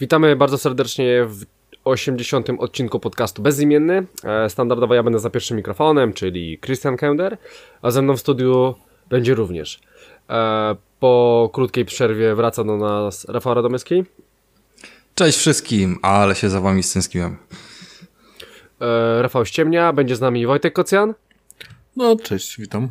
Witamy bardzo serdecznie w 80. odcinku podcastu Bezimienny. E, standardowo ja będę za pierwszym mikrofonem, czyli Christian Kender, a ze mną w studiu będzie również. E, po krótkiej przerwie wraca do nas Rafał Radomyski. Cześć wszystkim, ale się za wami stęskiłem. E, Rafał Ściemnia, będzie z nami Wojtek Kocjan. No, cześć, witam.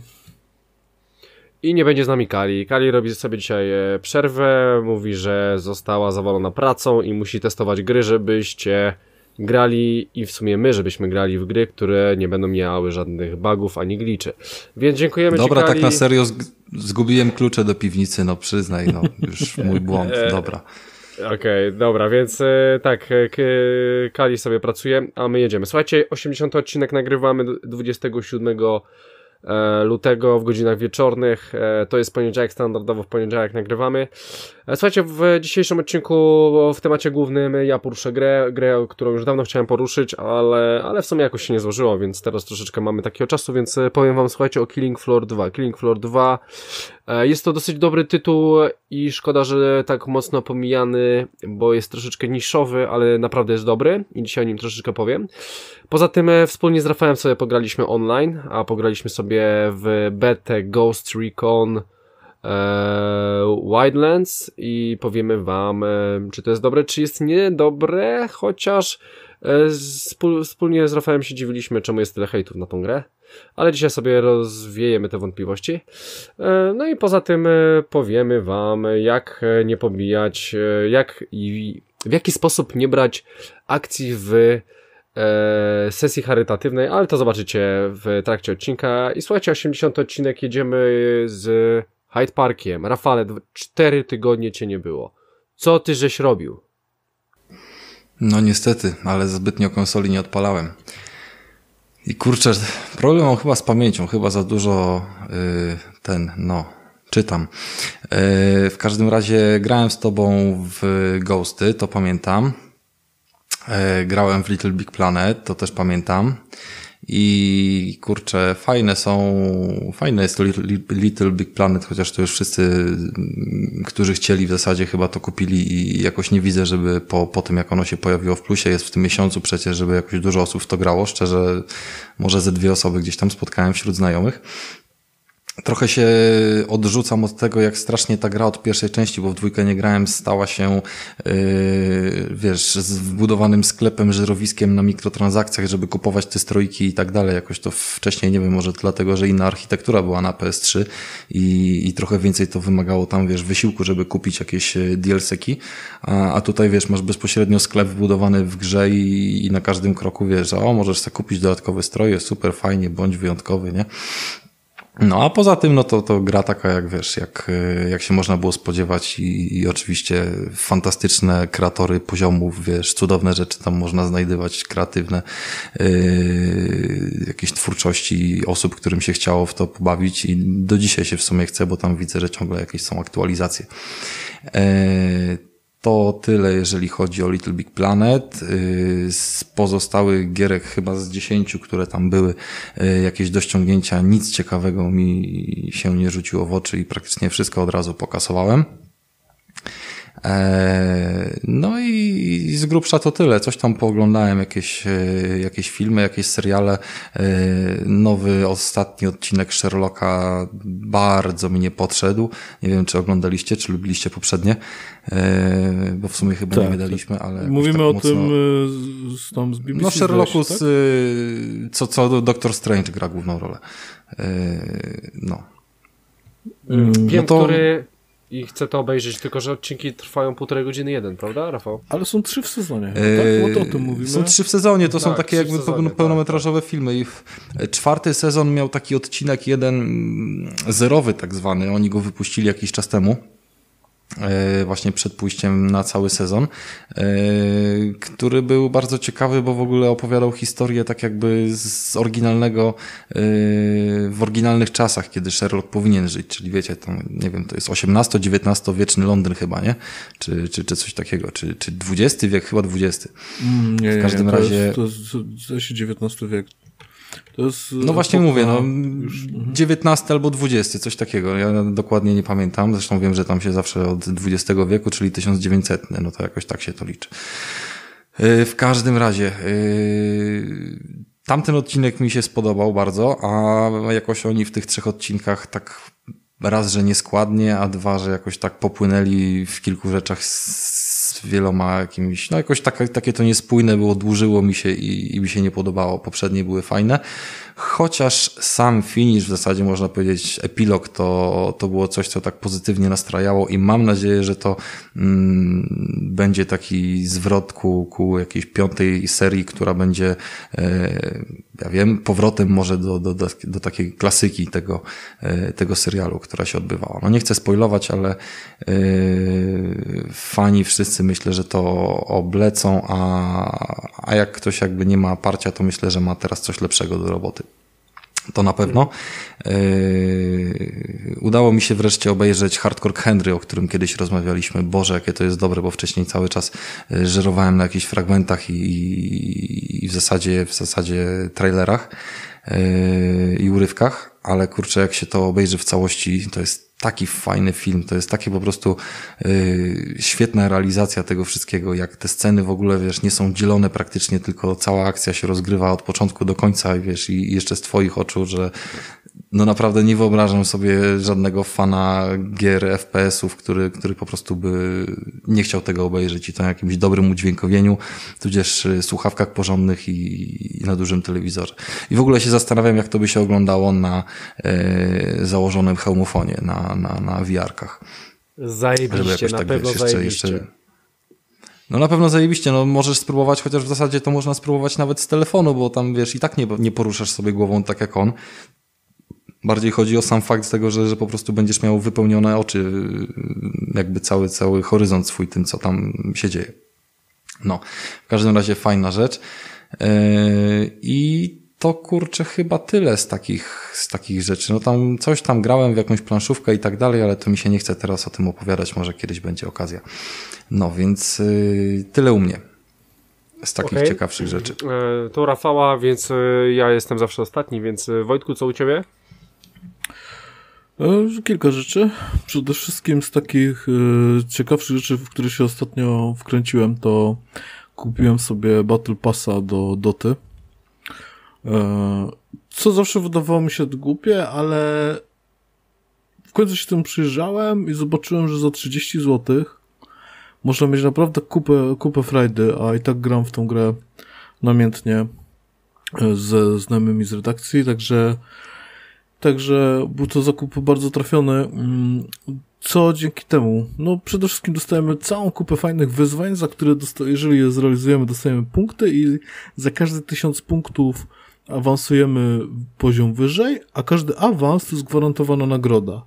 I nie będzie z nami Kali. Kali robi sobie dzisiaj e, przerwę, mówi, że została zawalona pracą i musi testować gry, żebyście grali i w sumie my, żebyśmy grali w gry, które nie będą miały żadnych bugów ani gliczy. Więc dziękujemy Dobra, Ci, tak Kali. tak na serio zgubiłem klucze do piwnicy, no przyznaj, no już mój błąd, e, dobra. Okej, okay, dobra, więc e, tak, Kali sobie pracuje, a my jedziemy. Słuchajcie, 80 odcinek nagrywamy 27 E, lutego w godzinach wieczornych. E, to jest poniedziałek, standardowo w poniedziałek nagrywamy. E, słuchajcie, w dzisiejszym odcinku w temacie głównym ja poruszę grę, grę, którą już dawno chciałem poruszyć, ale, ale w sumie jakoś się nie złożyło, więc teraz troszeczkę mamy takiego czasu, więc powiem wam słuchajcie o Killing Floor 2. Killing Floor 2 E, jest to dosyć dobry tytuł i szkoda, że tak mocno pomijany, bo jest troszeczkę niszowy, ale naprawdę jest dobry i dzisiaj o nim troszeczkę powiem. Poza tym e, wspólnie z Rafałem sobie pograliśmy online, a pograliśmy sobie w betę Ghost Recon e, Wildlands i powiemy wam, czy to jest dobre, czy jest niedobre, chociaż wspólnie z Rafałem się dziwiliśmy, czemu jest tyle hejtów na tą grę ale dzisiaj sobie rozwiejemy te wątpliwości. E, no i poza tym e, powiemy Wam, jak e, nie pobijać, jak i w jaki sposób nie brać akcji w sesji charytatywnej, ale to zobaczycie w trakcie odcinka. I słuchajcie, 80 odcinek jedziemy z Hyde Parkiem. Rafale, 4 tygodnie cię nie było. Co ty żeś robił? No niestety, ale zbytnio konsoli nie odpalałem. I kurczę, problem mam chyba z pamięcią, chyba za dużo yy, ten, no, czytam. Yy, w każdym razie grałem z tobą w Ghosty, to pamiętam. Yy, grałem w Little Big Planet, to też pamiętam. I kurczę, fajne są, fajne jest to Little Big Planet, chociaż to już wszyscy, mm, którzy chcieli w zasadzie chyba to kupili i jakoś nie widzę, żeby po, po tym jak ono się pojawiło w plusie, jest w tym miesiącu przecież, żeby jakoś dużo osób w to grało. Szczerze, może ze dwie osoby gdzieś tam spotkałem wśród znajomych trochę się odrzucam od tego, jak strasznie ta gra od pierwszej części, bo w dwójkę nie grałem, stała się, yy, wiesz, z wbudowanym sklepem, żyrowiskiem na mikrotransakcjach, żeby kupować te strojki i tak dalej. Jakoś to wcześniej, nie wiem, może dlatego, że inna architektura była na PS3 i, i trochę więcej to wymagało tam, wiesz, wysiłku, żeby kupić jakieś e, DLC-ki, a, a tutaj, wiesz, masz bezpośrednio sklep wbudowany w grze i, i na każdym kroku, wiesz, że o, możesz sobie kupić dodatkowe stroje, super, fajnie, bądź wyjątkowy, nie? No a poza tym, no to, to gra taka, jak wiesz, jak, e, jak się można było spodziewać i, i oczywiście fantastyczne kreatory poziomów, wiesz, cudowne rzeczy tam można znajdywać, kreatywne yy, jakieś twórczości osób, którym się chciało w to pobawić i do dzisiaj się w sumie chce, bo tam widzę, że ciągle jakieś są aktualizacje. Yy, to tyle, jeżeli chodzi o Little Big Planet. Y, z pozostałych gierek, chyba z dziesięciu, które tam były, y, jakieś dościągnięcia, nic ciekawego mi się nie rzuciło w oczy i praktycznie wszystko od razu pokasowałem. E, no i z grubsza to tyle. Coś tam pooglądałem, jakieś, e, jakieś filmy, jakieś seriale. E, nowy, ostatni odcinek Sherlocka bardzo mi nie podszedł. Nie wiem, czy oglądaliście, czy lubiliście poprzednie, bo w sumie chyba tak, nie wydaliśmy, tak. ale... Mówimy tak o mocno... tym z, tam z BBC. No Sherlocku, z, tak? co, co Doctor Strange gra główną rolę. No. Wiem, no to... który i chcę to obejrzeć, tylko że odcinki trwają półtorej godziny jeden, prawda, Rafał? Ale są trzy w sezonie, no tak, eee, tak? to o tym mówimy. Są trzy w sezonie, to tak, są takie jakby sezonie, tak, pełnometrażowe tak. filmy. I czwarty sezon miał taki odcinek jeden mm, zerowy tak zwany, oni go wypuścili jakiś czas temu. E, właśnie przed pójściem na cały sezon, e, który był bardzo ciekawy, bo w ogóle opowiadał historię tak jakby z oryginalnego, e, w oryginalnych czasach, kiedy Sherlock powinien żyć, czyli wiecie, to, nie wiem, to jest 18, 19 wieczny Londyn chyba, nie? Czy, czy, czy coś takiego, czy, czy 20 wiek, chyba 20. Mm, nie, w każdym nie, razie... To jest, to jest XIX wiek, jest, e, no właśnie mówię, no, już, 19 mhm. albo 20, coś takiego. Ja dokładnie nie pamiętam. Zresztą wiem, że tam się zawsze od XX wieku, czyli 1900, no to jakoś tak się to liczy. E, w każdym razie, e, tamten odcinek mi się spodobał bardzo, a jakoś oni w tych trzech odcinkach tak raz, że nieskładnie, a dwa, że jakoś tak popłynęli w kilku rzeczach z z wieloma jakimiś, no jakoś tak, takie to niespójne było, dłużyło mi się i, i mi się nie podobało. Poprzednie były fajne chociaż sam finish w zasadzie można powiedzieć, epilog to, to było coś, co tak pozytywnie nastrajało i mam nadzieję, że to mm, będzie taki zwrot ku, ku jakiejś piątej serii, która będzie, e, ja wiem, powrotem może do, do, do, do takiej klasyki tego, e, tego serialu, która się odbywała. No nie chcę spoilować, ale e, fani wszyscy myślę, że to oblecą, a, a jak ktoś jakby nie ma parcia, to myślę, że ma teraz coś lepszego do roboty. To na pewno. Yy, udało mi się wreszcie obejrzeć Hardcore Henry, o którym kiedyś rozmawialiśmy. Boże, jakie to jest dobre, bo wcześniej cały czas yy, żerowałem na jakichś fragmentach i, i, i w zasadzie w zasadzie trailerach. Yy, i urywkach, ale kurczę, jak się to obejrzy w całości, to jest taki fajny film, to jest takie po prostu yy, świetna realizacja tego wszystkiego, jak te sceny w ogóle, wiesz, nie są dzielone praktycznie, tylko cała akcja się rozgrywa od początku do końca, wiesz, i jeszcze z twoich oczu, że no naprawdę nie wyobrażam sobie żadnego fana gier FPS-ów, który, który po prostu by nie chciał tego obejrzeć i to na jakimś dobrym udźwiękowieniu, tudzież y, słuchawkach porządnych i, i na dużym telewizorze. I w ogóle się zastanawiam, jak to by się oglądało na e, założonym hełmofonie, na, na, na VR-kach. Zajebiście, na tak, pewno wiesz, jeszcze, jeszcze, no na pewno zajebiście, no możesz spróbować, chociaż w zasadzie to można spróbować nawet z telefonu, bo tam wiesz, i tak nie, nie poruszasz sobie głową tak jak on, Bardziej chodzi o sam fakt tego, że, że po prostu będziesz miał wypełnione oczy, jakby cały, cały horyzont swój tym, co tam się dzieje. No, w każdym razie fajna rzecz. Yy, I to kurczę chyba tyle z takich, z takich rzeczy. No tam coś tam grałem w jakąś planszówkę i tak dalej, ale to mi się nie chce teraz o tym opowiadać, może kiedyś będzie okazja. No więc yy, tyle u mnie z takich okay. ciekawszych rzeczy. Yy, to Rafała, więc ja jestem zawsze ostatni, więc Wojtku, co u ciebie? E, kilka rzeczy. Przede wszystkim z takich e, ciekawszych rzeczy, w które się ostatnio wkręciłem, to kupiłem sobie Battle Passa do Doty. E, co zawsze wydawało mi się głupie, ale w końcu się tym przyjrzałem i zobaczyłem, że za 30 zł można mieć naprawdę kupę, kupę frajdy, a i tak gram w tą grę namiętnie ze znajomymi z redakcji, także Także był to zakup bardzo trafiony. Mm, co dzięki temu? No przede wszystkim dostajemy całą kupę fajnych wyzwań, za które jeżeli je zrealizujemy, dostajemy punkty i za każdy tysiąc punktów awansujemy poziom wyżej, a każdy awans to jest gwarantowana nagroda.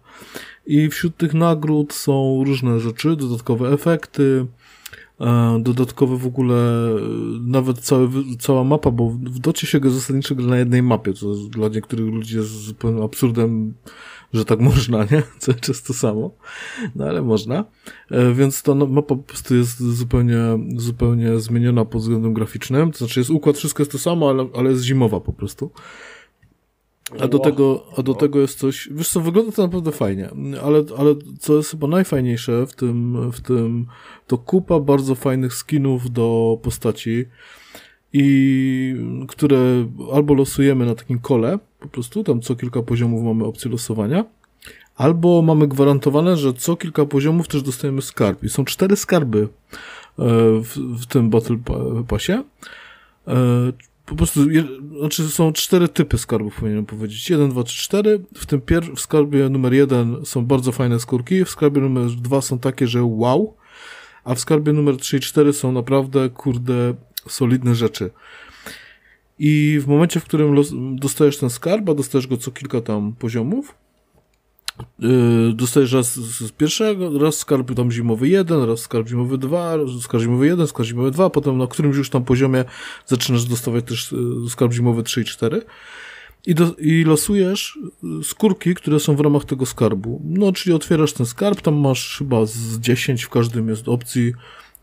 I wśród tych nagród są różne rzeczy, dodatkowe efekty, E, Dodatkowo w ogóle e, nawet całe, cała mapa, bo w docie się go zasadniczo gra na jednej mapie, co dla niektórych ludzi jest zupełnym absurdem, że tak można, nie? Cały czas to samo. No ale można. E, więc ta no, mapa po prostu jest zupełnie, zupełnie zmieniona pod względem graficznym. To znaczy jest układ, wszystko jest to samo, ale, ale jest zimowa po prostu. A do, tego, a do no. tego jest coś. Wiesz co, wygląda to naprawdę fajnie, ale, ale co jest chyba najfajniejsze w tym, w tym, to kupa bardzo fajnych skinów do postaci i które albo losujemy na takim kole, po prostu tam co kilka poziomów mamy opcję losowania, albo mamy gwarantowane, że co kilka poziomów też dostajemy skarb. I są cztery skarby e, w, w tym Battle Passie. E, po prostu, je, znaczy są cztery typy skarbów, powinienem powiedzieć. Jeden, dwa, trzy, cztery. W tym pier- w skarbie numer jeden są bardzo fajne skórki, w skarbie numer dwa są takie, że wow, a w skarbie numer trzy i cztery są naprawdę, kurde, solidne rzeczy. I w momencie, w którym dostajesz ten skarb, a dostajesz go co kilka tam poziomów, Y, dostajesz raz z pierwszego, raz skarb tam zimowy jeden, raz skarb zimowy dwa, skarb zimowy jeden, skarb zimowy dwa, potem na którymś już tam poziomie zaczynasz dostawać też y, skarb zimowy 3 i 4. I, do, I losujesz y, skórki, które są w ramach tego skarbu. No, czyli otwierasz ten skarb, tam masz chyba z 10 w każdym jest opcji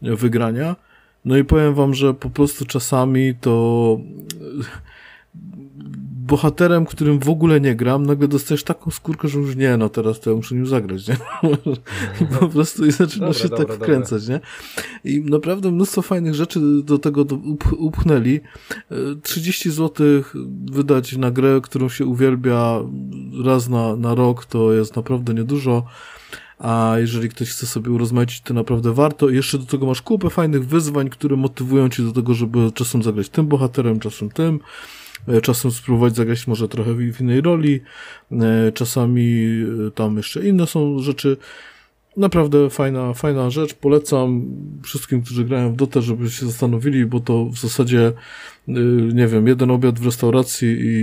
wygrania. No i powiem wam, że po prostu czasami to bohaterem, którym w ogóle nie gram, nagle dostajesz taką skórkę, że już nie, no teraz to ja muszę nim zagrać, nie? I po no. prostu i zaczyna dobra, się dobra, tak dobra. wkręcać, nie? I naprawdę mnóstwo fajnych rzeczy do tego up upchnęli. 30 e, zł wydać na grę, którą się uwielbia raz na, na rok, to jest naprawdę niedużo a jeżeli ktoś chce sobie urozmaicić, to naprawdę warto. I jeszcze do tego masz kupę fajnych wyzwań, które motywują cię do tego, żeby czasem zagrać tym bohaterem, czasem tym. E, czasem spróbować zagrać może trochę w innej roli, e, czasami e, tam jeszcze inne są rzeczy. Naprawdę fajna, fajna rzecz. Polecam wszystkim, którzy grają w Dota żeby się zastanowili, bo to w zasadzie, nie wiem, jeden obiad w restauracji i,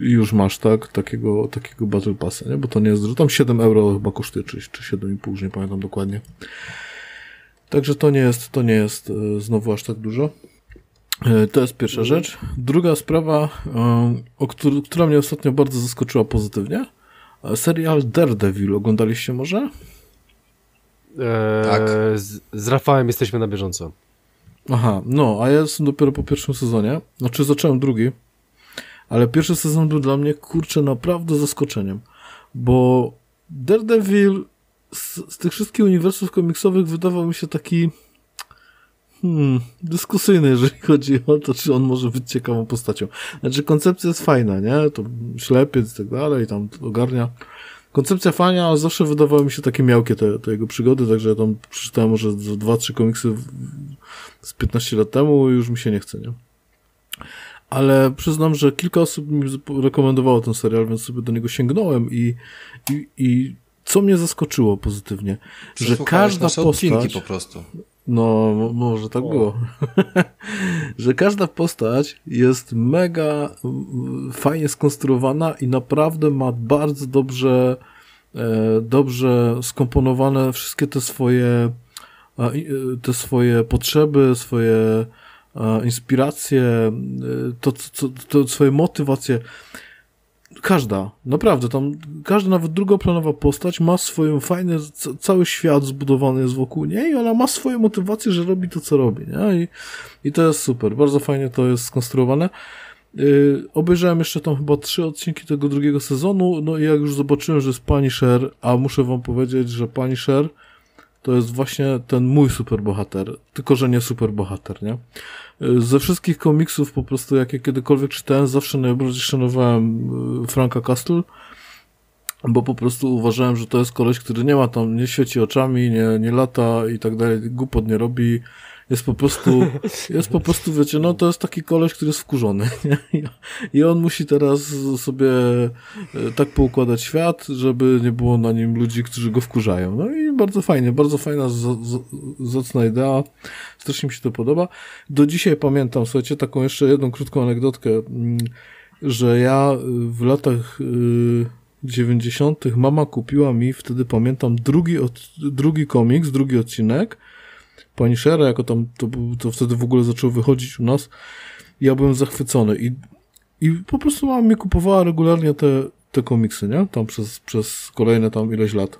i już masz, tak? Takiego, takiego Battle Passa, nie? Bo to nie jest, tam 7 euro chyba kosztuje, czy, czy 7,5, już nie pamiętam dokładnie. Także to nie jest, to nie jest znowu aż tak dużo. E, to jest pierwsza mhm. rzecz. Druga sprawa, e, o która mnie ostatnio bardzo zaskoczyła pozytywnie. E, serial Daredevil oglądaliście może? Eee, tak. Z, z Rafałem jesteśmy na bieżąco. Aha, no, a ja jestem dopiero po pierwszym sezonie. Znaczy zacząłem drugi, ale pierwszy sezon był dla mnie, kurczę, naprawdę zaskoczeniem, bo Daredevil z, z tych wszystkich uniwersów komiksowych wydawał mi się taki Hmm, dyskusyjne, jeżeli chodzi o to, czy on może być ciekawą postacią. Znaczy, koncepcja jest fajna, nie? To ślepiec i tak dalej, tam ogarnia. Koncepcja fajna, ale zawsze wydawały mi się takie miałkie te, te jego przygody, także ja tam przeczytałem może dwa, trzy komiksy z 15 lat temu i już mi się nie chce, nie? ale przyznam, że kilka osób mi rekomendowało ten serial, więc sobie do niego sięgnąłem i, i, i co mnie zaskoczyło pozytywnie, że każda postać... po prostu. No, może tak o. było. że każda postać jest mega fajnie skonstruowana i naprawdę ma bardzo dobrze, e, dobrze skomponowane wszystkie te swoje, e, te swoje potrzeby, swoje inspiracje, e, to, to, to, to swoje motywacje każda, naprawdę, tam każda nawet drugoplanowa postać ma swoją fajny cały świat zbudowany jest wokół niej i ona ma swoją motywację, że robi to, co robi, nie? I, i to jest super, bardzo fajnie to jest skonstruowane. Yy, obejrzałem jeszcze tam chyba trzy odcinki tego drugiego sezonu, no i jak już zobaczyłem, że jest Punisher, a muszę wam powiedzieć, że Punisher to jest właśnie ten mój superbohater, tylko że nie superbohater, nie? Ze wszystkich komiksów po prostu, jakie kiedykolwiek czytałem, zawsze najbardziej szanowałem e, Franka Castle, bo po prostu uważałem, że to jest koleś, który nie ma tam, nie świeci oczami, nie, nie lata i tak dalej, głupot nie robi, jest po prostu, jest po prostu, wiecie, no to jest taki koleś, który jest wkurzony, nie? I on musi teraz sobie e, tak poukładać świat, żeby nie było na nim ludzi, którzy go wkurzają. No i bardzo fajnie, bardzo fajna, zacna idea. Strasznie mi się to podoba. Do dzisiaj pamiętam, słuchajcie, taką jeszcze jedną krótką anegdotkę, mm, że ja e, w latach, 90. E, mama kupiła mi wtedy, pamiętam, drugi, od, drugi komiks, drugi odcinek Punishera, jako tam to, to wtedy w ogóle zaczęło wychodzić u nas, ja byłem zachwycony i, i po prostu mama mi kupowała regularnie te, te komiksy, nie? Tam przez, przez kolejne tam ileś lat.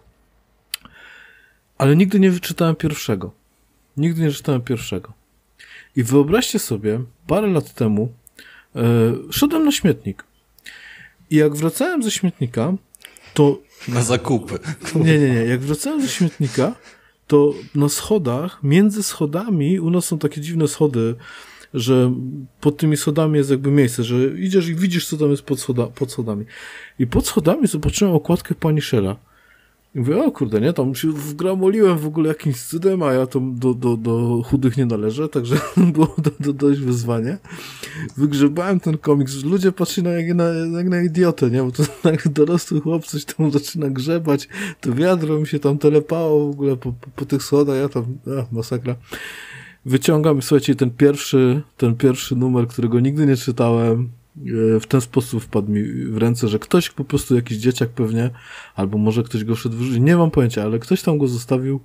Ale nigdy nie wyczytałem pierwszego. Nigdy nie czytałem pierwszego. I wyobraźcie sobie, parę lat temu yy, szedłem na śmietnik. I jak wracałem ze śmietnika, to. Na zakupy. Nie, nie, nie. Jak wracałem ze śmietnika, to na schodach, między schodami, u nas są takie dziwne schody, że pod tymi schodami jest jakby miejsce, że idziesz i widzisz, co tam jest pod, schoda, pod schodami. I pod schodami zobaczyłem okładkę pani Shera. I mówię, o kurde, nie, tam się wgramoliłem w ogóle jakimś cudem, a ja tam do, do, do chudych nie należę, także było do, do, dość wyzwanie. Wygrzebałem ten komiks, ludzie patrzyli na, jak na, jak na idiotę, nie, bo to tak dorosły chłop coś tam zaczyna grzebać, to wiadro mi się tam telepało w ogóle po, po, po tych schodach, ja tam, a, masakra. Wyciągam, słuchajcie, ten pierwszy, ten pierwszy numer, którego nigdy nie czytałem, E, w ten sposób wpadł mi w ręce, że ktoś po prostu, jakiś dzieciak pewnie, albo może ktoś go szedł nie mam pojęcia, ale ktoś tam go zostawił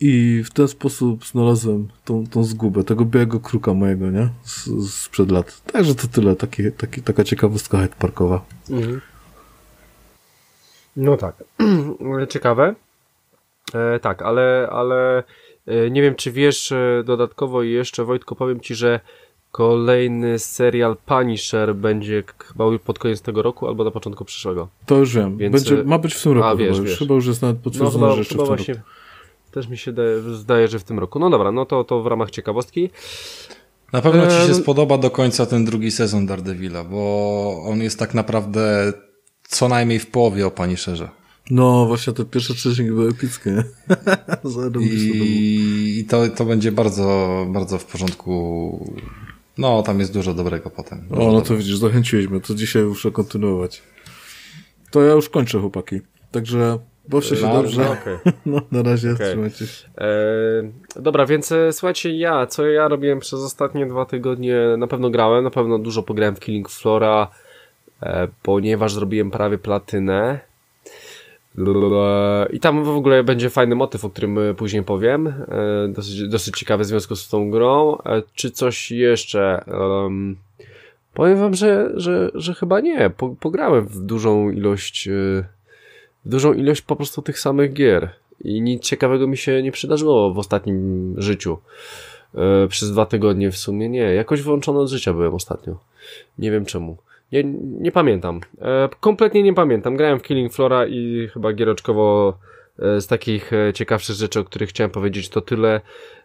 i w ten sposób znalazłem tą, tą zgubę, tego białego kruka mojego, nie? Z, sprzed lat. Także to tyle, taki, taki, taka ciekawostka Hyde Parkowa. Mhm. No tak, ciekawe. E, tak, ale, ale e, nie wiem, czy wiesz e, dodatkowo jeszcze, Wojtko, powiem Ci, że Kolejny serial Punisher będzie chyba pod koniec tego roku albo na początku przyszłego. To już wiem. Więc... Będzie, y, ma być w tym roku. A, wiesz, chyba, wiesz. Już. chyba już jest nawet no, potwierdzone, no, że jeszcze w tym właśnie, roku. Też mi się zdaje, że w tym roku. No dobra, no to, to w ramach ciekawostki. Na pewno ci się spodoba do końca ten drugi sezon Daredevila, bo on jest tak naprawdę co najmniej w połowie o pani szerze. No, właśnie te pierwsze trzeci były epickie. I, i to, to będzie bardzo, bardzo w porządku no, tam jest dużo dobrego potem. Dużo o, no dobrego. to widzisz, mnie, to dzisiaj muszę kontynuować. To ja już kończę, chłopaki. Także bawcie się no, dobrze. No, okay. no, na razie, okay. trzymajcie się. E, dobra, więc e, słuchajcie, ja, co ja robiłem przez ostatnie dwa tygodnie, na pewno grałem, na pewno dużo pograłem w Killing Flora, e, ponieważ zrobiłem prawie platynę. I tam w ogóle będzie fajny motyw, o którym e, później powiem. E, dosyć, dosyć ciekawy w związku z tą grą. E, czy coś jeszcze? Um, powiem wam, że, że, że chyba nie. Pograłem w dużą ilość w dużą ilość po prostu tych samych gier. I nic ciekawego mi się nie przydarzyło w ostatnim życiu. Przez dwa tygodnie w sumie nie. Jakoś wyłączony od życia byłem ostatnio. Nie wiem czemu. Nie, nie pamiętam. E, kompletnie nie pamiętam. Grałem w Killing Flora i chyba gieroczkowo e, z takich e, ciekawszych rzeczy, o których chciałem powiedzieć, to tyle.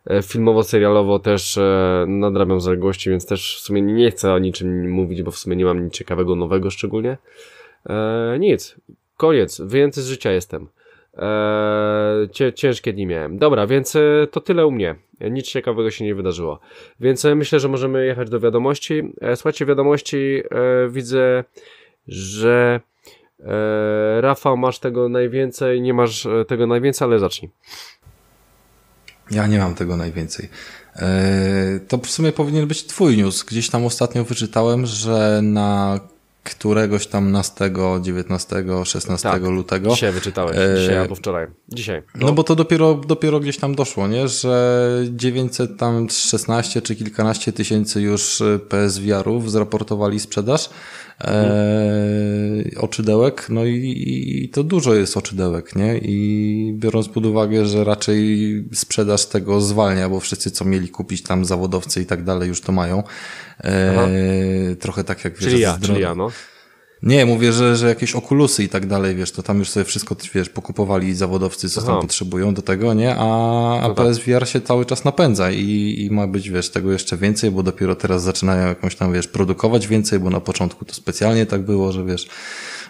E, filmowo, serialowo też e, nadrabiam zaległości, więc też w sumie nie chcę o niczym mówić, bo w sumie nie mam nic ciekawego nowego szczególnie. E, nic. Koniec. Wyjęty z życia jestem. Eee, ciężkie dni miałem. Dobra, więc e, to tyle u mnie. Nic ciekawego się nie wydarzyło. Więc e, myślę, że możemy jechać do wiadomości. E, słuchajcie, wiadomości widzę, że e, Rafał masz tego najwięcej, nie masz tego najwięcej, ale zacznij. Ja nie mam tego najwięcej. To w sumie powinien być twój news. Gdzieś tam ostatnio wyczytałem, że na któregoś tam nastego, 19, 16 tak, lutego. Dzisiaj wyczytałeś, e, dzisiaj albo wczoraj. Dzisiaj. No. no, bo to dopiero, dopiero gdzieś tam doszło, nie? Że tam 16 czy kilkanaście tysięcy już e, PS ów zraportowali sprzedaż, E, oczydełek, no i, i, to dużo jest oczydełek, nie? I biorąc pod uwagę, że raczej sprzedaż tego zwalnia, bo wszyscy co mieli kupić tam zawodowcy i tak dalej już to mają. E, trochę tak jak... Czyli wiesz, ja, czyli ja, no. Nie, mówię, że, że jakieś okulusy i tak dalej, wiesz, to tam już sobie wszystko, wiesz, pokupowali zawodowcy, co Aha. tam potrzebują do tego, nie? A, a tak. PSVR się cały czas napędza i, i ma być, wiesz, tego jeszcze więcej, bo dopiero teraz zaczynają jakąś tam, wiesz, produkować więcej, bo na początku to specjalnie tak było, że wiesz,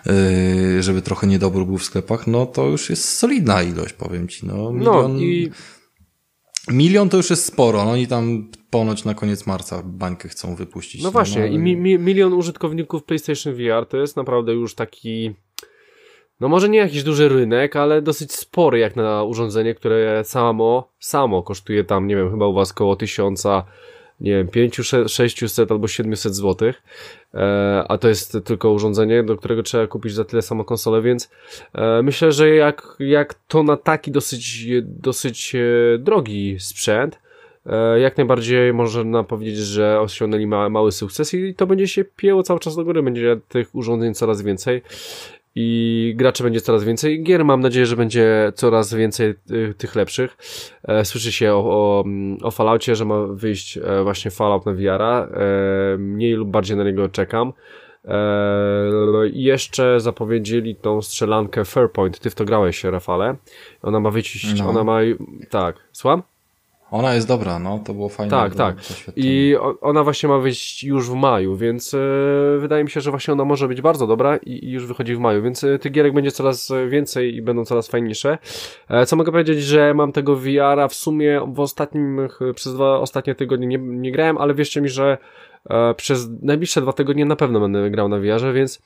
yy, żeby trochę niedobór był w sklepach, no to już jest solidna ilość, powiem ci, no. no milion... No i Milion to już jest sporo, no oni tam ponoć na koniec marca bańkę chcą wypuścić. No, no właśnie, no, ale... i mi, mi, milion użytkowników PlayStation VR to jest naprawdę już taki, no może nie jakiś duży rynek, ale dosyć spory jak na urządzenie, które samo, samo kosztuje tam, nie wiem, chyba u was koło tysiąca nie wiem, 500, 600 albo 700 zł, e, a to jest tylko urządzenie, do którego trzeba kupić za tyle samo konsolę, więc e, myślę, że jak, jak to na taki dosyć, dosyć e, drogi sprzęt, jak najbardziej można powiedzieć, że osiągnęli ma, mały sukces i to będzie się pieło cały czas do góry, będzie tych urządzeń coraz więcej i graczy będzie coraz więcej. Gier mam nadzieję, że będzie coraz więcej y, tych lepszych. E, słyszy się o, o, o Falloutie, że ma wyjść e, właśnie Fallout na VR-a. E, mniej lub bardziej na niego czekam. Eee, jeszcze zapowiedzieli tą strzelankę Fairpoint. Ty w to grałeś, Rafale. Ona ma wyjść, no. ona ma... Tak, słucham? Ona jest dobra, no to było fajne. Tak, no, tak. I ona właśnie ma wyjść już w maju, więc e, wydaje mi się, że właśnie ona może być bardzo dobra i już wychodzi w maju, więc e, tych gierek będzie coraz e, więcej i będą coraz fajniejsze. Co mogę powiedzieć, że mam tego VR-a w sumie w ostatnich, przez dwa ostatnie tygodnie nie, nie grałem, ale wierzcie mi, że przez najbliższe dwa tygodnie na pewno będę grał na VR-ze, więc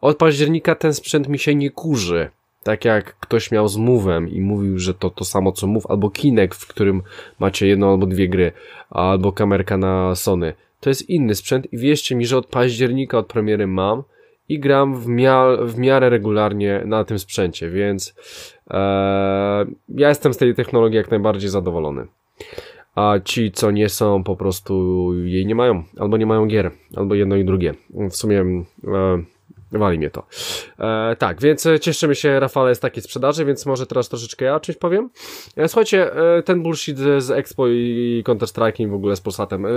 od października ten sprzęt mi się nie kurzy. Tak jak ktoś miał z Move'em i mówił, że to to samo co Move, albo Kinect, w którym macie jedną albo dwie gry, albo kamerka na Sony. To jest inny sprzęt i wierzcie mi, że od października, od premiery mam i gram w, miar, w miarę regularnie na tym sprzęcie, więc e, ja jestem z tej technologii jak najbardziej zadowolony. A ci, co nie są, po prostu jej nie mają, albo nie mają gier, albo jedno i drugie. W sumie e, Wali mnie to. E, tak, więc e, cieszymy się, Rafale, z takiej sprzedaży, więc może teraz troszeczkę ja czymś powiem. E, słuchajcie, e, ten bullshit z Expo i Counter Strike'iem w ogóle z Polsatem. E,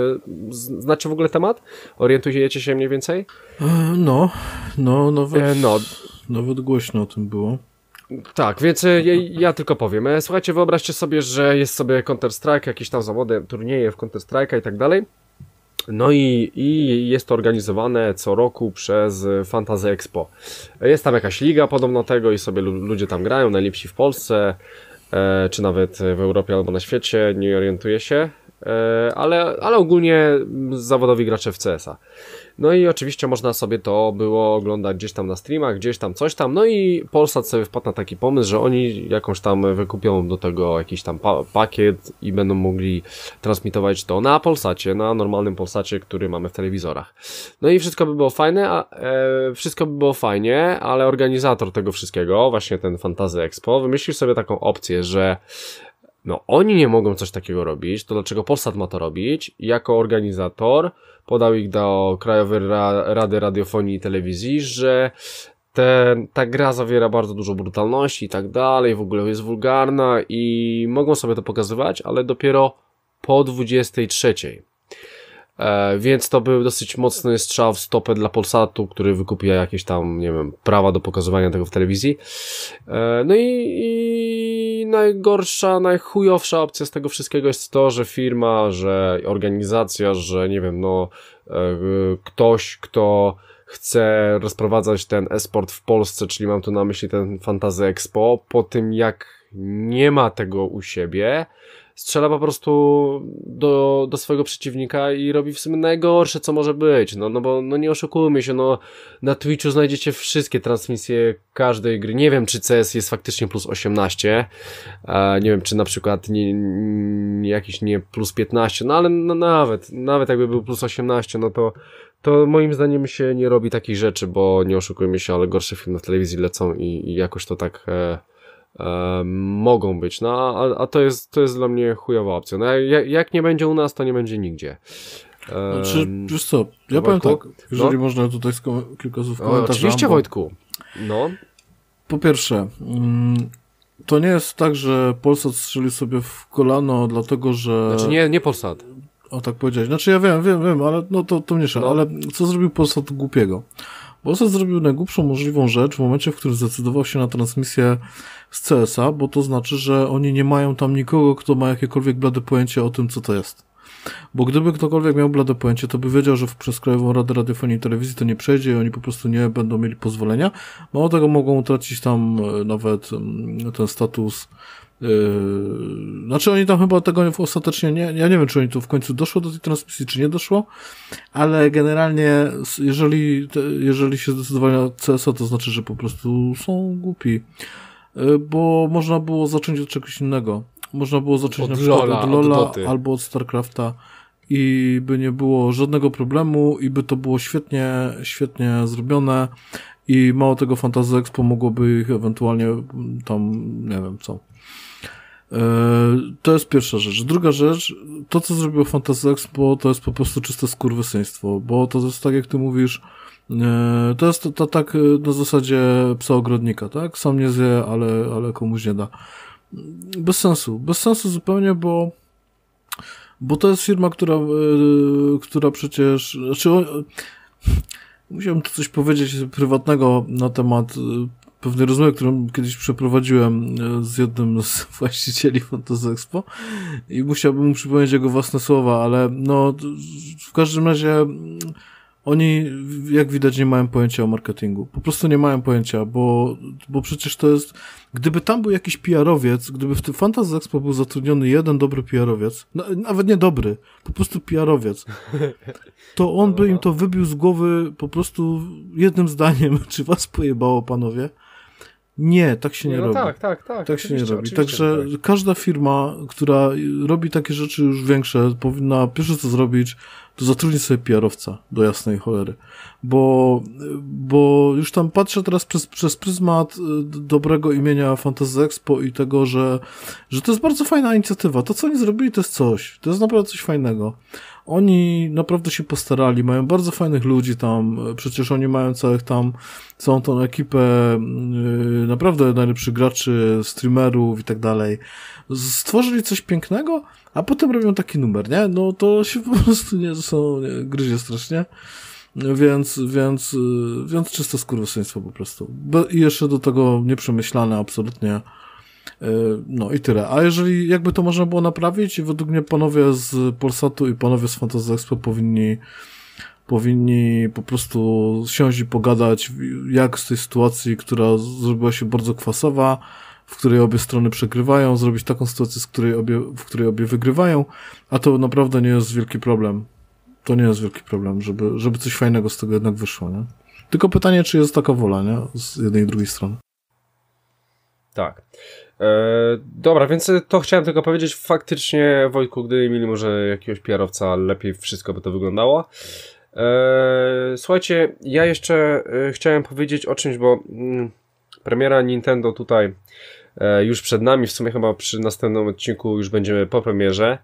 znacie w ogóle temat? Orientujecie się mniej więcej? E, no, no, nawet, e, no. nawet głośno o tym było. Tak, więc ja, ja, tylko powiem. Słuchajcie, wyobraźcie sobie, że jest sobie Counter-Strike, jakieś tam zawody, turnieje w Counter-Strike'a i tak dalej. No i, i jest to organizowane co roku przez Fantasy Expo. Jest tam jakaś liga podobno tego i sobie ludzie tam grają, najlepsi w Polsce, e, czy nawet w Europie albo na świecie, nie orientuję się. E, ale, ale ogólnie zawodowi gracze w CS-a. No i oczywiście można sobie to było oglądać gdzieś tam na streamach, gdzieś tam coś tam, no i Polsat sobie wpadł na taki pomysł, że oni jakąś tam wykupią do tego jakiś tam pa pakiet i będą mogli transmitować to na Polsacie, na normalnym Polsacie, który mamy w telewizorach. No i wszystko by było fajne, a, e, wszystko by było fajnie, ale organizator tego wszystkiego, właśnie ten Fantazy Expo, wymyślił sobie taką opcję, że no oni nie mogą coś takiego robić, to dlaczego Polsat ma to robić? Jako organizator podał ich do Krajowej Rady Radiofonii i Telewizji, że ten, ta gra zawiera bardzo dużo brutalności i tak dalej, w ogóle jest wulgarna i mogą sobie to pokazywać, ale dopiero po 23. E, więc to był dosyć mocny strzał w stopę dla Polsatu, który wykupia jakieś tam, nie wiem, prawa do pokazywania tego w telewizji. E, no i, i najgorsza, najchujowsza opcja z tego wszystkiego jest to, że firma, że organizacja, że nie wiem, no e, ktoś, kto chce rozprowadzać ten esport w Polsce, czyli mam tu na myśli ten Fantazy Expo, po tym jak nie ma tego u siebie, strzela po prostu do, do swojego przeciwnika i robi w sumie najgorsze, co może być. No, no bo no nie oszukujmy się, no na Twitchu znajdziecie wszystkie transmisje każdej gry. Nie wiem, czy CS jest faktycznie plus 18, nie wiem, czy na przykład nie, nie, jakiś nie plus 15, no ale no, nawet, nawet jakby był plus 18, no to to moim zdaniem się nie robi takich rzeczy, bo nie oszukujmy się, ale gorsze filmy w telewizji lecą i, i jakoś to tak e, e, mogą być, no a, a to, jest, to jest dla mnie chujowa opcja. No, jak, jak nie będzie u nas, to nie będzie nigdzie. E, znaczy, wiesz co, ja powiem tak, no? jeżeli no? można tutaj kilka słów e, komentarzy. Oczywiście bo... Wojtku, no. Po pierwsze, mm, to nie jest tak, że Polsat strzeli sobie w kolano, dlatego że. Znaczy nie, nie Polsat. O tak powiedziałeś. Znaczy ja wiem, wiem, wiem, ale no to, to mniejsza. No. Ale co zrobił Polsat głupiego? Bose zrobił najgłupszą możliwą rzecz w momencie, w którym zdecydował się na transmisję z CSA, bo to znaczy, że oni nie mają tam nikogo, kto ma jakiekolwiek blade pojęcie o tym, co to jest. Bo gdyby ktokolwiek miał blade pojęcie, to by wiedział, że przez Krajową Radę Radiofonii i Telewizji to nie przejdzie i oni po prostu nie będą mieli pozwolenia. Mało tego, mogą utracić tam e, nawet mm, ten status Yy, znaczy oni tam chyba tego ostatecznie nie, ja nie wiem, czy oni tu w końcu doszło do tej transmisji, czy nie doszło, ale generalnie jeżeli, jeżeli się zdecydowali na CSO, to znaczy, że po prostu są głupi, yy, bo można było zacząć od czegoś innego. Można było zacząć od na przykład Lola, od Lola od albo od StarCrafta i by nie było żadnego problemu i by to było świetnie, świetnie zrobione i mało tego Fantasy Expo mogłoby ich ewentualnie mm, tam, nie wiem co, E, to jest pierwsza rzecz. Druga rzecz, to co zrobił Fantasy Expo, to jest po prostu czyste skurwysyństwo, bo to jest tak jak ty mówisz, e, to jest to, to tak e, na zasadzie psa ogrodnika, tak? Sam nie zje, ale, ale komuś nie da. Bez sensu, bez sensu zupełnie, bo bo to jest firma, która, która przecież, znaczy, musiałem tu coś powiedzieć prywatnego na temat pewnej rozmowy, którą kiedyś przeprowadziłem e, z jednym z właścicieli Fantasy Expo i musiałbym mu przypomnieć jego własne słowa, ale no w każdym razie mm, oni, jak widać, nie mają pojęcia o marketingu. Po prostu nie mają pojęcia, bo, bo przecież to jest. Gdyby tam był jakiś PR-owiec, gdyby w tym Fantasy Expo był zatrudniony jeden dobry PR-owiec, no, nawet nie dobry, po prostu PR-owiec, to on by no, im no. to wybił z głowy po prostu jednym zdaniem, czy was pojebało, panowie. Nie, tak się nie, no robi. Tak, tak, tak. Tak się nie robi. Także tak. każda firma, która robi takie rzeczy już większe, powinna pierwsze co zrobić, to zatrudnić sobie PR-owca do jasnej cholery. Bo, bo już tam patrzę teraz przez, przez pryzmat y, dobrego imienia Fantasy Expo i tego, że, że to jest bardzo fajna inicjatywa. To, co oni zrobili, to jest coś. To jest naprawdę coś fajnego oni naprawdę się postarali, mają bardzo fajnych ludzi tam, e, przecież oni mają całych tam, całą tą ekipę mm, e, naprawdę najlepszych graczy, streamerów i tak dalej. Stworzyli coś pięknego, a potem robią taki numer, nie? No to się po prostu nie, to są, nie, gryzie strasznie. Więc, więc, e, więc czyste skurwysyństwo po prostu. I jeszcze do tego nieprzemyślane absolutnie. E, no i tyle. A jeżeli jakby to można było naprawić, według mnie panowie z Polsatu i panowie z Fantasy Expo powinni powinni po prostu siąść i pogadać, jak z tej sytuacji, która zrobiła się bardzo kwasowa, w której obie strony przegrywają, zrobić taką sytuację, z której obie, w której obie wygrywają, a to naprawdę nie jest wielki problem. To nie jest wielki problem, żeby, żeby coś fajnego z tego jednak wyszło, nie? Tylko pytanie, czy jest taka wola, nie? Z jednej i drugiej strony. Tak. E, dobra, więc e, to chciałem tylko powiedzieć. Faktycznie, Wojtku, gdy mieli może jakiegoś pr lepiej wszystko by to wyglądało. E, słuchajcie, ja jeszcze chciałem powiedzieć o czymś, bo mm, premiera Nintendo tutaj już przed nami, w sumie chyba przy następnym odcinku już będziemy po premierze.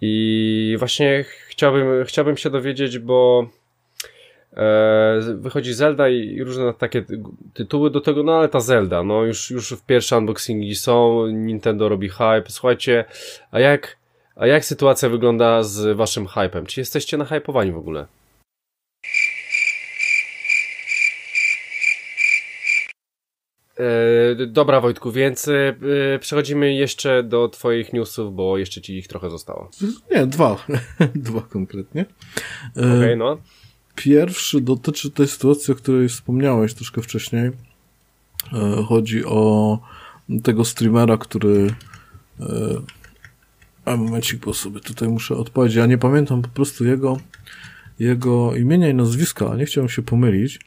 I właśnie chciałbym, chciałbym się dowiedzieć, bo E, wychodzi Zelda i różne takie tytuły do tego, no ale ta Zelda, no już, już w pierwsze unboxingi są, Nintendo robi hype, słuchajcie, a jak, a jak sytuacja wygląda z waszym hypem? Czy jesteście na nahypowani w ogóle? E, dobra Wojtku, więc e, przechodzimy jeszcze do twoich newsów, bo jeszcze ci ich trochę zostało. Nie, dwa. dwa konkretnie. E, Okej, okay, no. Pierwszy dotyczy tej sytuacji, o której wspomniałeś troszkę wcześniej. E, chodzi o tego streamera, który. E, a momencik, bo sobie tutaj muszę odpowiedzieć. Ja nie pamiętam po prostu jego, jego imienia i nazwiska, nie chciałem się pomylić.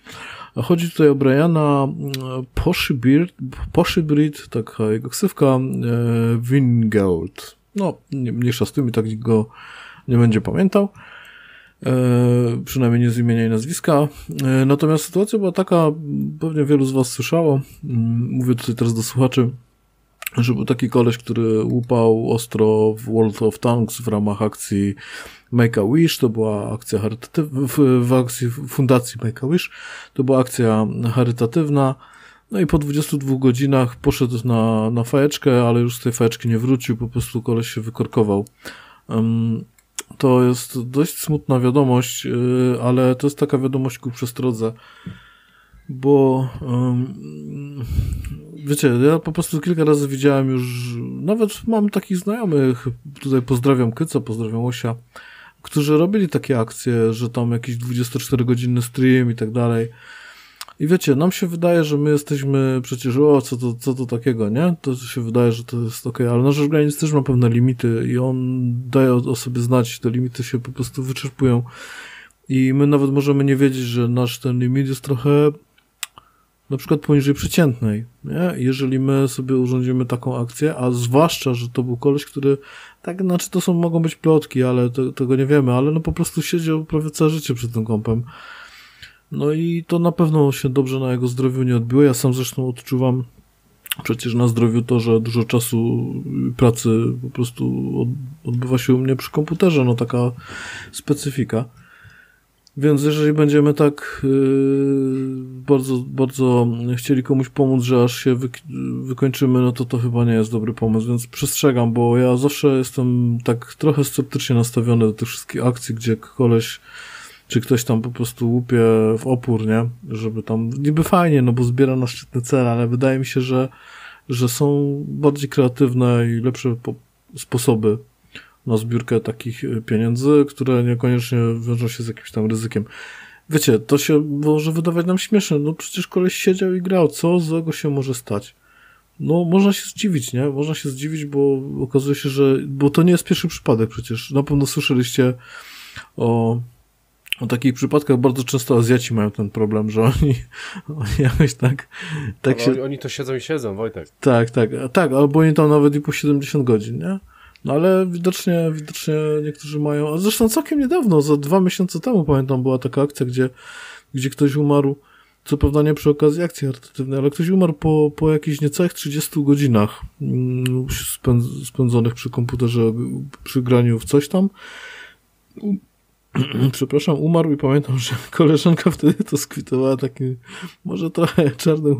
Chodzi tutaj o Briana e, Poshibrit, taka jego ksywka, Wingeld. No, mniejsza z tym i tak go nie będzie pamiętał. E, przynajmniej nie z imienia i nazwiska. E, natomiast sytuacja była taka, pewnie wielu z Was słyszało, mm, mówię tutaj teraz do słuchaczy, że był taki koleś, który łupał ostro w World of Tanks w ramach akcji Make a Wish, to była akcja charytatywna, w, w akcji fundacji Make a Wish, to była akcja charytatywna, no i po 22 godzinach poszedł na, na fajeczkę, ale już z tej fajeczki nie wrócił, po prostu koleś się wykorkował. To jest dość smutna wiadomość, y, ale to jest taka wiadomość ku przestrodze, bo wiecie, ja po prostu kilka razy widziałem już, nawet mam takich znajomych, tutaj pozdrawiam Kyca, pozdrawiam Osia, którzy robili takie akcje, że tam jakiś 24-godzinny stream i tak dalej. I wiecie, nam się wydaje, że my jesteśmy przecież, o, co to, co to takiego, nie? To się wydaje, że to jest okej, okay. ale nasz organizm też ma pewne limity i on daje o sobie znać, te limity się po prostu wyczerpują. I my nawet możemy nie wiedzieć, że nasz ten limit jest trochę na przykład poniżej przeciętnej, nie? Jeżeli my sobie urządzimy taką akcję, a zwłaszcza, że to był koleś, który, tak, znaczy to są, mogą być plotki, ale tego nie wiemy, ale no po prostu siedział prawie całe życie przed tym kąpem no i to na pewno się dobrze na jego zdrowiu nie odbiło. Ja sam zresztą odczuwam przecież na zdrowiu to, że dużo czasu pracy po prostu odbywa się u mnie przy komputerze, no taka specyfika. Więc jeżeli będziemy tak yy, bardzo, bardzo chcieli komuś pomóc, że aż się wykończymy, no to to chyba nie jest dobry pomysł, więc przestrzegam, bo ja zawsze jestem tak trochę sceptycznie nastawiony do tych wszystkich akcji, gdzie koleś czy ktoś tam po prostu łupie w opór, nie? Żeby tam, niby fajnie, no bo zbiera na szczytne cele, ale wydaje mi się, że, że są bardziej kreatywne i lepsze sposoby na zbiórkę takich y, pieniędzy, które niekoniecznie wiążą się z jakimś tam ryzykiem. Wiecie, to się może wydawać nam śmieszne, no przecież koleś siedział i grał, co z tego się może stać? No, można się zdziwić, nie? Można się zdziwić, bo okazuje się, że, bo to nie jest pierwszy przypadek przecież. Na pewno słyszeliście o o takich przypadkach bardzo często Azjaci mają ten problem, że oni, oni jakoś tak, tak się... Oni to siedzą i siedzą, Wojtek. Tak, tak, tak, albo oni tam nawet i po 70 godzin, nie? No ale widocznie, widocznie niektórzy mają, a zresztą całkiem niedawno, za dwa miesiące temu pamiętam była taka akcja, gdzie, gdzie ktoś umarł, co prawda nie przy okazji akcji charytatywnej, ale ktoś umarł po, po jakichś niecałych 30 godzinach mm, spędzonych przy komputerze, przy graniu w coś tam przepraszam, umarł i pamiętam, że koleżanka wtedy to skwitowała takim, może trochę czarnym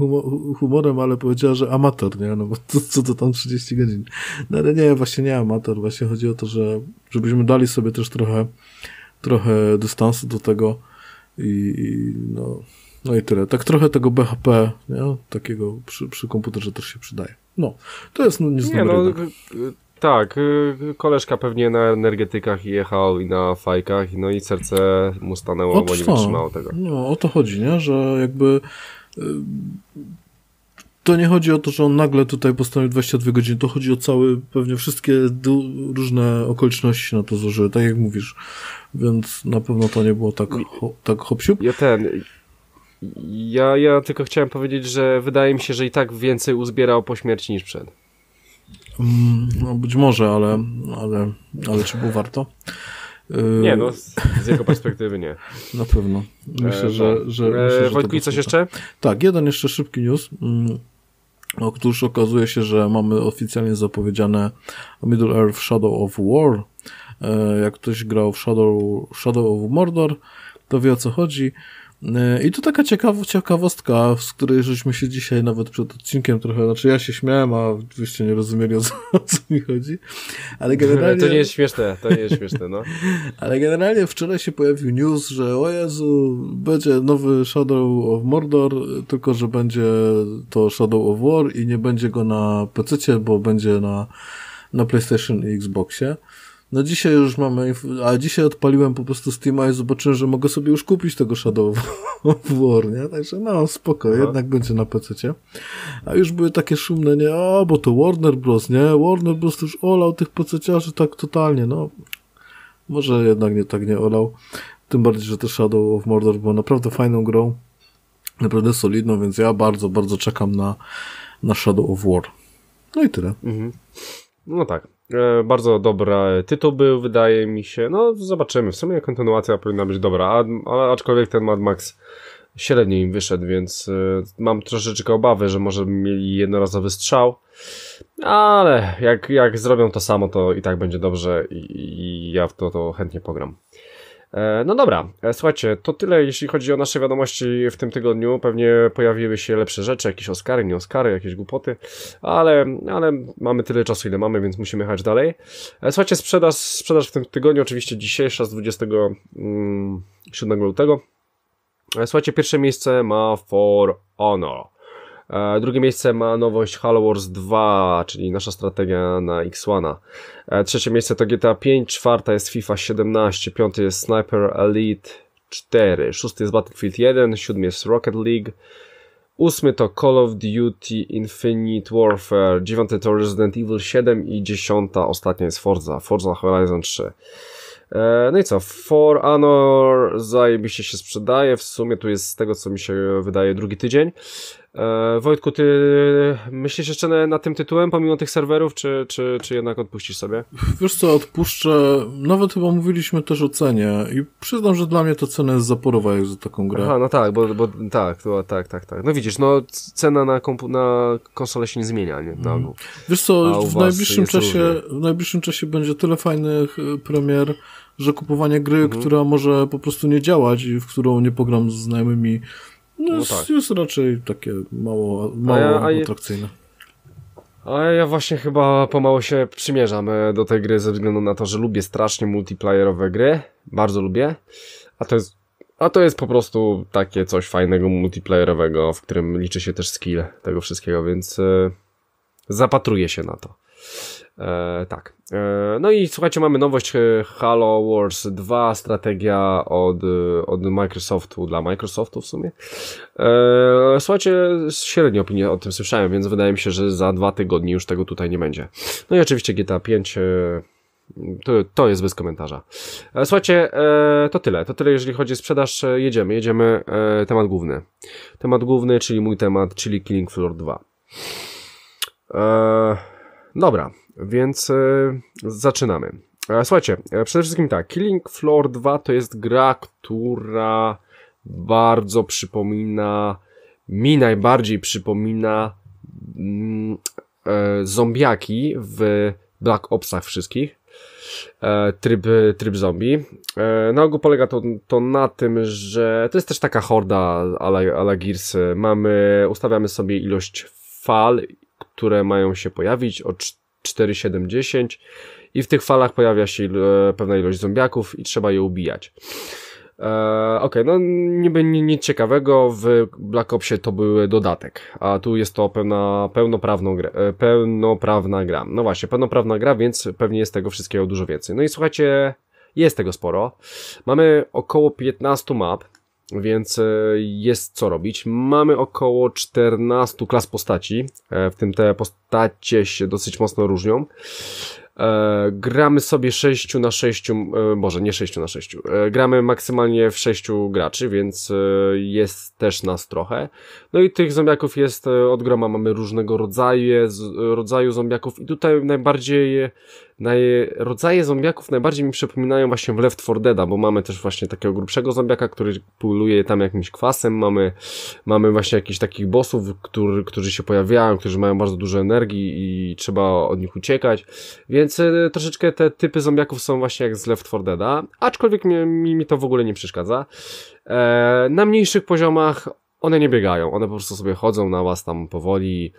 humorem, ale powiedziała, że amator, nie? No bo to, co to tam 30 godzin. No ale nie, właśnie nie amator, właśnie chodzi o to, że żebyśmy dali sobie też trochę, trochę dystansu do tego i, i no, no i tyle. Tak trochę tego BHP, nie? Takiego przy, przy komputerze też się przydaje. No, to jest no, nie, no, tak, y, y, koleżka pewnie na energetykach jechał i na fajkach, no i serce mu stanęło, Ot, bo nie wytrzymało no, tego. No, o to chodzi, nie? Że jakby y, to nie chodzi o to, że on nagle tutaj postanowił 22 godziny, to chodzi o cały, pewnie wszystkie różne okoliczności na to złożyły, tak jak mówisz, więc na pewno to nie było tak, ho tak hopsiup. Ja ten... Ja, ja tylko chciałem powiedzieć, że wydaje mi się, że i tak więcej uzbierał po śmierci niż przed. Mm, no być może, ale, ale, ale czy było warto? Y, nie, no z, jego perspektywy nie. Na pewno. Myślę, e, że, no. że, e, myślę, że Wojtku, coś jeszcze? Tak, jeden jeszcze szybki news. Mm, otóż okazuje się, że mamy oficjalnie zapowiedziane Middle Earth Shadow of War. E, jak ktoś grał w Shadow, Shadow of Mordor, to wie o co chodzi. I to taka ciekaw, ciekawostka, z której żeśmy się dzisiaj nawet przed odcinkiem trochę, znaczy ja się śmiałem, a wyście nie rozumieli o co, o co mi chodzi, ale generalnie... To nie jest śmieszne, to nie jest śmieszne, no. ale generalnie wczoraj się pojawił news, że o Jezu, będzie nowy Shadow of Mordor, tylko że będzie to Shadow of War i nie będzie go na PC, bo będzie na, na PlayStation i Xboxie no dzisiaj już mamy, a dzisiaj odpaliłem po prostu Steama i zobaczyłem, że mogę sobie już kupić tego Shadow of War, nie? Także no, spoko, Aha. jednak będzie na PC. A już były takie szumne, nie? O, bo to Warner Bros, nie? Warner Bros już olał tych pececiarzy tak totalnie, no. Może jednak nie tak nie olał. Tym bardziej, że to Shadow of Mordor było naprawdę fajną grą. Naprawdę solidną, więc ja bardzo, bardzo czekam na, na Shadow of War. No i tyle. Mhm. No tak. E, bardzo dobry tytuł był, wydaje mi się. No, zobaczymy. W sumie kontynuacja powinna być dobra, ale aczkolwiek ten Mad Max średnio im wyszedł, więc e, mam troszeczkę obawy, że może mieli jednorazowy strzał, ale jak, jak zrobią to samo, to i tak będzie dobrze i, i ja w to, to chętnie pogram. E, no dobra, e, słuchajcie, to tyle jeśli chodzi o nasze wiadomości w tym tygodniu. Pewnie pojawiły się lepsze rzeczy, jakieś Oscary, nie Oscary, jakieś głupoty, ale, ale mamy tyle czasu, ile mamy, więc musimy jechać dalej. E, słuchajcie, sprzedaż, sprzedaż w tym tygodniu, oczywiście dzisiejsza z 27 mm, lutego. Słuchajcie, pierwsze miejsce ma For Honor. E, drugie miejsce ma nowość Halo Wars 2, czyli nasza strategia na X1. E, trzecie miejsce to GTA 5, czwarta jest FIFA 17, piąty jest Sniper Elite 4, szósty jest Battlefield 1, siódmy jest Rocket League, ósmy to Call of Duty Infinite Warfare, dziewiąty to Resident Evil 7 i dziesiąta ostatnia jest Forza, Forza Horizon 3. E, no i co, For Honor zajebiście się sprzedaje, w sumie tu jest z tego co mi się wydaje drugi tydzień. E, Wojtku, ty myślisz jeszcze na, nad tym tytułem, pomimo tych serwerów, czy, czy, czy jednak odpuścisz sobie? Wiesz co, odpuszczę. Nawet chyba mówiliśmy też o cenie i przyznam, że dla mnie ta cena jest zaporowa jak za taką grę. Aha, no tak, bo, bo tak, to, tak, tak, tak. No widzisz, no cena na, kompu, na konsolę się nie zmienia, nie? Na mhm. ogół. Wiesz co, w najbliższym, czasie, w najbliższym czasie będzie tyle fajnych y, premier, że kupowanie gry, mhm. która może po prostu nie działać i w którą nie pogram z znajomymi no, no tak. jest raczej takie mało, mało a ja, a atrakcyjne. A ja właśnie chyba pomału się przymierzam e, do tej gry ze względu na to, że lubię strasznie multiplayerowe gry. Bardzo lubię. A to jest, a to jest po prostu takie coś fajnego, multiplayerowego, w którym liczy się też skill tego wszystkiego, więc e, zapatruję się na to. E, tak. E, no i słuchajcie, mamy nowość e, Halo Wars 2, strategia od, e, od Microsoftu, dla Microsoftu w sumie. E, słuchajcie, średnie opinie o tym słyszałem, więc wydaje mi się, że za dwa tygodnie już tego tutaj nie będzie. No i oczywiście GTA 5. E, to, to jest bez komentarza. Słuchajcie, to tyle. To tyle, jeżeli chodzi o sprzedaż. Jedziemy, jedziemy. Temat główny. Temat główny, czyli mój temat, czyli Killing Floor 2. Dobra, więc e, zaczynamy. E, słuchajcie, e, przede wszystkim tak, Killing Floor 2 to jest gra, która bardzo przypomina, mi najbardziej przypomina mm, zombiaki w Black Opsach wszystkich, tryb, tryb zombie. na ogół polega to, to na tym, że to jest też taka horda ala, Gears. Mamy, ustawiamy sobie ilość fal, które mają się pojawić 4 4,7, 10 i w tych falach pojawia się e, pewna ilość zombiaków i trzeba je ubijać. Eee, Okej, okay, no niby nic ciekawego, w Black Opsie to był dodatek, a tu jest to pewna pełnoprawną gra, e, pełnoprawna gra. No właśnie, pełnoprawna gra, więc pewnie jest tego wszystkiego dużo więcej. No i słuchajcie, jest tego sporo. Mamy około 15 map, więc e, jest co robić. Mamy około 14 klas postaci, e, w tym te postacie się dosyć mocno różnią. E, gramy sobie 6 na 6, może nie 6 na 6, gramy maksymalnie w 6 graczy, więc jest też nas trochę. No i tych zombiaków jest od groma, mamy różnego rodzaju, rodzaju zombiaków i tutaj najbardziej rodzaje zombiaków najbardziej mi przypominają właśnie w Left 4 Deada, bo mamy też właśnie takiego grubszego zombiaka, który puluje tam jakimś kwasem, mamy, mamy właśnie jakichś takich bossów, który, którzy się pojawiają, którzy mają bardzo dużo energii i trzeba od nich uciekać, więc e, troszeczkę te typy zombiaków są właśnie jak z Left 4 Deada, aczkolwiek mi, mi to w ogóle nie przeszkadza. E, na mniejszych poziomach one nie biegają, one po prostu sobie chodzą na was tam powoli,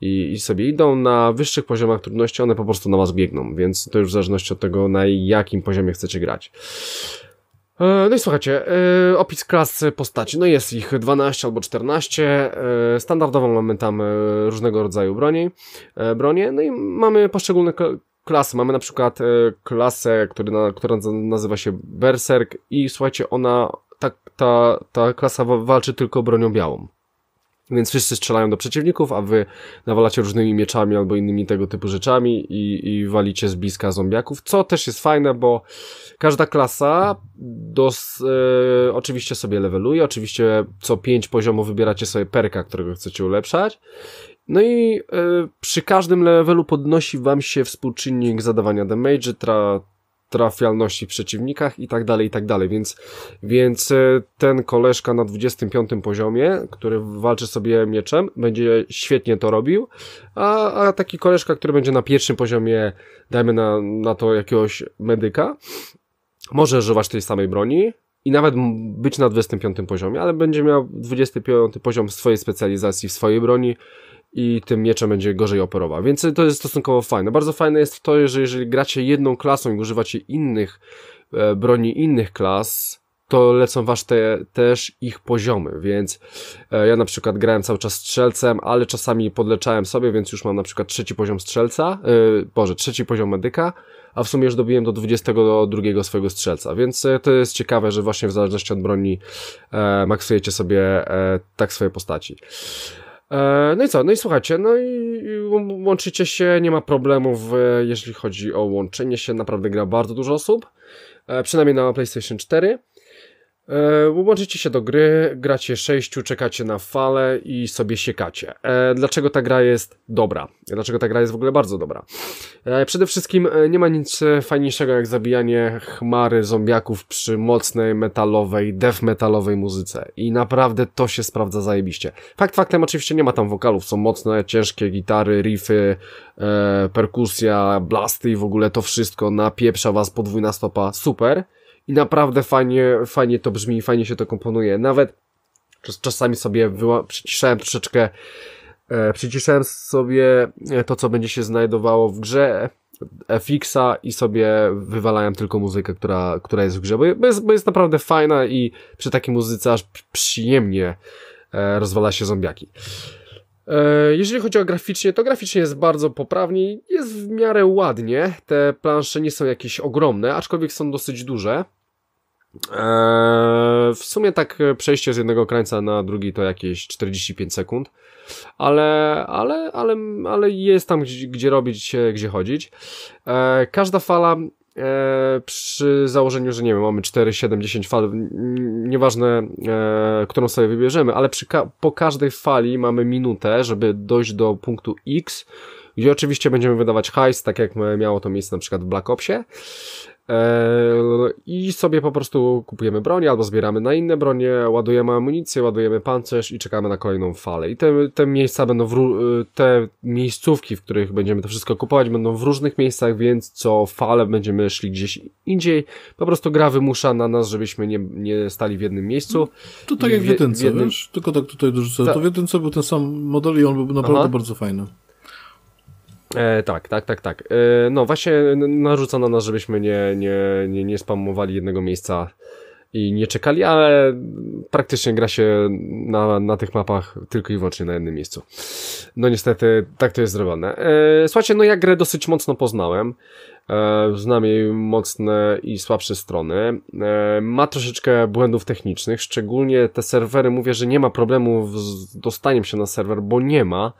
i, i sobie idą. Na wyższych poziomach trudności one po prostu na was biegną, więc to już w zależności od tego, na jakim poziomie chcecie grać. E, no i słuchajcie, e, opis klas postaci, no jest ich 12 albo 14, e, standardowo mamy tam różnego rodzaju broni, bronie, no i mamy poszczególne klasy, mamy na przykład klasę, która nazywa się Berserk i słuchajcie, ona, ta, ta, ta klasa walczy tylko bronią białą. Więc wszyscy strzelają do przeciwników, a wy nawalacie różnymi mieczami albo innymi tego typu rzeczami i, i walicie z bliska zombiaków, co też jest fajne, bo każda klasa dos, e, oczywiście sobie leveluje, oczywiście co 5 poziomów wybieracie sobie perka, którego chcecie ulepszać. No i e, przy każdym levelu podnosi wam się współczynnik zadawania damage, tra, trafialności w przeciwnikach i tak dalej, i tak dalej, więc, więc e, ten koleżka na 25 poziomie, który walczy sobie mieczem, będzie świetnie to robił, a, a taki koleżka, który będzie na pierwszym poziomie, dajmy na, na to jakiegoś medyka, może używać tej samej broni, i nawet być na 25 poziomie, ale będzie miał 25 poziom swojej specjalizacji, w swojej broni i tym mieczem będzie gorzej operował. Więc to jest stosunkowo fajne. Bardzo fajne jest to, że jeżeli gracie jedną klasą i używacie innych e, broni innych klas, to lecą wasz te, też ich poziomy, więc e, ja na przykład grałem cały czas strzelcem, ale czasami podleczałem sobie, więc już mam na przykład trzeci poziom strzelca, e, boże, trzeci poziom medyka, a w sumie już dobiłem do 22 swojego strzelca, więc e, to jest ciekawe, że właśnie w zależności od broni e, maksujecie sobie e, tak swoje postaci. E, no i co? No i słuchajcie, no i łączycie się, nie ma problemów, e, jeżeli chodzi o łączenie się. Naprawdę gra bardzo dużo osób, e, przynajmniej na PlayStation 4. E, łączycie się do gry, gracie sześciu, czekacie na falę i sobie siekacie. E, dlaczego ta gra jest dobra? Dlaczego ta gra jest w ogóle bardzo dobra? E, przede wszystkim e, nie ma nic e, fajniejszego jak zabijanie chmary zombiaków przy mocnej metalowej, death metalowej muzyce. I naprawdę to się sprawdza zajebiście. Fakt faktem oczywiście nie ma tam wokalów, są mocne, ciężkie gitary, riffy, e, perkusja, blasty i w ogóle to wszystko napieprza was podwójna stopa, super i naprawdę fajnie, fajnie to brzmi, fajnie się to komponuje. Nawet czasami sobie przyciszałem troszeczkę, e, przyciszałem sobie to, co będzie się znajdowało w grze FX-a i sobie wywalałem tylko muzykę, która, która jest w grze, bo jest, bo jest naprawdę fajna i przy takiej muzyce aż przyjemnie e, rozwala się zombiaki. E, jeżeli chodzi o graficznie, to graficznie jest bardzo poprawnie, jest w miarę ładnie. Te plansze nie są jakieś ogromne, aczkolwiek są dosyć duże. Eee, w sumie tak e, przejście z jednego krańca na drugi to jakieś 45 sekund, ale, ale, ale, ale jest tam gdzie, gdzie robić, gdzie chodzić. Eee, każda fala eee, przy założeniu, że nie wiem, mamy 4, 7, 10 fal, nieważne eee, którą sobie wybierzemy, ale przy ka po każdej fali mamy minutę, żeby dojść do punktu X, gdzie oczywiście będziemy wydawać hajs, tak jak miało to miejsce na przykład w Black Opsie. Eee, i sobie po prostu kupujemy broń albo zbieramy na inne bronie, ładujemy amunicję, ładujemy pancerz i czekamy na kolejną falę. I te, te miejsca będą, w, e, te miejscówki, w których będziemy to wszystko kupować, będą w różnych miejscach, więc co falę będziemy szli gdzieś indziej. Po prostu gra wymusza na nas, żebyśmy nie, nie stali w jednym miejscu. To tak jak w jedynce, jednym... wiesz? Tylko tak tutaj dorzucę. Ta... To w jedynce był ten sam model i on był naprawdę Aha. bardzo fajny. E, tak, tak, tak, tak. E, no właśnie narzucono nas, żebyśmy nie, nie, nie, nie spamowali jednego miejsca i nie czekali, ale praktycznie gra się na, na tych mapach tylko i wyłącznie na jednym miejscu. No niestety tak to jest zrobione. E, słuchajcie, no ja grę dosyć mocno poznałem. E, znam jej mocne i słabsze strony. E, ma troszeczkę błędów technicznych, szczególnie te serwery, mówię, że nie ma problemu z dostaniem się na serwer, bo nie ma,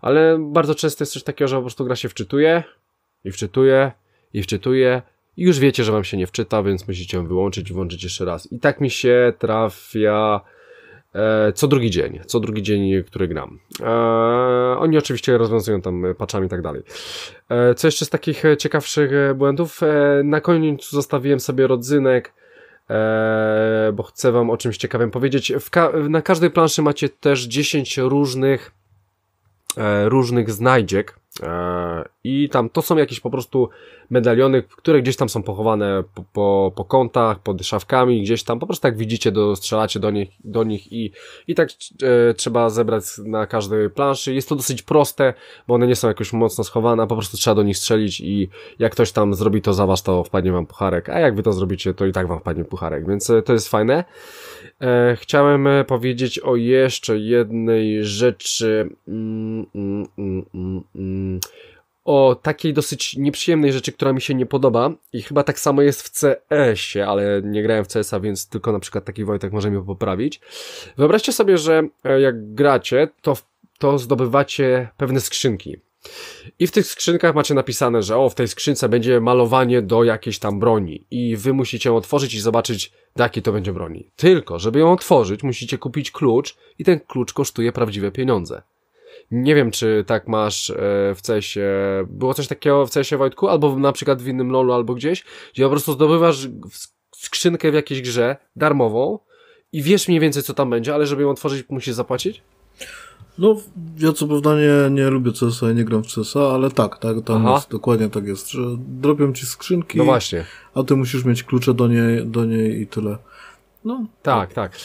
ale bardzo często jest coś takiego, że po prostu gra się wczytuje i wczytuje i wczytuje i już wiecie, że wam się nie wczyta, więc musicie ją wyłączyć i włączyć jeszcze raz. I tak mi się trafia E, co drugi dzień, co drugi dzień, który gram. E, oni oczywiście rozwiązują tam patchami i tak dalej. E, co jeszcze z takich ciekawszych błędów? na końcu zostawiłem sobie rodzynek, bo chcę wam o czymś ciekawym powiedzieć. na każdej planszy macie też 10 różnych różnych znajdziek, i tam to są jakieś po prostu medaliony, które gdzieś tam są pochowane po, po, po kątach, pod szafkami, gdzieś tam po prostu tak widzicie, dostrzelacie do nich, do nich i, i tak e, trzeba zebrać na każdej planszy. Jest to dosyć proste, bo one nie są jakoś mocno schowane, po prostu trzeba do nich strzelić i jak ktoś tam zrobi to za was, to wpadnie wam pucharek, a jak wy to zrobicie, to i tak wam wpadnie pucharek, więc to jest fajne. E, chciałem powiedzieć o jeszcze jednej rzeczy. Mm, mm, mm, o takiej dosyć nieprzyjemnej rzeczy, która mi się nie podoba i chyba tak samo jest w CS-ie, ale nie grałem w CS-a, więc tylko na przykład taki Wojtek może mi poprawić. Wyobraźcie sobie, że e, jak gracie, to, to zdobywacie pewne skrzynki. I w tych skrzynkach macie napisane, że o, w tej skrzynce będzie malowanie do jakiejś tam broni i wy musicie ją otworzyć i zobaczyć, do jakiej to będzie broni. Tylko, żeby ją otworzyć, musicie kupić klucz i ten klucz kosztuje prawdziwe pieniądze. Nie wiem, czy tak masz e, w CESie. Było coś takiego w CESie, Wojtku? Albo na przykład w innym LoLu, albo gdzieś, gdzie po prostu zdobywasz skrzynkę w jakiejś grze, darmową, i wiesz mniej więcej, co tam będzie, ale żeby ją otworzyć, musisz zapłacić? No, ja co prawda nie, nie lubię CSA i nie gram w CSA, ale tak, tak tam jest, dokładnie tak jest, że drobią ci skrzynki, no właśnie. a ty musisz mieć klucze do niej, do niej i tyle. No. Tak, tak. tak.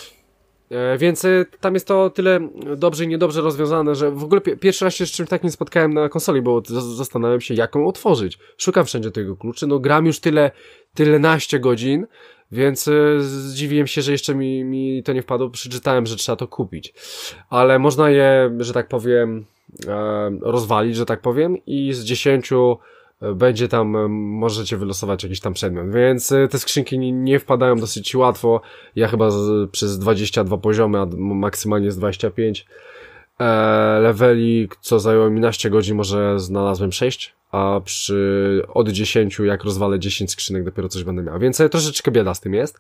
E, więc e, tam jest to tyle dobrze i niedobrze rozwiązane, że w ogóle pierwszy raz się z czymś takim spotkałem na konsoli, bo zastanawiam się, jaką otworzyć. Szukam wszędzie tego kluczy, no gram już tyle, tyle naście godzin, więc e, zdziwiłem się, że jeszcze mi, mi to nie wpadło. Przeczytałem, że trzeba to kupić. Ale można je, że tak powiem, rozwalić, że tak powiem, i z dziesięciu 10 będzie tam, e, możecie wylosować jakiś tam przedmiot, więc e, te skrzynki nie wpadają dosyć łatwo, ja chyba z, przez 22 poziomy, a maksymalnie z 25 e, leveli, co zajęło mi 11 godzin, może znalazłem 6, a przy od 10, jak rozwalę 10 skrzynek, dopiero coś będę miał, więc e, troszeczkę bieda z tym jest.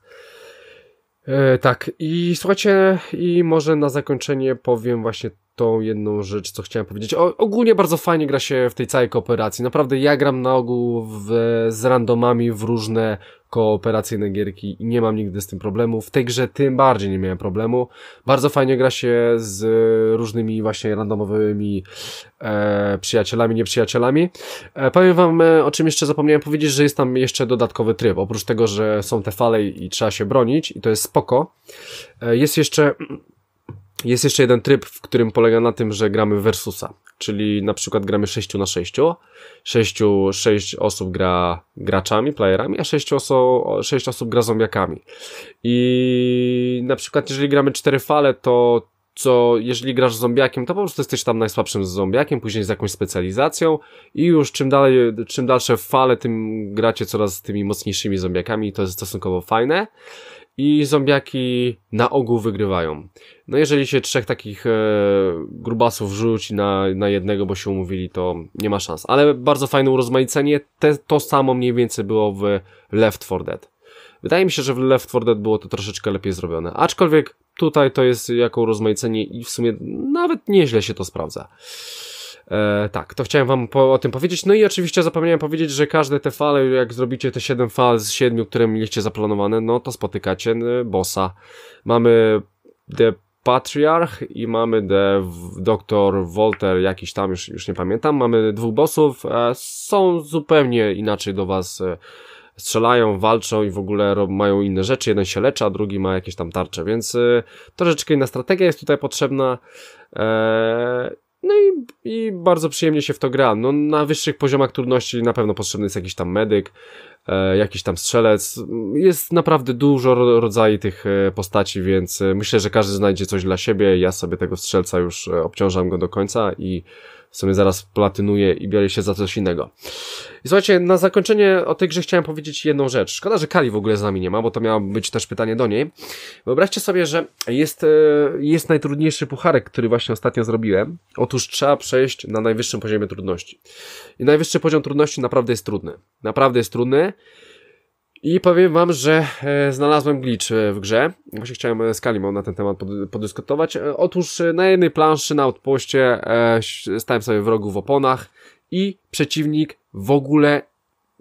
E, tak, i słuchajcie, i może na zakończenie powiem właśnie tą jedną rzecz, co chciałem powiedzieć. O, ogólnie bardzo fajnie gra się w tej całej kooperacji. Naprawdę ja gram na ogół w, z randomami w różne kooperacyjne gierki i nie mam nigdy z tym problemu. W tej grze tym bardziej nie miałem problemu. Bardzo fajnie gra się z różnymi właśnie randomowymi e, przyjacielami, nieprzyjacielami. E, powiem wam, e, o czym jeszcze zapomniałem powiedzieć, że jest tam jeszcze dodatkowy tryb. Oprócz tego, że są te fale i trzeba się bronić i to jest spoko. E, jest jeszcze Jest jeszcze jeden tryb, w którym polega na tym, że gramy versusa, czyli na przykład gramy 6 na 6. 6, 6 osób gra graczami, playerami, a 6, oso, 6 osób gra zombiakami. I na przykład jeżeli gramy 4 fale, to co jeżeli grasz z zombiakiem, to po prostu jesteś tam najsłabszym z zombiakiem, później z jakąś specjalizacją i już czym dalej, czym dalsze fale, tym gracie coraz z tymi mocniejszymi zombiakami i to jest stosunkowo fajne i zombiaki na ogół wygrywają. No jeżeli się trzech takich e, grubasów rzuci na, na jednego, bo się umówili, to nie ma szans. Ale bardzo fajne urozmaicenie, Te, to samo mniej więcej było w Left 4 Dead. Wydaje mi się, że w Left 4 Dead było to troszeczkę lepiej zrobione, aczkolwiek tutaj to jest jako urozmaicenie i w sumie nawet nieźle się to sprawdza. E, tak, to chciałem wam po, o tym powiedzieć. No i oczywiście zapomniałem powiedzieć, że każde te fale, jak zrobicie te 7 fal z 7, które mieliście zaplanowane, no to spotykacie y, bossa. Mamy The Patriarch i mamy The Dr. Walter, jakiś tam, już, już nie pamiętam. Mamy dwóch bossów, e, są zupełnie inaczej do was e, strzelają, walczą i w ogóle mają inne rzeczy. Jeden się leczy, a drugi ma jakieś tam tarcze, więc e, troszeczkę inna strategia jest tutaj potrzebna. Eee, no i, i bardzo przyjemnie się w to gra. No, na wyższych poziomach trudności na pewno potrzebny jest jakiś tam medyk, e, jakiś tam strzelec. Jest naprawdę dużo ro rodzajów tych e, postaci, więc e, myślę, że każdy znajdzie coś dla siebie. Ja sobie tego strzelca już e, obciążam go do końca i w sumie zaraz platynuję i biorę się za coś innego. I słuchajcie, na zakończenie o tej grze chciałem powiedzieć jedną rzecz. Szkoda, że Kali w ogóle z nami nie ma, bo to miało być też pytanie do niej. Wyobraźcie sobie, że jest, e, jest najtrudniejszy pucharek, który właśnie ostatnio zrobiłem. Otóż trzeba przejść na najwyższym poziomie trudności. I najwyższy poziom trudności naprawdę jest trudny. Naprawdę jest trudny. I powiem wam, że e, znalazłem glitch e, w grze. Właśnie chciałem e, z Kalimą na ten temat podyskutować. Otóż na jednej planszy na odpoście stałem sobie w rogu w oponach i przeciwnik w ogóle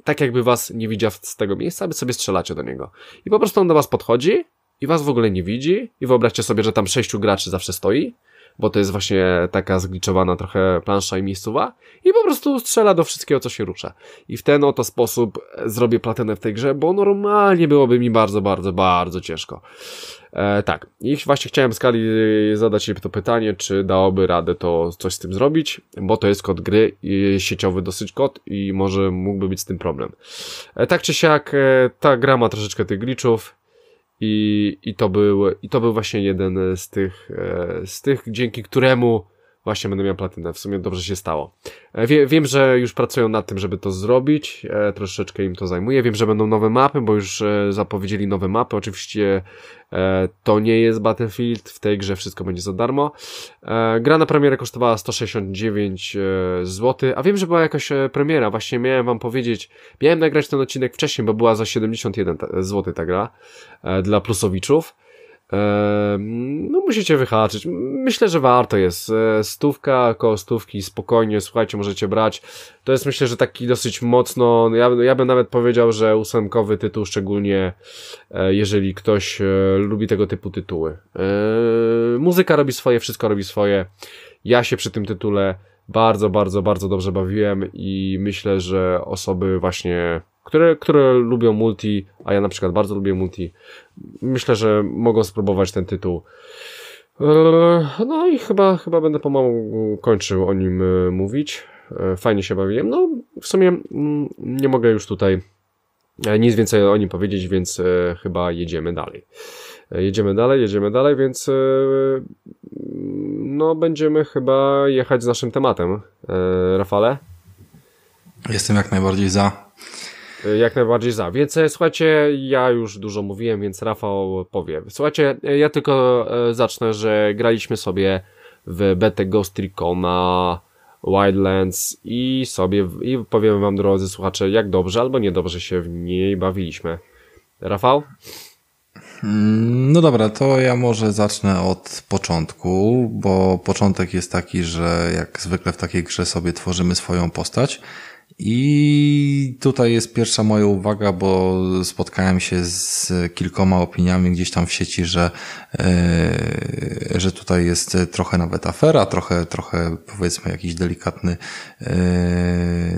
tak jakby was nie widział z tego miejsca, aby sobie strzelacie do niego. I po prostu on do was podchodzi i was w ogóle nie widzi i wyobraźcie sobie, że tam sześciu graczy zawsze stoi bo to jest właśnie taka zgliczowana trochę plansza i miejscowa i po prostu strzela do wszystkiego, co się rusza. I w ten oto sposób e, zrobię platynę w tej grze, bo normalnie byłoby mi bardzo, bardzo, bardzo ciężko. E, tak, i właśnie chciałem skali e, zadać się to pytanie, czy dałoby radę to coś z tym zrobić, bo to jest kod gry sieciowy dosyć kod i może mógłby być z tym problem. E, tak czy siak, e, ta gra ma troszeczkę tych glitchów, i, i, to, był, i to był właśnie jeden z tych, e, z tych dzięki któremu Właśnie będę miał platynę, w sumie dobrze się stało. E, wie, wiem, że już pracują nad tym, żeby to zrobić, e, troszeczkę im to zajmuje. Wiem, że będą nowe mapy, bo już e, zapowiedzieli nowe mapy. Oczywiście e, to nie jest Battlefield, w tej grze wszystko będzie za darmo. E, gra na premierę kosztowała 169 e, zł, a wiem, że była jakaś premiera, właśnie miałem wam powiedzieć, miałem nagrać ten odcinek wcześniej, bo była za 71 zł ta gra dla plusowiczów no musicie wyhaczyć. Myślę, że warto jest. E, stówka, koło stówki, spokojnie, słuchajcie, możecie brać. To jest myślę, że taki dosyć mocno, ja, ja bym nawet powiedział, że ósemkowy tytuł, szczególnie e, jeżeli ktoś e, lubi tego typu tytuły. Muzyka robi swoje, wszystko robi swoje. Ja się przy tym tytule bardzo, bardzo, bardzo dobrze bawiłem i myślę, że osoby właśnie które, które lubią multi, a ja na przykład bardzo lubię multi. Myślę, że mogą spróbować ten tytuł. Eee, no i chyba, chyba będę pomału kończył o nim e, mówić. E, fajnie się bawiłem. No, w sumie mm, nie mogę już tutaj e, nic więcej o nim powiedzieć, więc chyba jedziemy dalej. Jedziemy dalej, jedziemy dalej, więc no będziemy chyba jechać z naszym tematem. Rafale? Jestem jak najbardziej za. Y, jak najbardziej za. Więc e, słuchajcie, ja już dużo mówiłem, więc Rafał powie. Słuchajcie, e, ja tylko e, zacznę, że graliśmy sobie w betę Ghost Recona Wildlands i sobie, i powiem wam drodzy słuchacze, jak dobrze albo niedobrze się w niej bawiliśmy. Rafał? Mm, no dobra, to ja może zacznę od początku, bo początek jest taki, że jak zwykle w takiej grze sobie tworzymy swoją postać i tutaj jest pierwsza moja uwaga, bo spotkałem się z kilkoma opiniami gdzieś tam w sieci, że, e, że tutaj jest trochę nawet afera, trochę, trochę powiedzmy jakiś delikatny, e,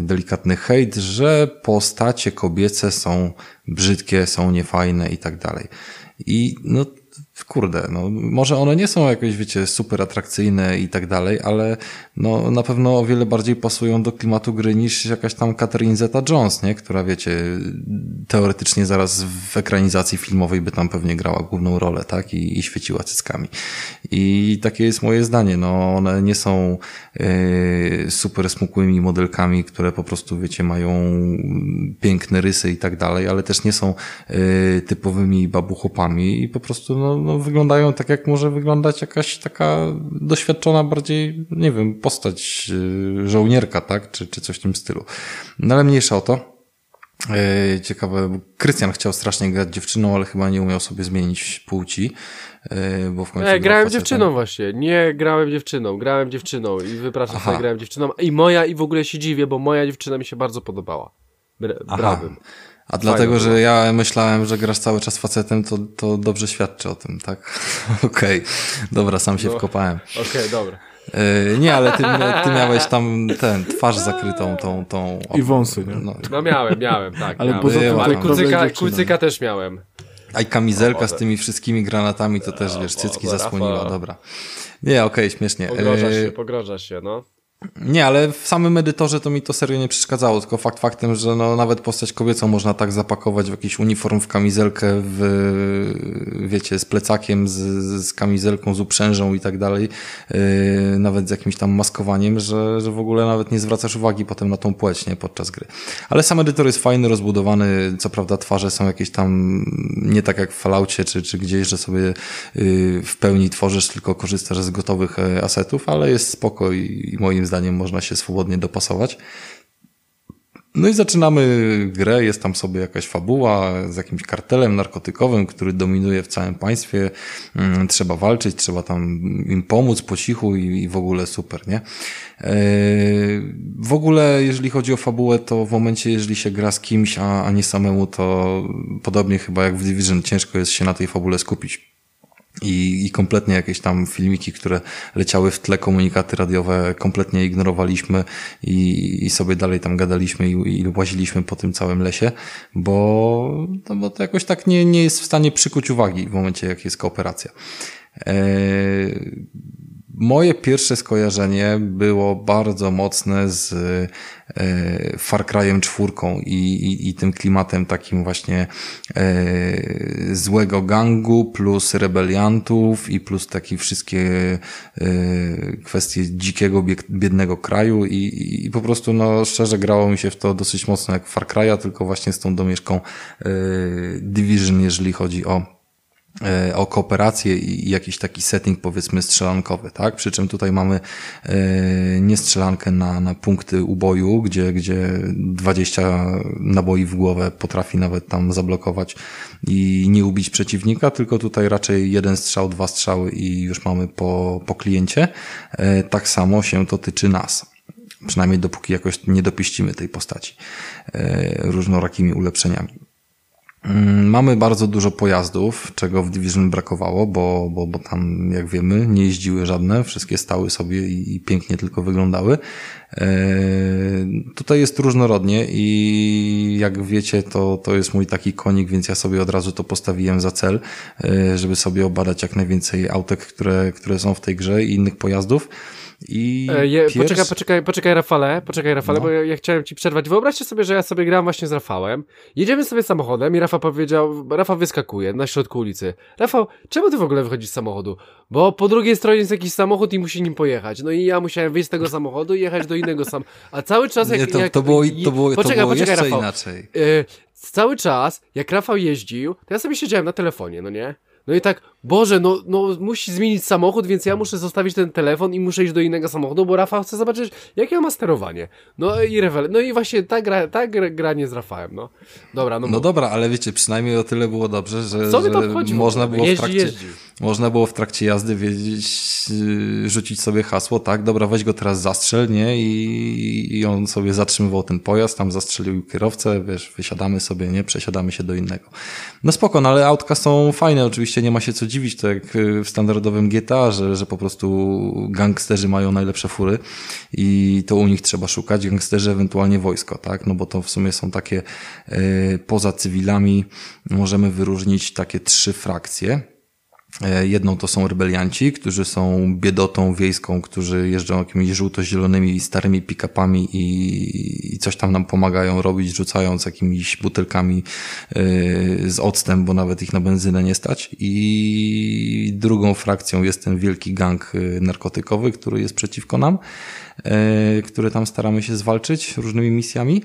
delikatny hejt, że postacie kobiece są brzydkie, są niefajne i tak dalej. I no, kurde, no może one nie są jakoś, wiecie, super atrakcyjne i tak dalej, ale no na pewno o wiele bardziej pasują do klimatu gry niż jakaś tam Catherine Zeta-Jones, nie? Która, wiecie, teoretycznie zaraz w ekranizacji filmowej by tam pewnie grała główną rolę, tak? I, i świeciła cyckami. I takie jest moje zdanie, no one nie są yy, super smukłymi modelkami, które po prostu, wiecie, mają piękne rysy i tak dalej, ale też nie są yy, typowymi babuchopami i po prostu, no, no no, wyglądają tak, jak może wyglądać jakaś taka doświadczona bardziej, nie wiem, postać y, żołnierka, tak? Czy, czy coś w tym stylu. No ale mniejsza o to. E, ciekawe, bo Krystian chciał strasznie grać dziewczyną, ale chyba nie umiał sobie zmienić płci, e, bo w końcu. E, grałem dziewczyną właśnie. Nie grałem dziewczyną, grałem dziewczyną i wypraszam sobie, grałem dziewczyną. I moja i w ogóle się dziwię, bo moja dziewczyna mi się bardzo podobała. Bra Aha. Brawym. A dlatego, że ja myślałem, że grasz cały czas facetem, to, to dobrze świadczy o tym, tak? Okej, okay. dobra, sam się no. wkopałem. Okej, okay, dobra. E, nie, ale ty, ty, miałeś tam ten, twarz zakrytą tą... tą I wąsy, nie? No, no miałem, miałem, tak. Ale, miałem. Poza tym, ale kucyka, kucyka też miałem. A i kamizelka z tymi wszystkimi granatami to też, wiesz, cycki zasłoniła, dobra. Nie, okej, okay, śmiesznie. Pogrożasz e, się, pogrożasz się, no. Nie, ale w samym edytorze to mi to serio nie przeszkadzało, tylko fakt faktem, że no, nawet postać kobiecą można tak zapakować w jakiś uniform, w kamizelkę, w, wiecie, z plecakiem, z, z kamizelką, z uprzężą i tak dalej, yy, nawet z jakimś tam maskowaniem, że, że w ogóle nawet nie zwracasz uwagi potem na tą płeć, nie, podczas gry. Ale sam edytor jest fajny, rozbudowany, co prawda twarze są jakieś tam, nie tak jak w Falloutie czy, czy gdzieś, że sobie yy, w pełni tworzysz, tylko korzystasz z gotowych e, asetów, ale jest spoko i, i moim zdaniem można się swobodnie dopasować. No i zaczynamy grę, jest tam sobie jakaś fabuła z jakimś kartelem narkotykowym, który dominuje w całym państwie. Mm, trzeba walczyć, trzeba tam im pomóc po cichu i, w ogóle super, nie? Yy, w ogóle, jeżeli chodzi o fabułę, to w momencie, jeżeli się gra z kimś, a, a nie samemu, to podobnie chyba jak w Division, ciężko jest się na tej fabule skupić i, I kompletnie jakieś tam filmiki, które leciały w tle, komunikaty radiowe, kompletnie ignorowaliśmy i, i sobie dalej tam gadaliśmy i, i łaziliśmy po tym całym lesie, bo, no bo to jakoś tak nie, nie jest w stanie przykuć uwagi w momencie, jak jest kooperacja. Eee, Moje pierwsze skojarzenie było bardzo mocne z e, Far Cryem czwórką i, i, i tym klimatem takim właśnie e, złego gangu plus rebeliantów i plus takie wszystkie e, kwestie dzikiego, biednego kraju i, i, po prostu no szczerze grało mi się w to dosyć mocno jak Far Cry'a, tylko właśnie z tą domieszką e, Division, jeżeli chodzi o E, o kooperację i jakiś taki setting powiedzmy strzelankowy, tak? Przy czym tutaj mamy e, nie strzelankę na, na punkty uboju, gdzie, gdzie 20 naboi w głowę potrafi nawet tam zablokować i nie ubić przeciwnika, tylko tutaj raczej jeden strzał, dwa strzały i już mamy po, po kliencie. E, tak samo się to tyczy nas przynajmniej dopóki jakoś nie dopiścimy tej postaci różnorakimi ulepszeniami. Mm, mamy bardzo dużo pojazdów, czego w Division brakowało, bo, bo, bo tam, jak wiemy, nie jeździły żadne, wszystkie stały sobie i, i pięknie tylko wyglądały. E, tutaj jest różnorodnie i jak wiecie, to, to jest mój taki konik, więc ja sobie od razu to postawiłem za cel, e, żeby sobie obadać jak najwięcej autek, które, które są w tej grze i innych pojazdów. I e, Je, piers... Poczekaj, poczekaj, poczekaj Rafale, poczekaj Rafale, no. bo ja, ja, chciałem ci przerwać. Wyobraźcie sobie, że ja sobie grałem właśnie z Rafałem. Jedziemy sobie samochodem i Rafa powiedział, Rafa wyskakuje na środku ulicy. Rafał, czemu ty w ogóle wychodzisz z samochodu? Bo po drugiej stronie jest jakiś samochód i musi nim pojechać. No i ja musiałem wyjść z tego samochodu i jechać do innego sam. A cały czas jak... Nie, to, jak, to było, to było, poczekaj, to było poczekaj, jeszcze Rafał. inaczej. Y, cały czas, jak Rafał jeździł, to ja sobie siedziałem na telefonie, no nie? No i tak Boże, no, no musi zmienić samochód, więc ja muszę zostawić ten telefon i muszę iść do innego samochodu, bo Rafał chce zobaczyć, jakie ja ma sterowanie. No i rewel. No i właśnie ta gra, ta gra, gra nie z Rafałem, no. Dobra, no. No bo... dobra, ale wiecie, przynajmniej o tyle było dobrze, że, Co że można było jeździ, w trakcie. Jeździ. Można było w trakcie jazdy wiedzieć, y, rzucić sobie hasło, tak, dobra, weź go teraz zastrzel, nie? I, I on sobie zatrzymywał ten pojazd, tam zastrzelił kierowcę, wiesz, wysiadamy sobie, nie? Przesiadamy się do innego. No spoko, no ale autka są fajne, oczywiście nie ma się co dziwić, to jak y, w standardowym GTA, że, że po prostu gangsterzy mają najlepsze fury i to u nich trzeba szukać, gangsterzy ewentualnie wojsko, tak? No bo to w sumie są takie, y, poza cywilami możemy wyróżnić takie trzy frakcje. E, jedną to są rebelianci, którzy są biedotą wiejską, którzy jeżdżą jakimiś żółto-zielonymi starymi pick-upami i, i, coś tam nam pomagają robić, rzucając jakimiś butelkami yy, z octem, bo nawet ich na benzynę nie stać. I drugą frakcją jest ten wielki gang e, narkotykowy, który jest przeciwko nam, yy, który tam staramy się zwalczyć różnymi misjami.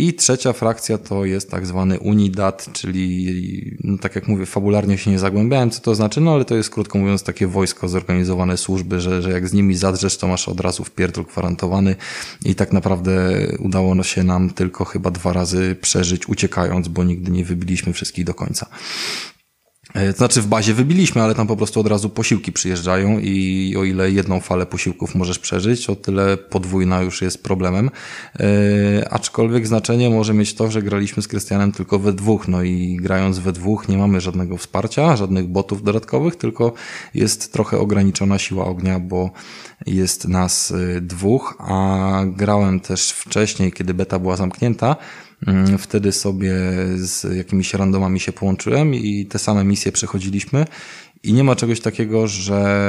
I trzecia frakcja to jest tak zwany unidat, czyli no tak jak mówię, fabularnie się nie zagłębiałem, co to znaczy, no ale to jest krótko mówiąc takie wojsko, zorganizowane służby, że, że jak z nimi zadrzesz, to masz od razu wpierdol gwarantowany i tak naprawdę udało no się nam tylko chyba dwa razy przeżyć uciekając, bo nigdy nie wybiliśmy wszystkich do końca. E, znaczy w bazie wybiliśmy, ale tam po prostu od razu posiłki przyjeżdżają i o ile jedną falę posiłków możesz przeżyć, o tyle podwójna już jest problemem. E, aczkolwiek znaczenie może mieć to, że graliśmy z Krystianem tylko we dwóch, no i grając we dwóch nie mamy żadnego wsparcia, żadnych botów dodatkowych, tylko jest trochę ograniczona siła ognia, bo jest nas e, dwóch, a grałem też wcześniej, kiedy beta była zamknięta, Mm, wtedy sobie z jakimiś randomami się połączyłem i te same misje przechodziliśmy. I nie ma czegoś takiego, że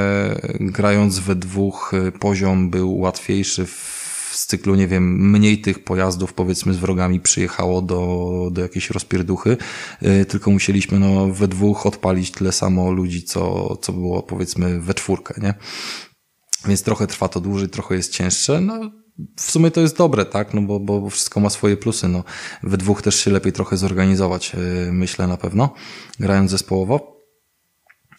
grając we dwóch y, poziom był łatwiejszy w cyklu, nie wiem, mniej tych pojazdów powiedzmy z wrogami przyjechało do, do jakiejś rozpierduchy, yy, tylko musieliśmy no, we dwóch odpalić tyle samo ludzi, co, co było powiedzmy we czwórkę, nie? Więc trochę trwa to dłużej, trochę jest cięższe, no w sumie to jest dobre, tak? No bo, bo wszystko ma swoje plusy. No. We dwóch też się lepiej trochę zorganizować, y, myślę na pewno, grając zespołowo.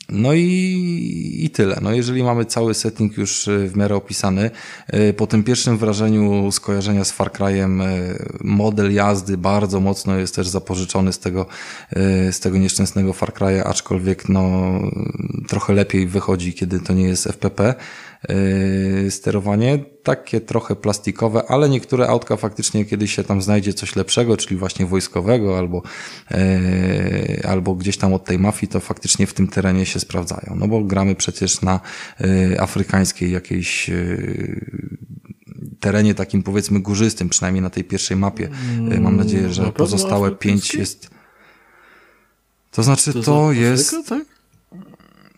No i, i tyle. No jeżeli mamy cały setting już y, w miarę opisany, y, po tym pierwszym wrażeniu skojarzenia z Far Cry'em model jazdy bardzo mocno jest też zapożyczony z tego, z tego nieszczęsnego Far Cry'a, aczkolwiek no, trochę lepiej wychodzi, kiedy to nie jest FPP. Y, sterowanie, takie trochę plastikowe, ale niektóre autka faktycznie kiedyś się tam znajdzie coś lepszego, czyli właśnie wojskowego albo, y, albo gdzieś tam od tej mafii, to faktycznie w tym terenie się sprawdzają. No bo gramy przecież na y, afrykańskiej jakiejś terenie takim powiedzmy górzystym, przynajmniej na tej pierwszej mapie. Mam nadzieję, że mm, na pozostałe pięć jest. To znaczy, to, to jest. Afryka, tak?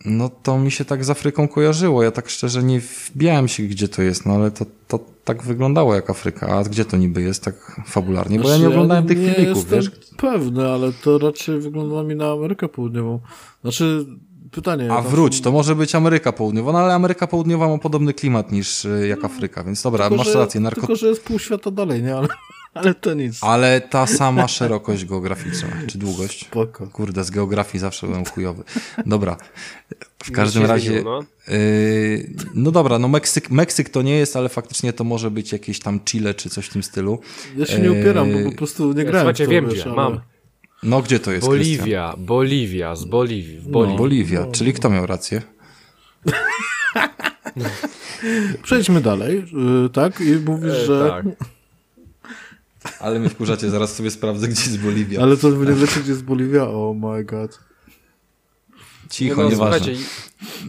no to mi się tak z Afryką kojarzyło. Ja tak szczerze nie wbijałem się, gdzie to jest, no ale to, to tak wyglądało jak Afryka. A gdzie to niby jest tak fabularnie? Bo znaczy, ja nie oglądałem tych nie filmików, wiesz? Pewne, ale to raczej wyglądało mi na Amerykę Południową. Znaczy, pytanie. A wróć, to może być Ameryka Południowa, no ale Ameryka Południowa ma podobny klimat niż y, jak no, Afryka, więc dobra, tylko, masz rację. Narko... Tylko, że jest pół świata dalej, nie? Ale... Ale to nic. Ale ta sama szerokość geograficzna, czy długość. Spoko. Kurde, z geografii zawsze byłem chujowy. Dobra. W każdym razie. no. Yy, no dobra, no Meksyk, Meksyk to nie jest, ale faktycznie to może być jakieś tam Chile czy coś w tym stylu. Ja się nie y, upieram, yy, bo po prostu nie grałem. Słuchajcie, wiem wiesz, gdzie, ale... mam. No gdzie to jest? Boliwia, Christian? Boliwia, z Boliwii. Boliwii. No, Boliwia, no, czyli kto miał rację? Przejdźmy dalej, yy, tak? I mówisz, e, że... Tak. Ale mnie wkurzacie, zaraz sobie sprawdzę, gdzie jest Boliwia. Ale to nie wiecie, gdzie jest Boliwia? Oh my god. Cicho, no, nieważne.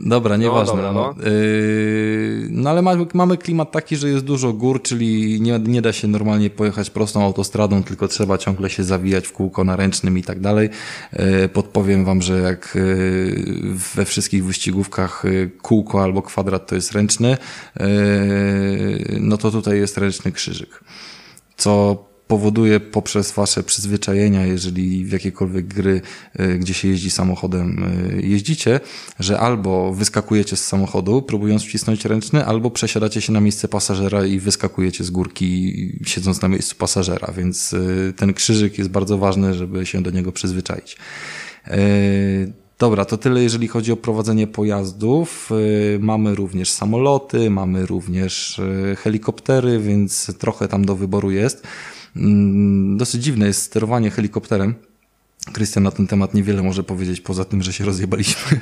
Dobra, nieważne. No, dobra, no. Yy, no ale mamy, mamy klimat taki, że jest dużo gór, czyli nie, nie da się normalnie pojechać prostą autostradą, tylko trzeba ciągle się zawijać w kółko na ręcznym i tak dalej. Yy, podpowiem wam, że jak yy, we wszystkich wyścigówkach y, kółko albo kwadrat to jest ręczny, y, no to tutaj jest ręczny krzyżyk co powoduje poprzez wasze przyzwyczajenia, jeżeli w jakiejkolwiek gry, e, gdzie się jeździ samochodem, e, jeździcie, że albo wyskakujecie z samochodu, próbując wcisnąć ręczny, albo przesiadacie się na miejsce pasażera i wyskakujecie z górki, siedząc na miejscu pasażera, więc e, ten krzyżyk jest bardzo ważny, żeby się do niego przyzwyczaić. Dobra, to tyle jeżeli chodzi o prowadzenie pojazdów. Y, mamy również samoloty, mamy również y, helikoptery, więc trochę tam do wyboru jest. Mm, dosyć dziwne jest sterowanie helikopterem. Krystian na ten temat niewiele może powiedzieć, poza tym, że się rozjebaliśmy.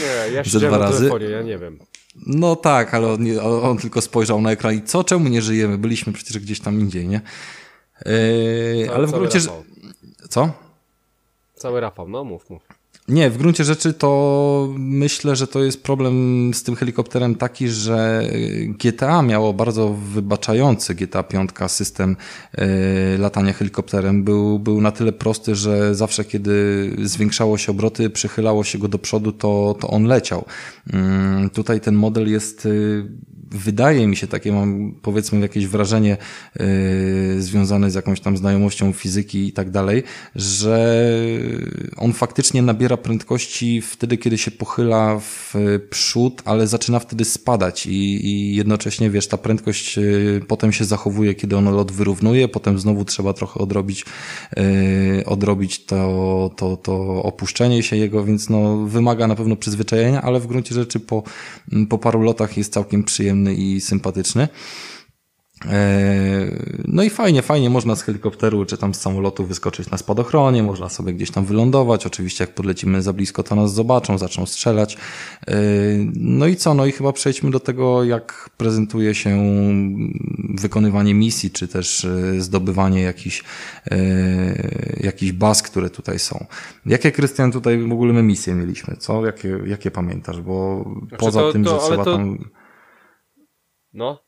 Nie, ja się razy. Telefonie, ja nie wiem. No tak, ale on, on, tylko spojrzał na ekran i co, czemu nie żyjemy? Byliśmy przecież gdzieś tam indziej, nie? Eee, ale w gruncie... Rafał. Co? Cały Rafał, no mów, mów. Nie, w gruncie rzeczy to myślę, że to jest problem z tym helikopterem taki, że GTA miało bardzo wybaczający GTA 5 system e, latania helikopterem. Był, był na tyle prosty, że zawsze kiedy zwiększało się obroty, przychylało się go do przodu, to, to on leciał. Mm, tutaj ten model jest e, wydaje mi się takie, mam powiedzmy jakieś wrażenie yy, związane z jakąś tam znajomością fizyki i tak dalej, że on faktycznie nabiera prędkości wtedy, kiedy się pochyla w przód, ale zaczyna wtedy spadać i, i jednocześnie, wiesz, ta prędkość yy, potem się zachowuje, kiedy on lot wyrównuje, potem znowu trzeba trochę odrobić, yy, odrobić to, to, to opuszczenie się jego, więc no, wymaga na pewno przyzwyczajenia, ale w gruncie rzeczy po, po paru lotach jest całkiem przyjemny przyjemny i sympatyczny. E, no i fajnie, fajnie można z helikopteru czy tam z samolotu wyskoczyć na spadochronie, można sobie gdzieś tam wylądować. Oczywiście jak podlecimy za blisko, to nas zobaczą, zaczną strzelać. E, no i co? No i chyba przejdźmy do tego, jak prezentuje się wykonywanie misji, czy też e, zdobywanie jakichś, jakichś baz, które tutaj są. Jakie, Krystian, tutaj w ogóle my misje mieliśmy, co? Jakie, jakie pamiętasz? Bo znaczy poza to, tym, to, że trzeba to... tam no.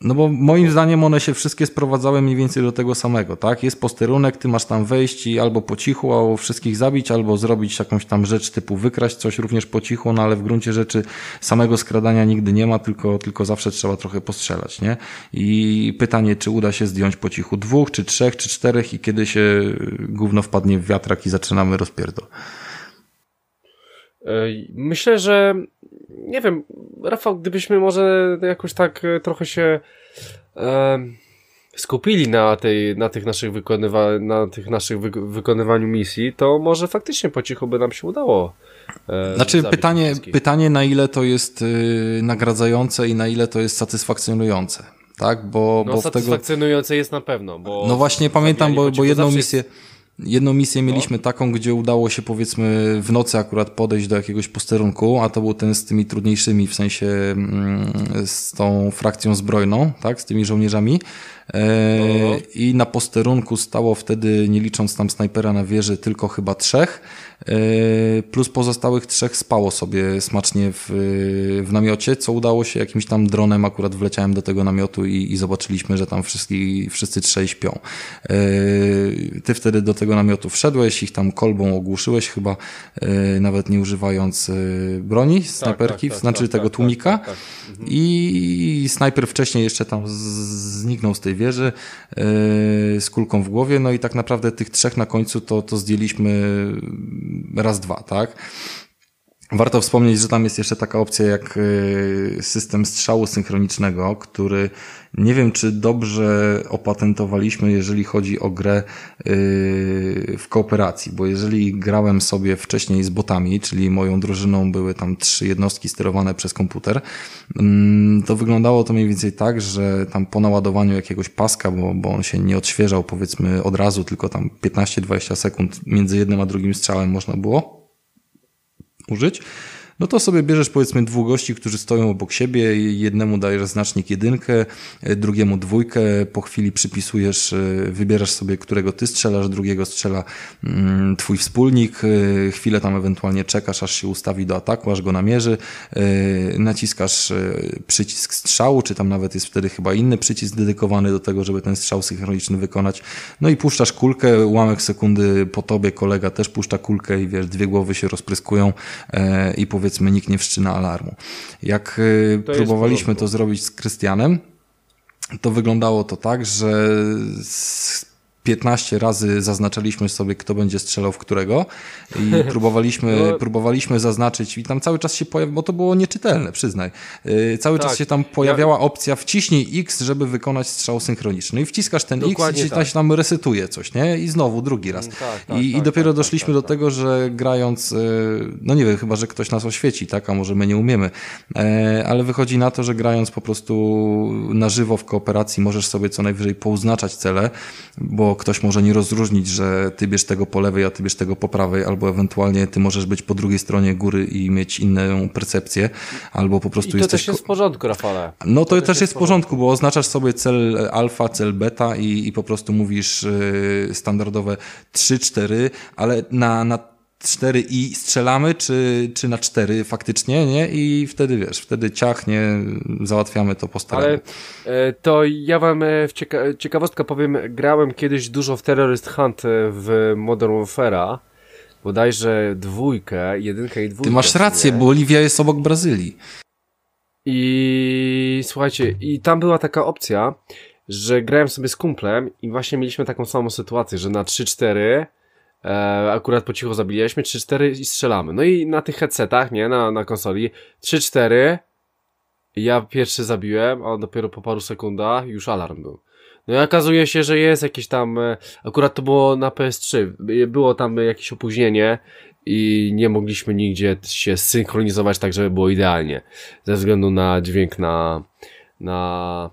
No bo moim zdaniem one się wszystkie sprowadzały mniej więcej do tego samego, tak? Jest posterunek, ty masz tam wejść i albo po cichu albo wszystkich zabić, albo zrobić jakąś tam rzecz typu wykraść coś również po cichu, no ale w gruncie rzeczy samego skradania nigdy nie ma, tylko, tylko zawsze trzeba trochę postrzelać, nie? I pytanie, czy uda się zdjąć po cichu dwóch, czy trzech, czy czterech i kiedy się gówno wpadnie w wiatrak i zaczynamy rozpierdol. E, myślę, że nie wiem, Rafał, gdybyśmy może jakoś tak e, trochę się e, skupili na, tej, na tych naszych, wykonywa na tych naszych wykonywaniu misji, to może faktycznie po cichu by nam się udało. E, znaczy pytanie, pytanie na ile to jest y, nagradzające i na ile to jest satysfakcjonujące. Tak, bo, no, bo satysfakcjonujące tego... jest na pewno. Bo no właśnie pamiętam, bo, bo jedną misję. Jedną misję no. mieliśmy taką, gdzie udało się powiedzmy w nocy akurat podejść do jakiegoś posterunku, a to był ten z tymi trudniejszymi, w sensie mm, z tą frakcją zbrojną, tak, z tymi żołnierzami. E, no. I na posterunku stało wtedy, nie licząc tam snajpera na wieży, tylko chyba trzech. E, plus pozostałych trzech spało sobie smacznie w, w namiocie, co udało się jakimś tam dronem, akurat wleciałem do tego namiotu i, i zobaczyliśmy, że tam wszyscy, wszyscy trzej śpią. E, ty wtedy do tego namiotu wszedłeś, ich tam kolbą ogłuszyłeś chyba, e, nawet nie używając broni, tak, snajperki, tak, tak, znaczy tak, tego tak, tak, tłumika mhm. i snajper wcześniej jeszcze tam zniknął z tej wieży z kulką w głowie, no i tak naprawdę tych trzech na końcu to, to zdjęliśmy raz, dwa, tak? Warto wspomnieć, że tam jest jeszcze taka opcja jak y, system strzału synchronicznego, który nie wiem, czy dobrze opatentowaliśmy, jeżeli chodzi o grę y, w kooperacji, bo jeżeli grałem sobie wcześniej z botami, czyli moją drużyną były tam trzy jednostki sterowane przez komputer, mm, to wyglądało to mniej więcej tak, że tam po naładowaniu jakiegoś paska, bo, bo on się nie odświeżał powiedzmy od razu, tylko tam 15-20 sekund między jednym a drugim strzałem można było użyć no to sobie bierzesz powiedzmy dwóch gości, którzy stoją obok siebie, jednemu dajesz znacznik jedynkę, e, drugiemu dwójkę, po chwili przypisujesz, e, wybierasz sobie, którego ty strzelasz, drugiego strzela mm, twój wspólnik, e, chwilę tam ewentualnie czekasz, aż się ustawi do ataku, aż go namierzy, naciskasz przycisk strzału, czy tam nawet jest wtedy chyba inny przycisk dedykowany do tego, żeby ten strzał synchroniczny wykonać, no i puszczasz kulkę, łamek sekundy po tobie kolega też puszcza kulkę i wiesz, dwie głowy się rozpryskują i powiedz powiedzmy nikt nie wszczyna alarmu. Jak y, to próbowaliśmy to zrobić z Krystianem, to wyglądało to tak, że 15 razy zaznaczaliśmy sobie, kto będzie strzelał w którego i próbowaliśmy, no. próbowaliśmy zaznaczyć i tam cały czas się pojawiało, bo to było nieczytelne, przyznaj. Yy, cały tak. czas się tam pojawiała opcja wciśnij X, żeby wykonać strzał synchroniczny i wciskasz ten Dokładnie X i tak. się tam resetuje coś, nie? I znowu drugi raz. Mm, tak, tak, I, I, tak, dopiero tak, tak, doszliśmy do tego, że grając, yy, no nie wiem, chyba, że ktoś nas oświeci, tak? A może my nie umiemy. Yy, ale wychodzi na to, że grając po prostu na żywo w kooperacji możesz sobie co najwyżej pouznaczać cele, bo ktoś może nie rozróżnić, że ty bierz tego po lewej, a ty bierz tego po prawej, albo ewentualnie ty możesz być po drugiej stronie góry i mieć inną percepcję, albo po prostu I to jesteś... to też jest w porządku, Rafale. No to, to też, też, jest w porządku, porządku, bo oznaczasz sobie cel alfa, cel beta i, i po prostu mówisz yy, standardowe 3, 4, ale na, na 4 i strzelamy, czy, czy na 4 faktycznie, nie? I wtedy wiesz, wtedy ciachnie, załatwiamy to po Ale e, to ja wam e, w cieka ciekawostkę powiem, grałem kiedyś dużo w Terrorist Hunt e, w Modern Warfare'a, bodajże dwójkę, jedynkę i dwójkę. Ty masz rację, nie? bo Oliwia jest obok Brazylii. I słuchajcie, i tam była taka opcja, że grałem sobie z kumplem i właśnie mieliśmy taką samą sytuację, że na 3-4 e, akurat po cichu zabiliśmy 3-4 i strzelamy. No i na tych headsetach, nie, na, na konsoli, 3-4, ja pierwszy zabiłem, a dopiero po paru sekundach już alarm był. No i okazuje się, że jest jakieś tam, e, akurat to było na PS3, e, było tam jakieś opóźnienie i nie mogliśmy nigdzie się synchronizować tak, żeby było idealnie, ze względu na dźwięk na, na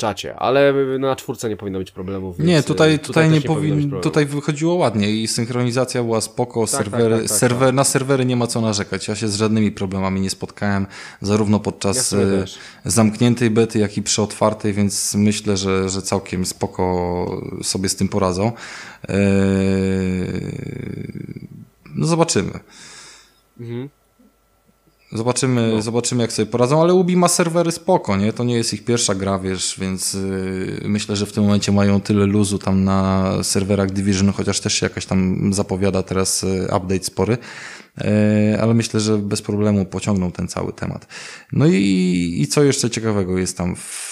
czacie, ale na czwórce nie powinno być problemów. Nie, tutaj, tutaj, tutaj nie powin... tutaj wychodziło ładnie i synchronizacja była spoko, tak, serwery, tak, tak, na serwery nie ma co narzekać. Ja się z żadnymi problemami nie spotkałem, zarówno podczas ja zamkniętej bety, jak i przy otwartej, więc myślę, że, że całkiem spoko sobie z tym poradzą. Eee... No zobaczymy. Mhm. Zobaczymy, no. zobaczymy, jak sobie poradzą, ale Ubi ma serwery spoko, nie? To nie jest ich pierwsza gra, wiesz, więc yy, myślę, że w tym momencie mają tyle luzu tam na serwerach Division, chociaż też się jakaś tam zapowiada teraz y, update spory, yy, ale myślę, że bez problemu pociągną ten cały temat. No i, i co jeszcze ciekawego jest tam w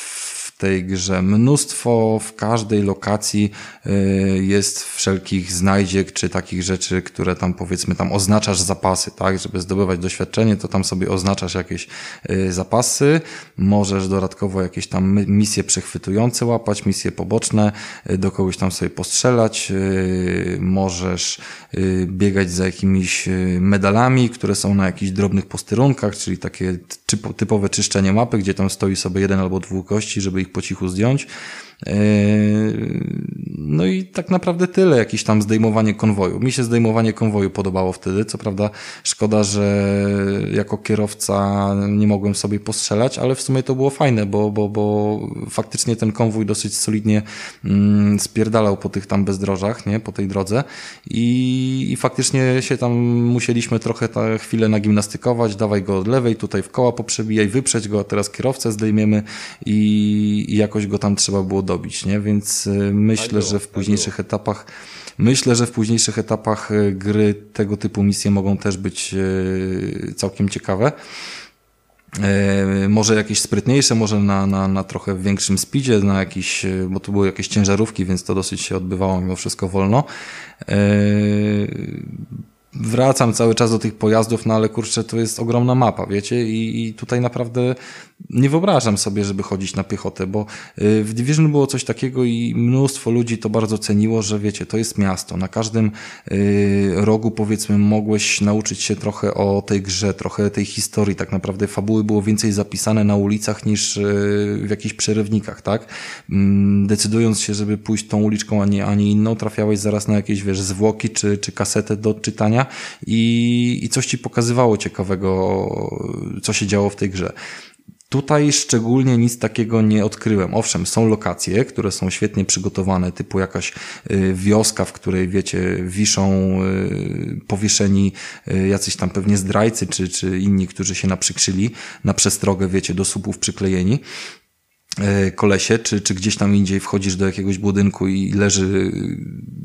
tej grze. Mnóstwo w każdej lokacji e, jest wszelkich znajdziek czy takich rzeczy, które tam powiedzmy tam oznaczasz zapasy, tak? Żeby zdobywać doświadczenie, to tam sobie oznaczasz jakieś e, zapasy. Możesz dodatkowo jakieś tam misje przechwytujące łapać, misje poboczne, e, do kogoś tam sobie postrzelać. Możesz biegać za jakimiś medalami, które są na jakichś drobnych posterunkach, czyli takie typowe czyszczenie mapy, gdzie tam stoi sobie jeden albo dwóch gości, żeby ich ich po cichu zdjąć. E, no i tak naprawdę tyle, jakieś tam zdejmowanie konwoju. Mi się zdejmowanie konwoju podobało wtedy, co prawda szkoda, że jako kierowca nie mogłem sobie postrzelać, ale w sumie to było fajne, bo, bo, bo faktycznie ten konwój dosyć solidnie mm, spierdalał po tych tam bezdrożach, nie, po tej drodze i, i faktycznie się tam musieliśmy trochę ta chwilę nagimnastykować, dawaj go od lewej, tutaj w koła poprzebijaj, wyprzeć go, a teraz kierowcę zdejmiemy i, i jakoś go tam trzeba było dobić, nie? Więc y, myślę, że w późniejszych etapach myślę, że w późniejszych etapach y, gry tego typu misje mogą też być y, całkiem ciekawe. Może jakieś sprytniejsze, może na, na, na trochę większym speedzie, na jakiś, bo tu były jakieś ciężarówki, więc to dosyć się odbywało mimo wszystko wolno wracam cały czas do tych pojazdów, no ale kurczę, to jest ogromna mapa, wiecie? I, i tutaj naprawdę nie wyobrażam sobie, żeby chodzić na piechotę, bo y, w Division było coś takiego i mnóstwo ludzi to bardzo ceniło, że wiecie, to jest miasto. Na każdym y, rogu, powiedzmy, mogłeś nauczyć się trochę o tej grze, trochę tej historii. Tak naprawdę fabuły było więcej zapisane na ulicach niż y, w jakichś przerywnikach, tak? Mm, decydując się, żeby pójść tą uliczką, a nie, a nie inną, trafiałeś zaraz na jakieś, wiesz, zwłoki czy, czy kasetę do odczytania i, i coś ci pokazywało ciekawego, co się działo w tej grze. Tutaj szczególnie nic takiego nie odkryłem. Owszem, są lokacje, które są świetnie przygotowane, typu jakaś y, wioska, w której, wiecie, wiszą y, powieszeni y, jacyś tam pewnie zdrajcy, czy, czy inni, którzy się naprzykrzyli na przestrogę, wiecie, do słupów przyklejeni E, kolesie, czy, czy gdzieś tam indziej wchodzisz do jakiegoś budynku i leży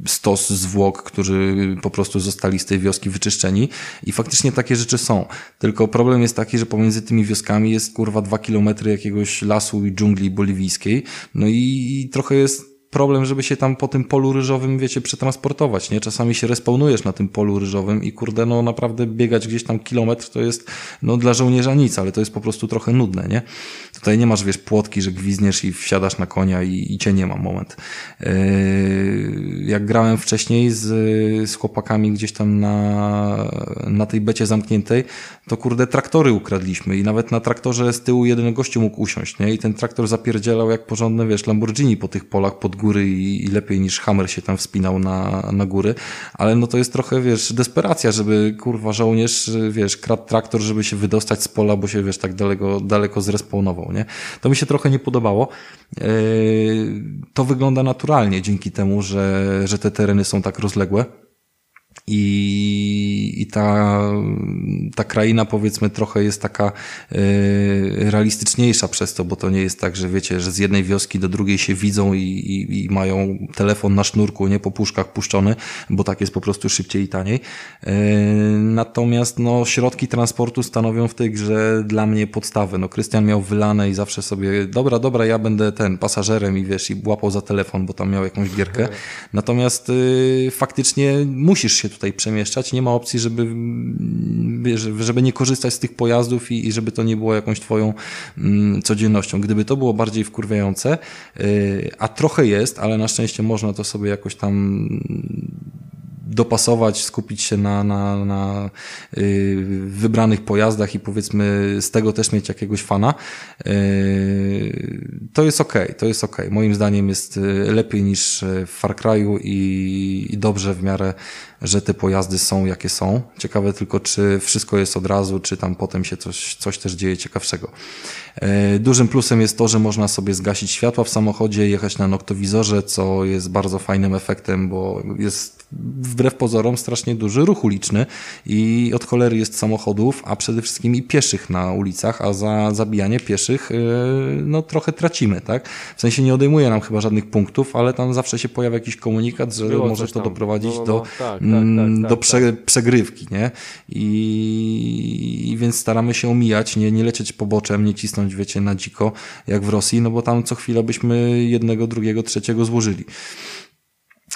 stos zwłok, którzy po prostu zostali z tej wioski wyczyszczeni i faktycznie takie rzeczy są. Tylko problem jest taki, że pomiędzy tymi wioskami jest kurwa dwa kilometry jakiegoś lasu i dżungli boliwijskiej, no i trochę jest problem, żeby się tam po tym polu ryżowym, wiecie, przetransportować, nie? Czasami się respawnujesz na tym polu ryżowym i kurde, no naprawdę biegać gdzieś tam kilometr to jest, no dla żołnierza nic, ale to jest po prostu trochę nudne, nie? Tutaj nie masz, wiesz, płotki, że gwizniesz i wsiadasz na konia i, i cię nie ma moment. Yy, jak grałem wcześniej z, z chłopakami gdzieś tam na, na tej becie zamkniętej, to kurde traktory ukradliśmy i nawet na traktorze z tyłu jeden gościu mógł usiąść, nie? I ten traktor zapierdzielał jak porządne, wiesz, Lamborghini po tych polach pod góry i, i lepiej niż Hammer się tam wspinał na, na góry, ale no to jest trochę, wiesz, desperacja, żeby kurwa żołnierz, wiesz, kradł traktor, żeby się wydostać z pola, bo się, wiesz, tak daleko, daleko zrespawnował, nie? To mi się trochę nie podobało. E, to wygląda naturalnie dzięki temu, że, że te tereny są tak rozległe. I, i ta, ta kraina powiedzmy trochę jest taka y, realistyczniejsza przez to, bo to nie jest tak, że wiecie, że z jednej wioski do drugiej się widzą i, i, i mają telefon na sznurku, nie po puszkach puszczony, bo tak jest po prostu szybciej i taniej. Y, natomiast no, środki transportu stanowią w tej grze dla mnie podstawę. No, Krystian miał wylane i zawsze sobie, dobra, dobra, ja będę ten pasażerem i wiesz, i łapał za telefon, bo tam miał jakąś gierkę. Natomiast y, faktycznie musisz się tutaj przemieszczać. Nie ma opcji, żeby, mm, żeby nie korzystać z tych pojazdów i, żeby to nie było jakąś twoją mm, codziennością. Gdyby to było bardziej wkurwiające, y, a trochę jest, ale na szczęście można to sobie jakoś tam mm, dopasować, skupić się na, na, na y, wybranych pojazdach i powiedzmy z tego też mieć jakiegoś fana, y, to jest ok, to jest ok. Moim zdaniem jest lepiej niż w Far Cry'u i, i dobrze w miarę że te pojazdy są jakie są. Ciekawe tylko, czy wszystko jest od razu, czy tam potem się coś, coś też dzieje ciekawszego. E, dużym plusem jest to, że można sobie zgasić światła w samochodzie, jechać na noktowizorze, co jest bardzo fajnym efektem, bo jest wbrew pozorom strasznie duży ruch uliczny i od cholery jest samochodów, a przede wszystkim i pieszych na ulicach, a za zabijanie pieszych e, no trochę tracimy, tak? W sensie nie odejmuje nam chyba żadnych punktów, ale tam zawsze się pojawia jakiś komunikat, że Było może to doprowadzić no, no, do tak tak, tak, mm, tak, do prze, przegrywki, nie? I, I, więc staramy się omijać, nie, nie lecieć po boczem, nie cisnąć, wiecie, na dziko, jak w Rosji, no bo tam co chwilę byśmy jednego, drugiego, trzeciego złożyli.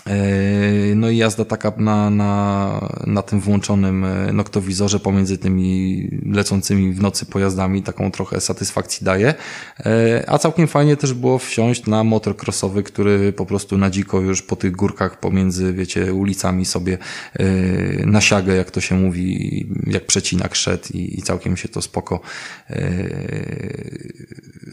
Yy, no i jazda taka na, na, na tym włączonym yy, noktowizorze pomiędzy tymi lecącymi w nocy pojazdami taką trochę satysfakcji daje. Yy, a całkiem fajnie też było wsiąść na motor crossowy, który po prostu na dziko już po tych górkach pomiędzy, wiecie, ulicami sobie na siagę, jak to się mówi, jak przecinak szedł i, i całkiem się to spoko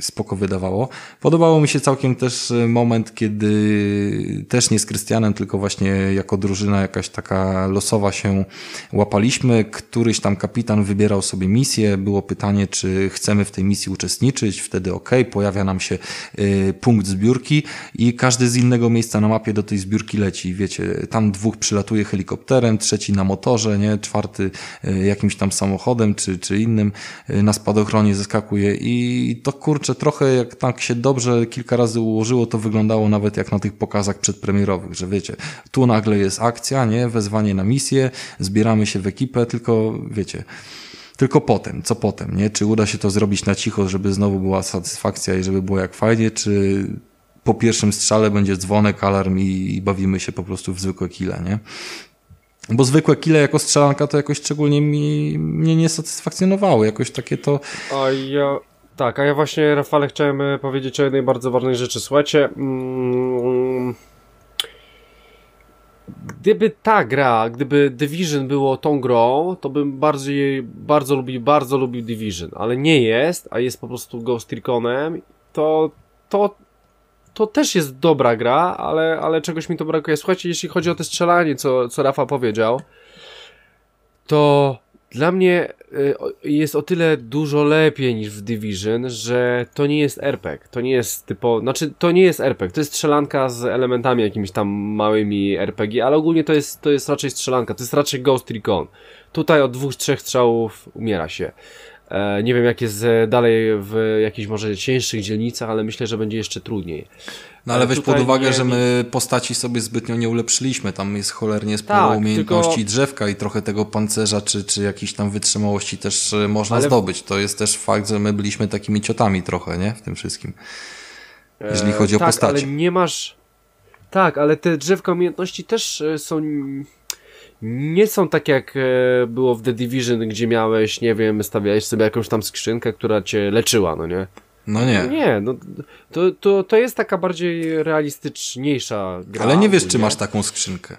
spoko wydawało. Podobało mi się całkiem też moment, kiedy też nie z Krystianem tylko właśnie jako drużyna jakaś taka losowa się łapaliśmy. Któryś tam kapitan wybierał sobie misję, było pytanie, czy chcemy w tej misji uczestniczyć, wtedy ok, pojawia nam się y, punkt zbiórki i każdy z innego miejsca na mapie do tej zbiórki leci. Wiecie, tam dwóch przylatuje helikopterem, trzeci na motorze, nie? czwarty y, jakimś tam samochodem czy, czy innym y, na spadochronie zeskakuje i to kurczę trochę jak tak się dobrze kilka razy ułożyło, to wyglądało nawet jak na tych pokazach przedpremierowych, że wiecie, tu nagle jest akcja, nie, wezwanie na misję, zbieramy się w ekipę, tylko wiecie, tylko potem, co potem, nie? Czy uda się to zrobić na cicho, żeby znowu była satysfakcja i żeby było jak fajnie, czy po pierwszym strzale będzie dzwonek, alarm i, i bawimy się po prostu w zwykłe kile, nie? Bo zwykłe kile jako strzelanka to jakoś szczególnie mi, mnie nie satysfakcjonowało, jakoś takie to... A ja... Tak, a ja właśnie Rafale chciałem e, powiedzieć o jednej bardzo ważnej rzeczy. Słuchajcie, mm, gdyby ta gra, gdyby Division było tą grą, to bym bardziej, bardzo lubił, bardzo lubił Division, ale nie jest, a jest po prostu Ghost Reconem, to, to, to też jest dobra gra, ale, ale czegoś mi to brakuje. Słuchajcie, jeśli chodzi o to strzelanie, co, co Rafa powiedział, to dla mnie y, jest o tyle dużo lepiej niż w Division, że to nie jest RPG. To nie jest typo. Znaczy, to nie jest RPG. To jest strzelanka z elementami jakimiś tam małymi RPG, ale ogólnie to jest, to jest raczej strzelanka. To jest raczej Ghost Recon. Tutaj od dwóch, trzech strzałów umiera się. E, nie wiem, jak jest e, dalej w jakichś może cięższych dzielnicach, ale myślę, że będzie jeszcze trudniej. No ale e, weź pod uwagę, nie... że my postaci sobie zbytnio nie ulepszyliśmy. Tam jest cholernie sporo tak, umiejętności tylko... drzewka i trochę tego pancerza, czy, czy jakiejś tam wytrzymałości też można ale... zdobyć. To jest też fakt, że my byliśmy takimi ciotami trochę, nie? W tym wszystkim. Jeżeli chodzi o tak, postaci. Ale nie masz. Tak, ale te drzewka umiejętności też są nie są tak jak e, było w The Division, gdzie miałeś, nie wiem, stawiałeś sobie jakąś tam skrzynkę, która cię leczyła, no nie? No nie. No nie, no, to, to, to jest taka bardziej realistyczniejsza gra. Ale nie wiesz, czy masz taką skrzynkę.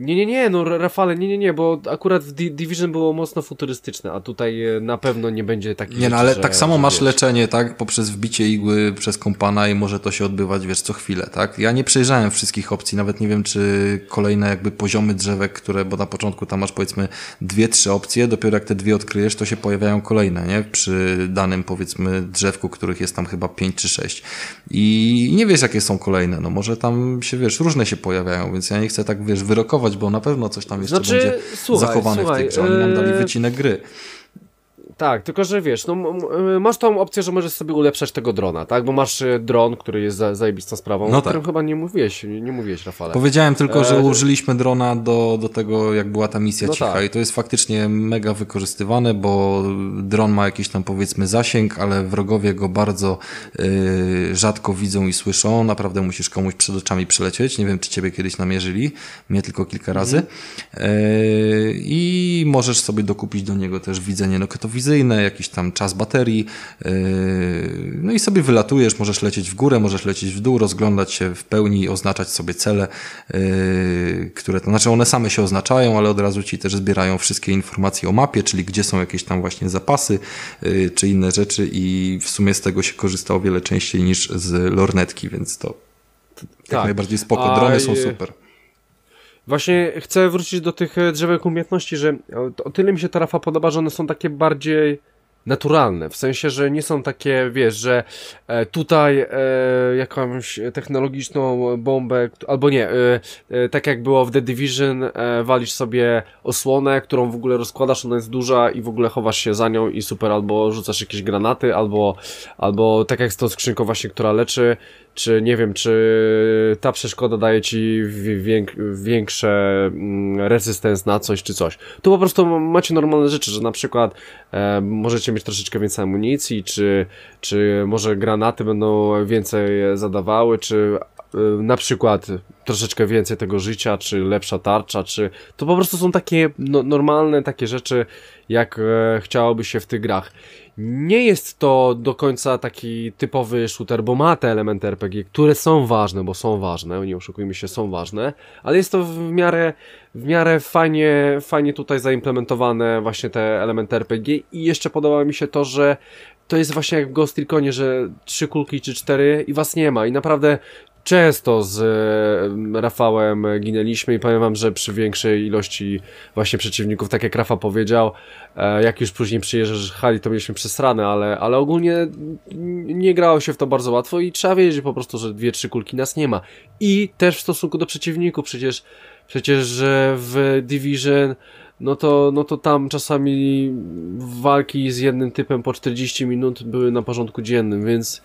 Nie, nie, nie, no Rafale, nie, nie, nie, bo akurat w D Division było mocno futurystyczne, a tutaj e, na pewno nie będzie takich Nie, no ale że, tak samo masz wiesz. leczenie, tak, poprzez wbicie igły przez kompana i może to się odbywać, wiesz, co chwilę, tak? Ja nie przejrzałem wszystkich opcji, nawet nie wiem, czy kolejne jakby poziomy drzewek, które, bo na początku tam masz powiedzmy dwie, trzy opcje, dopiero jak te dwie odkryjesz, to się pojawiają kolejne, nie? Przy danym powiedzmy drzewku, których jest tam chyba pięć czy sześć. I nie wiesz, jakie są kolejne, no może tam się, wiesz, różne się pojawiają, więc ja nie chcę tak, wiesz, wyrokować bo na pewno coś tam jeszcze znaczy, będzie słuchaj, zachowane słuchaj, w tej grze. Oni nam dali e, wycinek gry tak, tylko że wiesz, no masz tą opcję, że możesz sobie ulepszać tego drona, tak? Bo masz y, dron, który jest za, zajebistą sprawą, no o tak. którym chyba nie mówiłeś, nie, nie mówiłeś, Rafale. Powiedziałem tylko, że e... użyliśmy drona do, do tego, jak była ta misja no cicha tak. i to jest faktycznie mega wykorzystywane, bo dron ma jakiś tam powiedzmy zasięg, ale wrogowie go bardzo yy, rzadko widzą i słyszą, naprawdę musisz komuś przed oczami przelecieć, nie wiem, czy ciebie kiedyś namierzyli, mnie tylko kilka razy yy, i możesz sobie dokupić do niego też widzenie, no to widzę precyzyjne, jakiś tam czas baterii. Yy, no i sobie wylatujesz, możesz lecieć w górę, możesz lecieć w dół, rozglądać się w pełni, oznaczać sobie cele, yy, które to znaczy one same się oznaczają, ale od razu ci też zbierają wszystkie informacje o mapie, czyli gdzie są jakieś tam właśnie zapasy yy, czy inne rzeczy i w sumie z tego się korzysta o wiele częściej niż z lornetki, więc to tak. jak najbardziej spoko. Drony są super. Właśnie chcę wrócić do tych e, drzewek umiejętności, że o tyle mi się tarafa podoba, że one są takie bardziej naturalne, w sensie, że nie są takie, wiesz, że e, tutaj e, jakąś technologiczną bombę, albo nie, e, e, tak jak było w The Division, e, walisz sobie osłonę, którą w ogóle rozkładasz, ona jest duża i w ogóle chowasz się za nią i super, albo rzucasz jakieś granaty, albo, albo tak jak z tą skrzynką właśnie, która leczy, czy nie wiem, czy ta przeszkoda daje ci większe mm, rezystens na coś czy coś. Tu po prostu macie normalne rzeczy, że na przykład e, możecie mieć troszeczkę więcej amunicji, czy, czy może granaty będą więcej zadawały, czy e, na przykład troszeczkę więcej tego życia, czy lepsza tarcza, czy to po prostu są takie no, normalne takie rzeczy, jak e, chciałoby się w tych grach nie jest to do końca taki typowy shooter, bo ma te elementy RPG, które są ważne, bo są ważne, nie oszukujmy się, są ważne, ale jest to w miarę, w miarę fajnie, fajnie tutaj zaimplementowane właśnie te elementy RPG i jeszcze podoba mi się to, że to jest właśnie jak w Ghost Reconie, że trzy kulki czy cztery i was nie ma i naprawdę często z Rafałem ginęliśmy i powiem wam, że przy większej ilości właśnie przeciwników, tak jak Rafa powiedział, e, jak już później przyjeżdżasz hali, to mieliśmy przesrane, ale, ale ogólnie nie grało się w to bardzo łatwo i trzeba wiedzieć po prostu, że dwie, trzy kulki nas nie ma. I też w stosunku do przeciwników, przecież, przecież w Division no to, no to tam czasami walki z jednym typem po 40 minut były na porządku dziennym, więc y,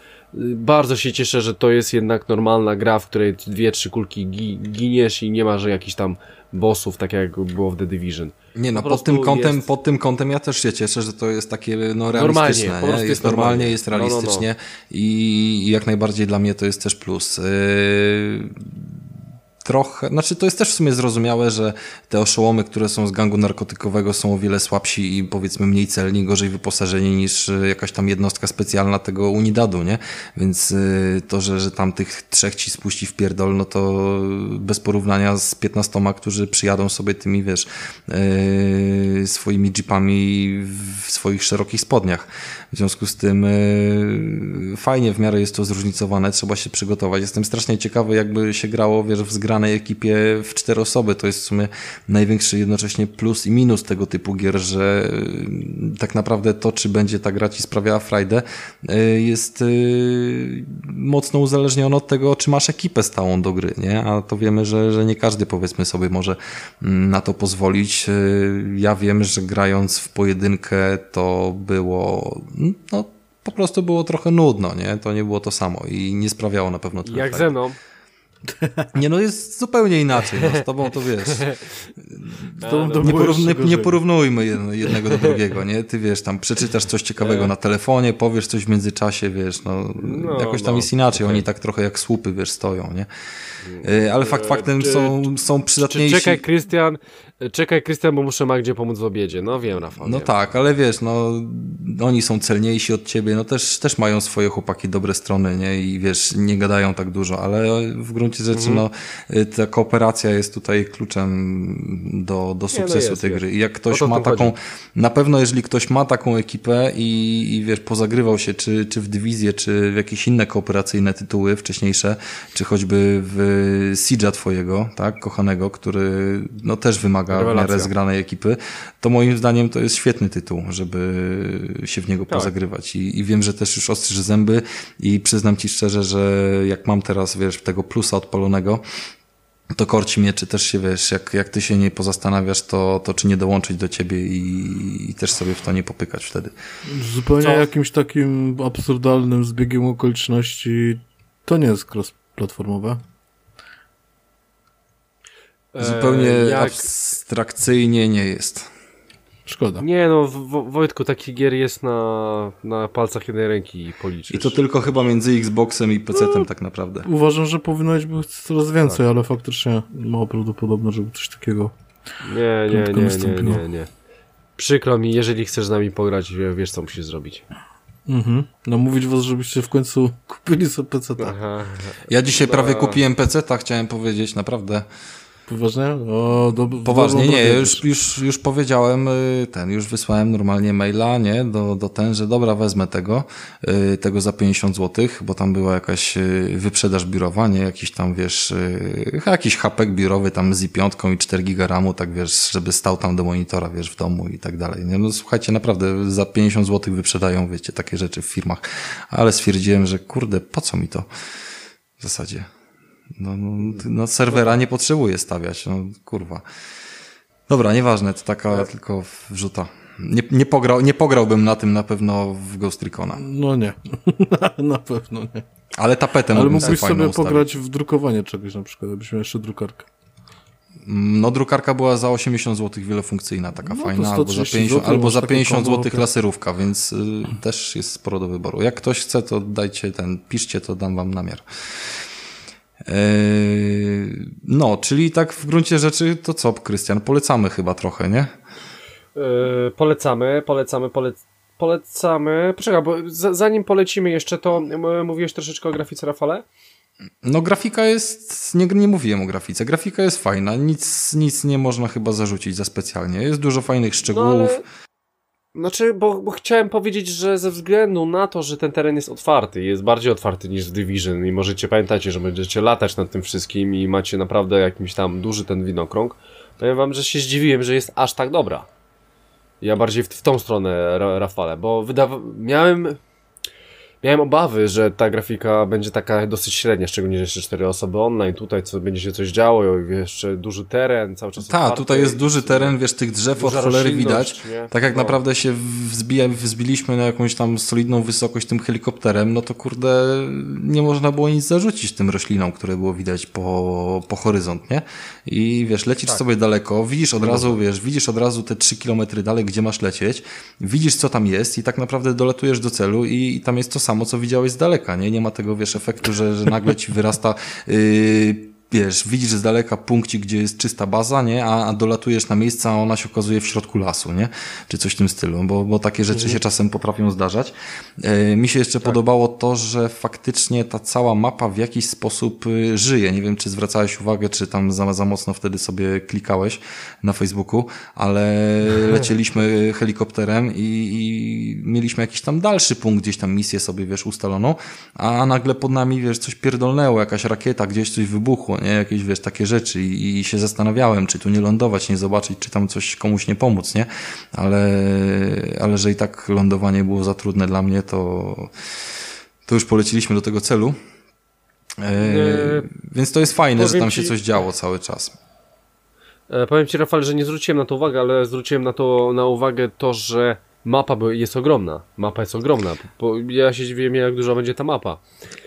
bardzo się cieszę, że to jest jednak normalna gra, w której dwie, trzy kulki giniesz i nie ma, że jakichś tam bossów, tak jak było w The Division. Nie no, po pod tym, kątem, jest... pod tym kątem ja też się cieszę, że to jest takie no, realistyczne. Normalnie, jest, jest normalnie, normalnie, jest realistycznie no, no, no. I, jak najbardziej dla mnie to jest też plus. Yy trochę, znaczy to jest też w sumie zrozumiałe, że te oszołomy, które są z gangu narkotykowego są o wiele słabsi i powiedzmy mniej celni, gorzej wyposażeni niż e, jakaś tam jednostka specjalna tego Unidadu, nie? Więc e, to, że, że tam tych trzech ci spuści w pierdol, no to bez porównania z piętnastoma, którzy przyjadą sobie tymi, wiesz, e, swoimi jeepami w swoich szerokich spodniach. W związku z tym e, fajnie w miarę jest to zróżnicowane, trzeba się przygotować. Jestem strasznie ciekawy, jakby się grało wiesz, w zgranej ekipie w cztery osoby. To jest w sumie największy jednocześnie plus i minus tego typu gier, że e, tak naprawdę to, czy będzie ta grać i sprawiała frajdę, e, jest mocno uzależnione od tego, czy masz ekipę stałą do gry, nie? A to wiemy, że, że nie każdy powiedzmy sobie może mm, na to pozwolić. Ja wiem, że grając w pojedynkę to było no, po prostu było trochę nudno, nie? To nie było to samo i nie sprawiało na pewno tyle. Jak fajnie. ze mną. Nie, no jest zupełnie inaczej. No, z tobą to wiesz. No, nie, nie, porównujmy jednego do drugiego, nie? Ty wiesz, tam przeczytasz coś ciekawego tak. na telefonie, powiesz coś w międzyczasie, wiesz, no, no jakoś tam no, jest inaczej. Okay. Oni tak trochę jak słupy, wiesz, stoją, nie? Mm, e, ale fakt e, faktem czy, są, są przydatniejsi. Czy czekaj, Krystian, Czekaj, Krystian, bo muszę Magdzie pomóc w obiedzie. No wiem, Rafał. No wiem. tak, ale wiesz, no oni są celniejsi od ciebie, no też, też mają swoje chłopaki dobre strony, nie? I wiesz, nie gadają tak dużo, ale w gruncie rzeczy, mhm. no y, ta kooperacja jest tutaj kluczem do, do sukcesu nie, no jest, tej gry. I jak ktoś ma taką, chodzi. na pewno jeżeli ktoś ma taką ekipę i, i wiesz, pozagrywał się czy, czy w Dywizję, czy w jakieś inne kooperacyjne tytuły wcześniejsze, czy choćby w Siege'a twojego, tak, kochanego, który no też wymaga wymaga Rewelacja. w zgranej ekipy, to moim zdaniem to jest świetny tytuł, żeby się w niego tak. pozagrywać. I, I, wiem, że też już ostrzyż zęby i przyznam ci szczerze, że jak mam teraz, wiesz, tego plusa odpalonego, to korci mnie, czy też się wiesz, jak, jak ty się nie pozastanawiasz, to, to czy nie dołączyć do ciebie i, i też sobie w to nie popykać wtedy. Zupełnie Co? jakimś takim absurdalnym zbiegiem okoliczności to nie jest cross-platformowe. Zupełnie e, jak, abstrakcyjnie nie jest. Szkoda. Nie no, Wojtku, taki gier jest na, na palcach jednej ręki i policzysz. I to tylko chyba między Xboxem i PC-tem no, tak naprawdę. Uważam, że powinno być coraz więcej, tak. ale faktycznie mało prawdopodobne, żeby coś takiego nie, nie, nie, nie, nie, nie. Przykro mi, jeżeli chcesz z nami pograć, wiesz co musisz zrobić. Mhm. No, mówić was, żebyście w końcu kupili sobie PC. Aha. Ja dzisiaj prawie no. kupiłem PC, -ta, chciałem powiedzieć, naprawdę. Poważnie? O, do, Poważnie, nie, już, już, już powiedziałem, y, ten, już wysłałem normalnie maila, nie, do, do ten, że dobra, wezmę tego, y, tego za 50 zł, bo tam była jakaś y, wyprzedaż biurowa, nie, jakiś tam, wiesz, jakiś hapek biurowy tam z i5 i 4 giga ramu, tak wiesz, żeby stał tam do monitora, wiesz, w domu i tak dalej, nie, no słuchajcie, naprawdę za 50 zł wyprzedają, wiecie, takie rzeczy w firmach, ale stwierdziłem, że kurde, po co mi to w zasadzie. No, no, no, serwera nie potrzebuje stawiać, no kurwa. Dobra, nieważne, to taka tak. tylko wrzuta. Nie, nie, pograł, nie pograłbym na tym na pewno w Ghost Recona. No nie, na pewno nie. Ale tapetem. Ale mógłbyś sobie, sobie pograć w drukowanie czegoś na przykład, gdybyś miał jeszcze drukarkę. Mm, no drukarka była za 80 zł wielofunkcyjna, taka no, fajna, albo za 50 zł, albo za 50 zł laserówka, więc y, też jest sporo do wyboru. Jak ktoś chce, to dajcie ten, piszcie, to dam wam namiar. Yy, no, czyli tak w gruncie rzeczy to co, Krystian? Polecamy chyba trochę, nie? Yy, polecamy, polecamy, polecamy. Polecamy. Poczekaj, bo zanim polecimy jeszcze, to yy, mówiłeś troszeczkę o grafice Rafale? No, grafika jest. Nie, nie mówiłem o grafice. Grafika jest fajna. Nic, nic nie można chyba zarzucić za specjalnie. Jest dużo fajnych no, szczegółów. No, ale znaczy, bo, bo chciałem powiedzieć, że ze względu na to, że ten teren jest otwarty, jest bardziej otwarty niż w Division i możecie pamiętać, że będziecie latać nad tym wszystkim i macie naprawdę jakimś tam duży ten winokrąg, powiem wam, że się zdziwiłem, że jest aż tak dobra. Ja bardziej w, w tą stronę Rafale, bo wydawa- miałem miałem obawy, że ta grafika będzie taka dosyć średnia, szczególnie, że jeszcze cztery osoby online, tutaj co, będzie się coś działo, jeszcze duży teren, cały czas Tak, tutaj jest duży teren, wiesz, tych drzew od cholery widać, nie? tak jak no. naprawdę się wzbija, wzbiliśmy na jakąś tam solidną wysokość tym helikopterem, no to kurde, nie można było nic zarzucić tym roślinom, które było widać po, po horyzont, nie? I wiesz, lecisz tak. sobie daleko, widzisz od no. razu, wiesz, widzisz od razu te trzy kilometry dalej, gdzie masz lecieć, widzisz co tam jest i tak naprawdę dolatujesz do celu i, i tam jest to samo samo, co widziałeś z daleka, nie? Nie ma tego, wiesz, efektu, że, że nagle ci wyrasta... Yy, wiesz, widzisz z daleka punkci, gdzie jest czysta baza, nie? A, a dolatujesz na miejsca, a ona się okazuje w środku lasu, nie? Czy coś w tym stylu, bo, bo takie rzeczy mhm. się czasem potrafią zdarzać. E, mi się jeszcze tak. podobało to, że faktycznie ta cała mapa w jakiś sposób y, żyje. Nie wiem, czy zwracałeś uwagę, czy tam za, za mocno wtedy sobie klikałeś na Facebooku, ale lecieliśmy helikopterem i, i mieliśmy jakiś tam dalszy punkt, gdzieś tam misję sobie, wiesz, ustaloną, a nagle pod nami, wiesz, coś pierdolnęło, jakaś rakieta, gdzieś coś wybuchło, nie? Jakieś, wiesz, takie rzeczy i, i się zastanawiałem, czy tu nie lądować, nie zobaczyć, czy tam coś komuś nie pomóc, nie? Ale, ale że i tak lądowanie było za trudne dla mnie, to, to już poleciliśmy do tego celu. E, e, więc to jest fajne, że tam się coś działo cały czas. E, powiem Ci, Rafał, że nie zwróciłem na to uwagę ale zwróciłem na to na uwagę to, że mapa jest ogromna. Mapa jest ogromna. ja się dziwię, jak duża będzie ta mapa.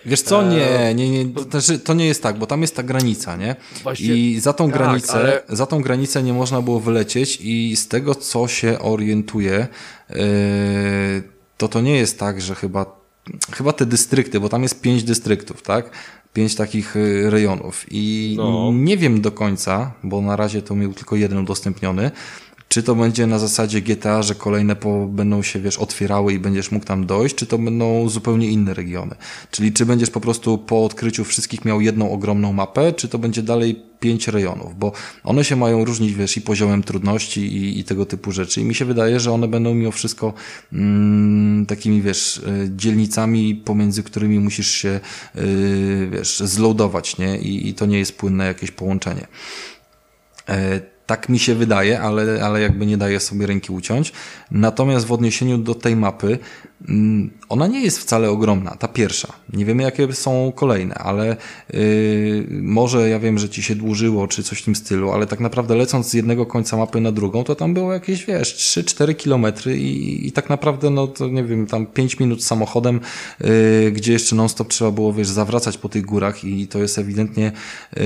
Wiesz co, nie, e, nie, nie to, znaczy, to nie jest tak, bo tam jest ta granica, nie? Właśnie, I za tą tak, granicę, ale... za tą granicę nie można było wylecieć i z tego, co się orientuje, e, to to nie jest tak, że chyba chyba te dystrykty, bo tam jest pięć dystryktów, tak? Pięć takich e, rejonów i no. nie wiem do końca, bo na razie to miał tylko jeden udostępniony, czy to będzie na zasadzie GTA, że kolejne po, będą się, wiesz, otwierały i będziesz mógł tam dojść, czy to będą zupełnie inne regiony? Czyli czy będziesz po prostu po odkryciu wszystkich miał jedną ogromną mapę, czy to będzie dalej pięć rejonów? Bo one się mają różnić, wiesz, i poziomem trudności i, i tego typu rzeczy. I mi się wydaje, że one będą mimo wszystko mm, takimi, wiesz, e, dzielnicami, pomiędzy którymi musisz się, yy, wiesz, zloadować, nie? I, I to nie jest płynne jakieś połączenie. Yy, tak mi się wydaje, ale, ale jakby nie daję sobie ręki uciąć. Natomiast w odniesieniu do tej mapy, Mm, ona nie jest wcale ogromna, ta pierwsza. Nie wiemy, jakie są kolejne, ale yy, może ja wiem, że ci się dłużyło, czy coś w tym stylu, ale tak naprawdę lecąc z jednego końca mapy na drugą, to tam było jakieś, wiesz, 3-4 kilometry i, i tak naprawdę, no to nie wiem, tam 5 minut samochodem, yy, gdzie jeszcze non-stop trzeba było, wiesz, zawracać po tych górach i to jest ewidentnie yy,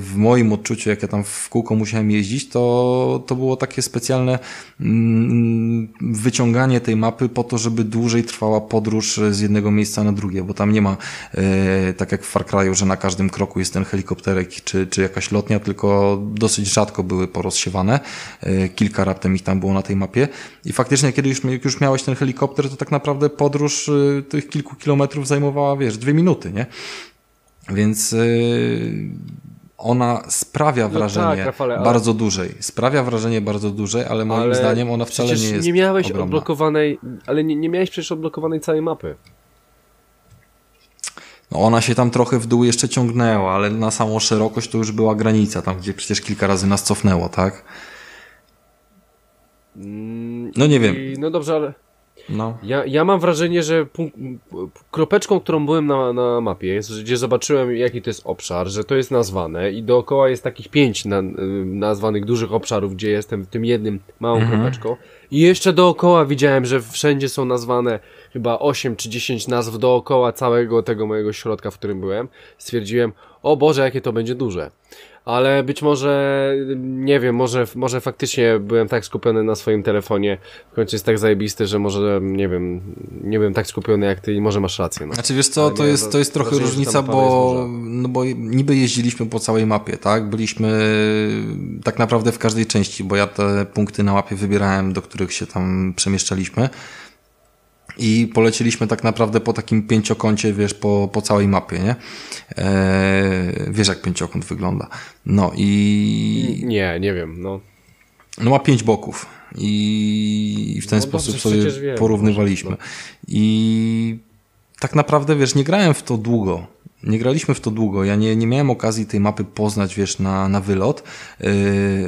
w moim odczuciu, jak ja tam w kółko musiałem jeździć, to, to było takie specjalne mm, wyciąganie tej mapy po to, żeby dłużej dłużej trwała podróż e, z jednego miejsca na drugie, bo tam nie ma e, tak jak w Far Cry'u, że na każdym kroku jest ten helikopterek czy, czy jakaś lotnia, tylko dosyć rzadko były porozsiewane. E, kilka raptem ich tam było na tej mapie. I faktycznie, kiedy już, już miałeś ten helikopter, to tak naprawdę podróż tych kilku kilometrów zajmowała, wiesz, dwie minuty, nie? Więc ona sprawia wrażenie no tak, Rafale, ale... bardzo dużej. Sprawia wrażenie bardzo dużej, ale moim ale zdaniem ona wcale nie jest. Nie miałeś ogromna. odblokowanej, ale nie, nie miałeś przecież odblokowanej całej mapy. No ona się tam trochę w dół jeszcze ciągnęła, ale na samą szerokość to już była granica, tam gdzie przecież kilka razy nas cofnęło, tak? Mm, no nie wiem. I, no dobrze, ale. No. Ja, ja mam wrażenie, że kropeczką, którą byłem na, na mapie, jest, gdzie zobaczyłem jaki to jest obszar, że to jest nazwane i dookoła jest takich pięć na, nazwanych dużych obszarów, gdzie jestem w tym jednym małą mhm. kropeczką i jeszcze dookoła widziałem, że wszędzie są nazwane chyba 8 czy 10 nazw dookoła całego tego mojego środka, w którym byłem. Stwierdziłem, o Boże, jakie to będzie duże ale być może, nie wiem, może, może faktycznie byłem tak skupiony na swoim telefonie, w końcu jest tak zajebisty, że może, nie wiem, nie byłem tak skupiony jak ty i może masz rację. No. Znaczy wiesz co, to, nie, jest, no, to jest trochę znaczy, to, różnica, bo, no bo niby jeździliśmy po całej mapie, tak? Byliśmy tak naprawdę w każdej części, bo ja te punkty na mapie wybierałem, do których się tam przemieszczaliśmy. I poleciliśmy tak naprawdę po takim pięciokącie, wiesz, po, po całej mapie, nie? Eee, wiesz, jak pięciokąt wygląda. No i. Nie, nie wiem, no. No ma pięć boków. I w ten no sposób dobrze, sobie wiem, porównywaliśmy. Może, no. I tak naprawdę, wiesz, nie grałem w to długo nie graliśmy w to długo. Ja nie, nie miałem okazji tej mapy poznać, wiesz, na, na wylot. Yy,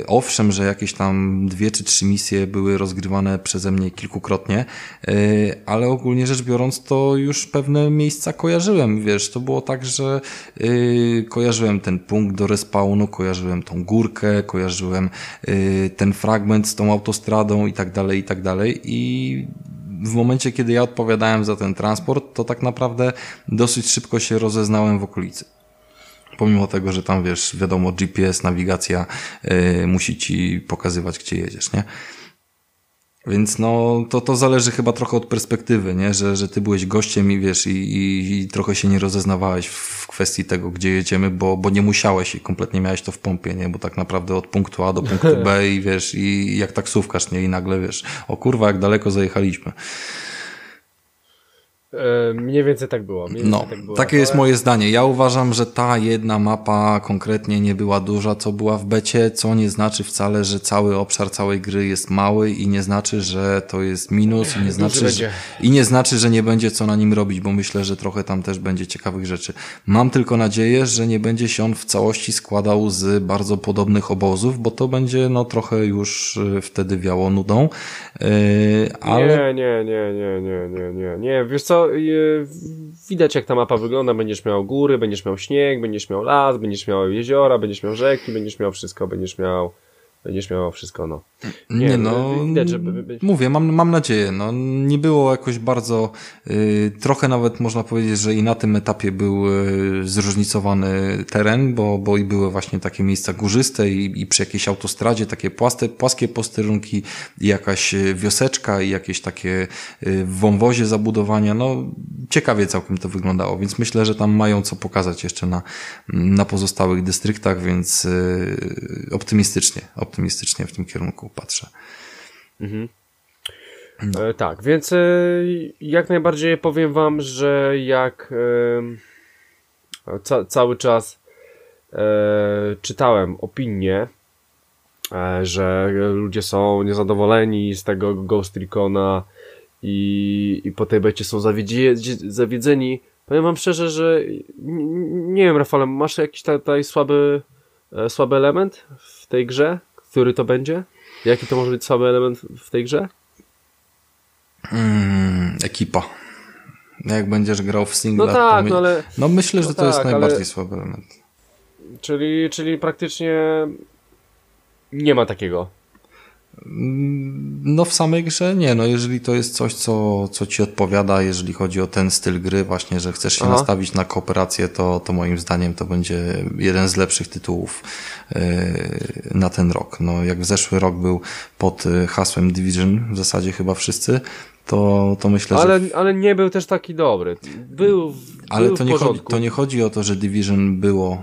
owszem, że jakieś tam dwie czy trzy misje były rozgrywane przeze mnie kilkukrotnie, yy, ale ogólnie rzecz biorąc, to już pewne miejsca kojarzyłem, wiesz. To było tak, że yy, kojarzyłem ten punkt do respawnu, kojarzyłem tą górkę, kojarzyłem yy, ten fragment z tą autostradą i tak dalej, i tak dalej. I w momencie, kiedy ja odpowiadałem za ten transport, to tak naprawdę dosyć szybko się rozeznałem w okolicy. Pomimo tego, że tam wiesz, wiadomo, GPS, nawigacja yy, musi ci pokazywać, gdzie jedziesz, nie? Więc no, to, to zależy chyba trochę od perspektywy, nie? Że, że ty byłeś gościem i wiesz, i, i, i trochę się nie rozeznawałeś w kwestii tego, gdzie jedziemy, bo, bo nie musiałeś i kompletnie miałeś to w pompie, nie? Bo tak naprawdę od punktu A do punktu B i wiesz, i jak taksówkarz, nie? I nagle wiesz, o kurwa, jak daleko zajechaliśmy. E, mniej więcej tak było. No, więcej no, tak było. takie jest moje zdanie. Ja uważam, że ta jedna mapa konkretnie nie była duża, co była w becie, co nie znaczy wcale, że cały obszar całej gry jest mały i nie znaczy, że to jest minus i nie znaczy, że, i nie, znaczy że nie będzie co na nim robić, bo myślę, że trochę tam też będzie ciekawych rzeczy. Mam tylko nadzieję, że nie będzie się on w całości składał z bardzo podobnych obozów, bo to będzie no trochę już e, wtedy wiało nudą. Yy, ale... Nie, nie, nie, nie, nie, nie, nie, nie. Wiesz co, E, widać jak ta mapa wygląda, będziesz miał góry, będziesz miał śnieg, będziesz miał las, będziesz miał jeziora, będziesz miał rzeki, będziesz miał wszystko, będziesz miał będziesz miał wszystko, no. Nie, nie no, no widać, żeby... mówię, mam, mam nadzieję, no, nie było jakoś bardzo, y, trochę nawet można powiedzieć, że i na tym etapie był y, zróżnicowany teren, bo, bo i były właśnie takie miejsca górzyste i, i przy jakiejś autostradzie takie płaste, płaskie posterunki, i jakaś y, wioseczka i jakieś takie y, wąwozie zabudowania, no, ciekawie całkiem to wyglądało, więc myślę, że tam mają co pokazać jeszcze na, na pozostałych dystryktach, więc y, optymistycznie, optymistycznie optymistycznie w tym kierunku patrzę. Mhm. No. E, tak, więc e, jak najbardziej powiem wam, że jak e, ca cały czas e, czytałem opinie, e, że ludzie są niezadowoleni z tego Ghost Recona i, i po tej becie są zawiedzeni. Powiem wam szczerze, że nie wiem Rafale, masz jakiś tutaj słaby, e, słaby element w tej grze? Który to będzie? Jaki to może być słaby element w tej grze? Mm, ekipa. Jak będziesz grał w singla, no tak, my... no, ale... no myślę, że no to tak, jest najbardziej ale... słaby element. Czyli, czyli praktycznie nie ma takiego. No w samej grze nie, no jeżeli to jest coś, co, co ci odpowiada, jeżeli chodzi o ten styl gry, właśnie, że chcesz się Aha. nastawić na kooperację, to, to moim zdaniem to będzie jeden z lepszych tytułów yy, na ten rok. No jak w zeszły rok był pod e, hasłem Division, w zasadzie chyba wszyscy, to, to myślę, ale, że... Ale nie był też taki dobry. Był, ale był to, nie chodzi, to nie chodzi o to, że Division było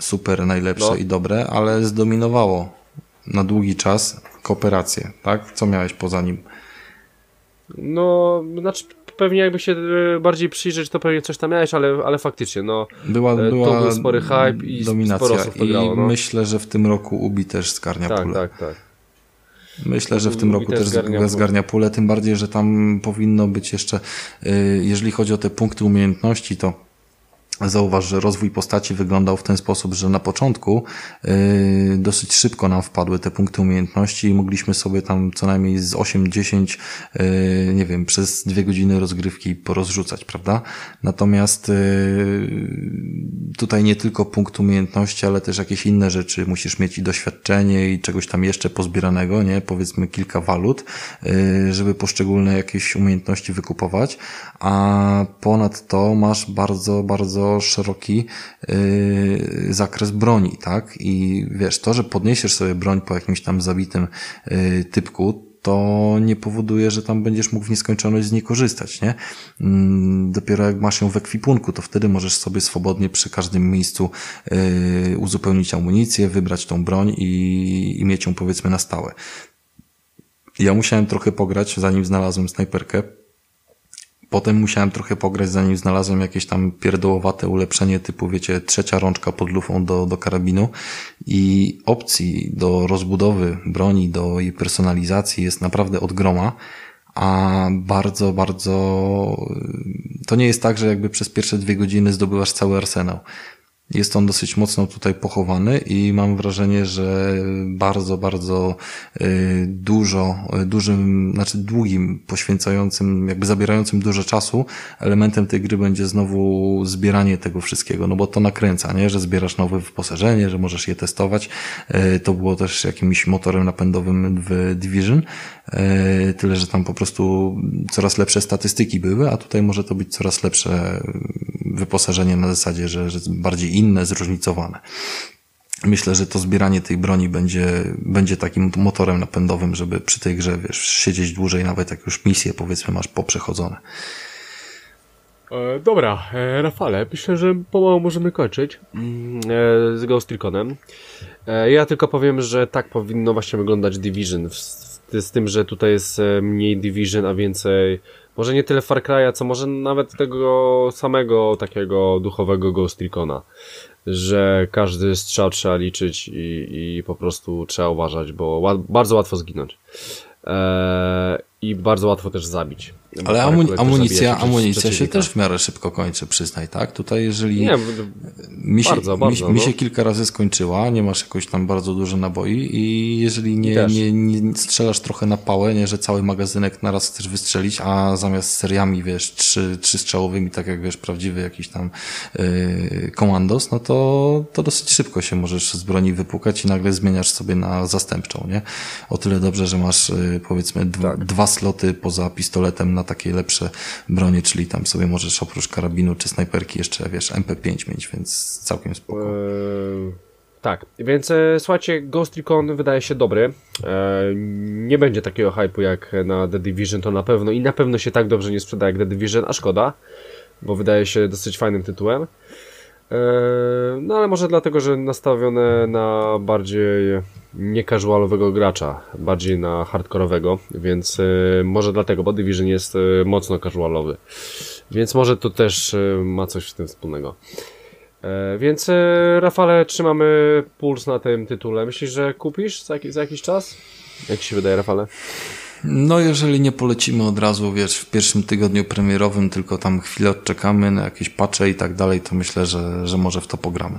super najlepsze no. i dobre, ale zdominowało na długi czas kooperację, tak? Co miałeś poza nim? No, znaczy pewnie jakby się e, bardziej przyjrzeć, to pewnie coś tam miałeś, ale, ale faktycznie, no, była, e, była był spory hype i dominacja. sporo osób pograło, I no. myślę, że w tym roku Ubi też zgarnia tak, pulę. Tak, tak, Myślę, że w tym roku też zgarnia, zgarnia pulę, tym bardziej, że tam powinno być jeszcze, y, jeżeli chodzi o te punkty umiejętności, to Zauważ, że rozwój postaci wyglądał w ten sposób, że na początku yy, dosyć szybko nam wpadły te punkty umiejętności i mogliśmy sobie tam co najmniej z 8-10, yy, nie wiem, przez dwie godziny rozgrywki porozrzucać, prawda? Natomiast yy, tutaj nie tylko punkt umiejętności, ale też jakieś inne rzeczy. Musisz mieć i doświadczenie i czegoś tam jeszcze pozbieranego, nie? Powiedzmy kilka walut, yy, żeby poszczególne jakieś umiejętności wykupować, a ponadto masz bardzo, bardzo szeroki yy, zakres broni, tak? I wiesz, to, że podniesiesz sobie broń po jakimś tam zabitym yy, typku, to nie powoduje, że tam będziesz mógł w nieskończoność z niej korzystać, nie? Mm, dopiero jak masz ją w ekwipunku, to wtedy możesz sobie swobodnie przy każdym miejscu yy, uzupełnić amunicję, wybrać tą broń i, i mieć ją powiedzmy na stałe. Ja musiałem trochę pograć, zanim znalazłem snajperkę, Potem musiałem trochę pograć, zanim znalazłem jakieś tam pierdołowate ulepszenie typu, wiecie, trzecia rączka pod lufą do, do karabinu i opcji do rozbudowy broni, do jej personalizacji jest naprawdę od groma, a bardzo, bardzo... To nie jest tak, że jakby przez pierwsze dwie godziny zdobywasz cały arsenał. Jest on dosyć mocno tutaj pochowany i mam wrażenie, że bardzo, bardzo y, dużo, y, dużym, znaczy długim, poświęcającym, jakby zabierającym dużo czasu elementem tej gry będzie znowu zbieranie tego wszystkiego, no bo to nakręca, nie? Że zbierasz nowe wyposażenie, że możesz je testować. Y, to było też jakimś motorem napędowym w Division. E, tyle, że tam po prostu coraz lepsze statystyki były, a tutaj może to być coraz lepsze e, wyposażenie na zasadzie, że, że bardziej inne, zróżnicowane. Myślę, że to zbieranie tej broni będzie, będzie takim motorem napędowym, żeby przy tej grze wiesz, siedzieć dłużej, nawet jak już misje powiedzmy masz poprzechodzone. E, dobra, e, Rafale, myślę, że pomału możemy kończyć mm, e, z Ghost Reconem. E, ja tylko powiem, że tak powinno właśnie wyglądać Division w, z tym, że tutaj jest e, mniej Division, a więcej może nie tyle Far Cry'a, co może nawet tego samego takiego duchowego Ghost Recona, że każdy strzał trzeba liczyć i, i po prostu trzeba uważać, bo bardzo łatwo zginąć eee, i bardzo łatwo też zabić. Ale amun amunicja, amunicja się też w miarę szybko kończy, przyznaj, tak? Tutaj jeżeli nie, mi, się, bardzo, bardzo, mi, mi, no. się kilka razy skończyła, nie masz jakoś tam bardzo dużo naboi i jeżeli nie, nie, nie, strzelasz trochę na pałę, nie, że cały magazynek naraz chcesz wystrzelić, a zamiast seriami, wiesz, trzy, trzy strzałowymi, tak jak wiesz, prawdziwy jakiś tam yy, komandos, no to, to dosyć szybko się możesz z broni wypukać i nagle zmieniasz sobie na zastępczą, nie? O tyle dobrze, że masz yy, powiedzmy tak. dwa sloty poza pistoletem na takie lepsze bronie, czyli tam sobie możesz oprócz karabinu czy snajperki jeszcze, wiesz, MP5 mieć, więc całkiem spoko. Eee, tak, więc e, słuchajcie, Ghost Recon wydaje się dobry. E, nie będzie takiego hypu jak na The Division, to na pewno i na pewno się tak dobrze nie sprzeda jak The Division, a szkoda, bo wydaje się dosyć fajnym tytułem. E, no ale może dlatego, że nastawione na bardziej niekażualowego gracza, bardziej na hardkorowego, więc e, może dlatego, bo Division jest e, mocno casualowy. Więc może to też ma coś w tym wspólnego. Więc Rafale, trzymamy puls na tym tytule. Myślisz, że kupisz za, jakiś czas? Jak ci się wydaje, Rafale? No, jeżeli nie polecimy od razu, wiesz, w pierwszym tygodniu premierowym, tylko tam chwilę odczekamy na jakieś patche i tak dalej, to myślę, że, że może w to pogramy.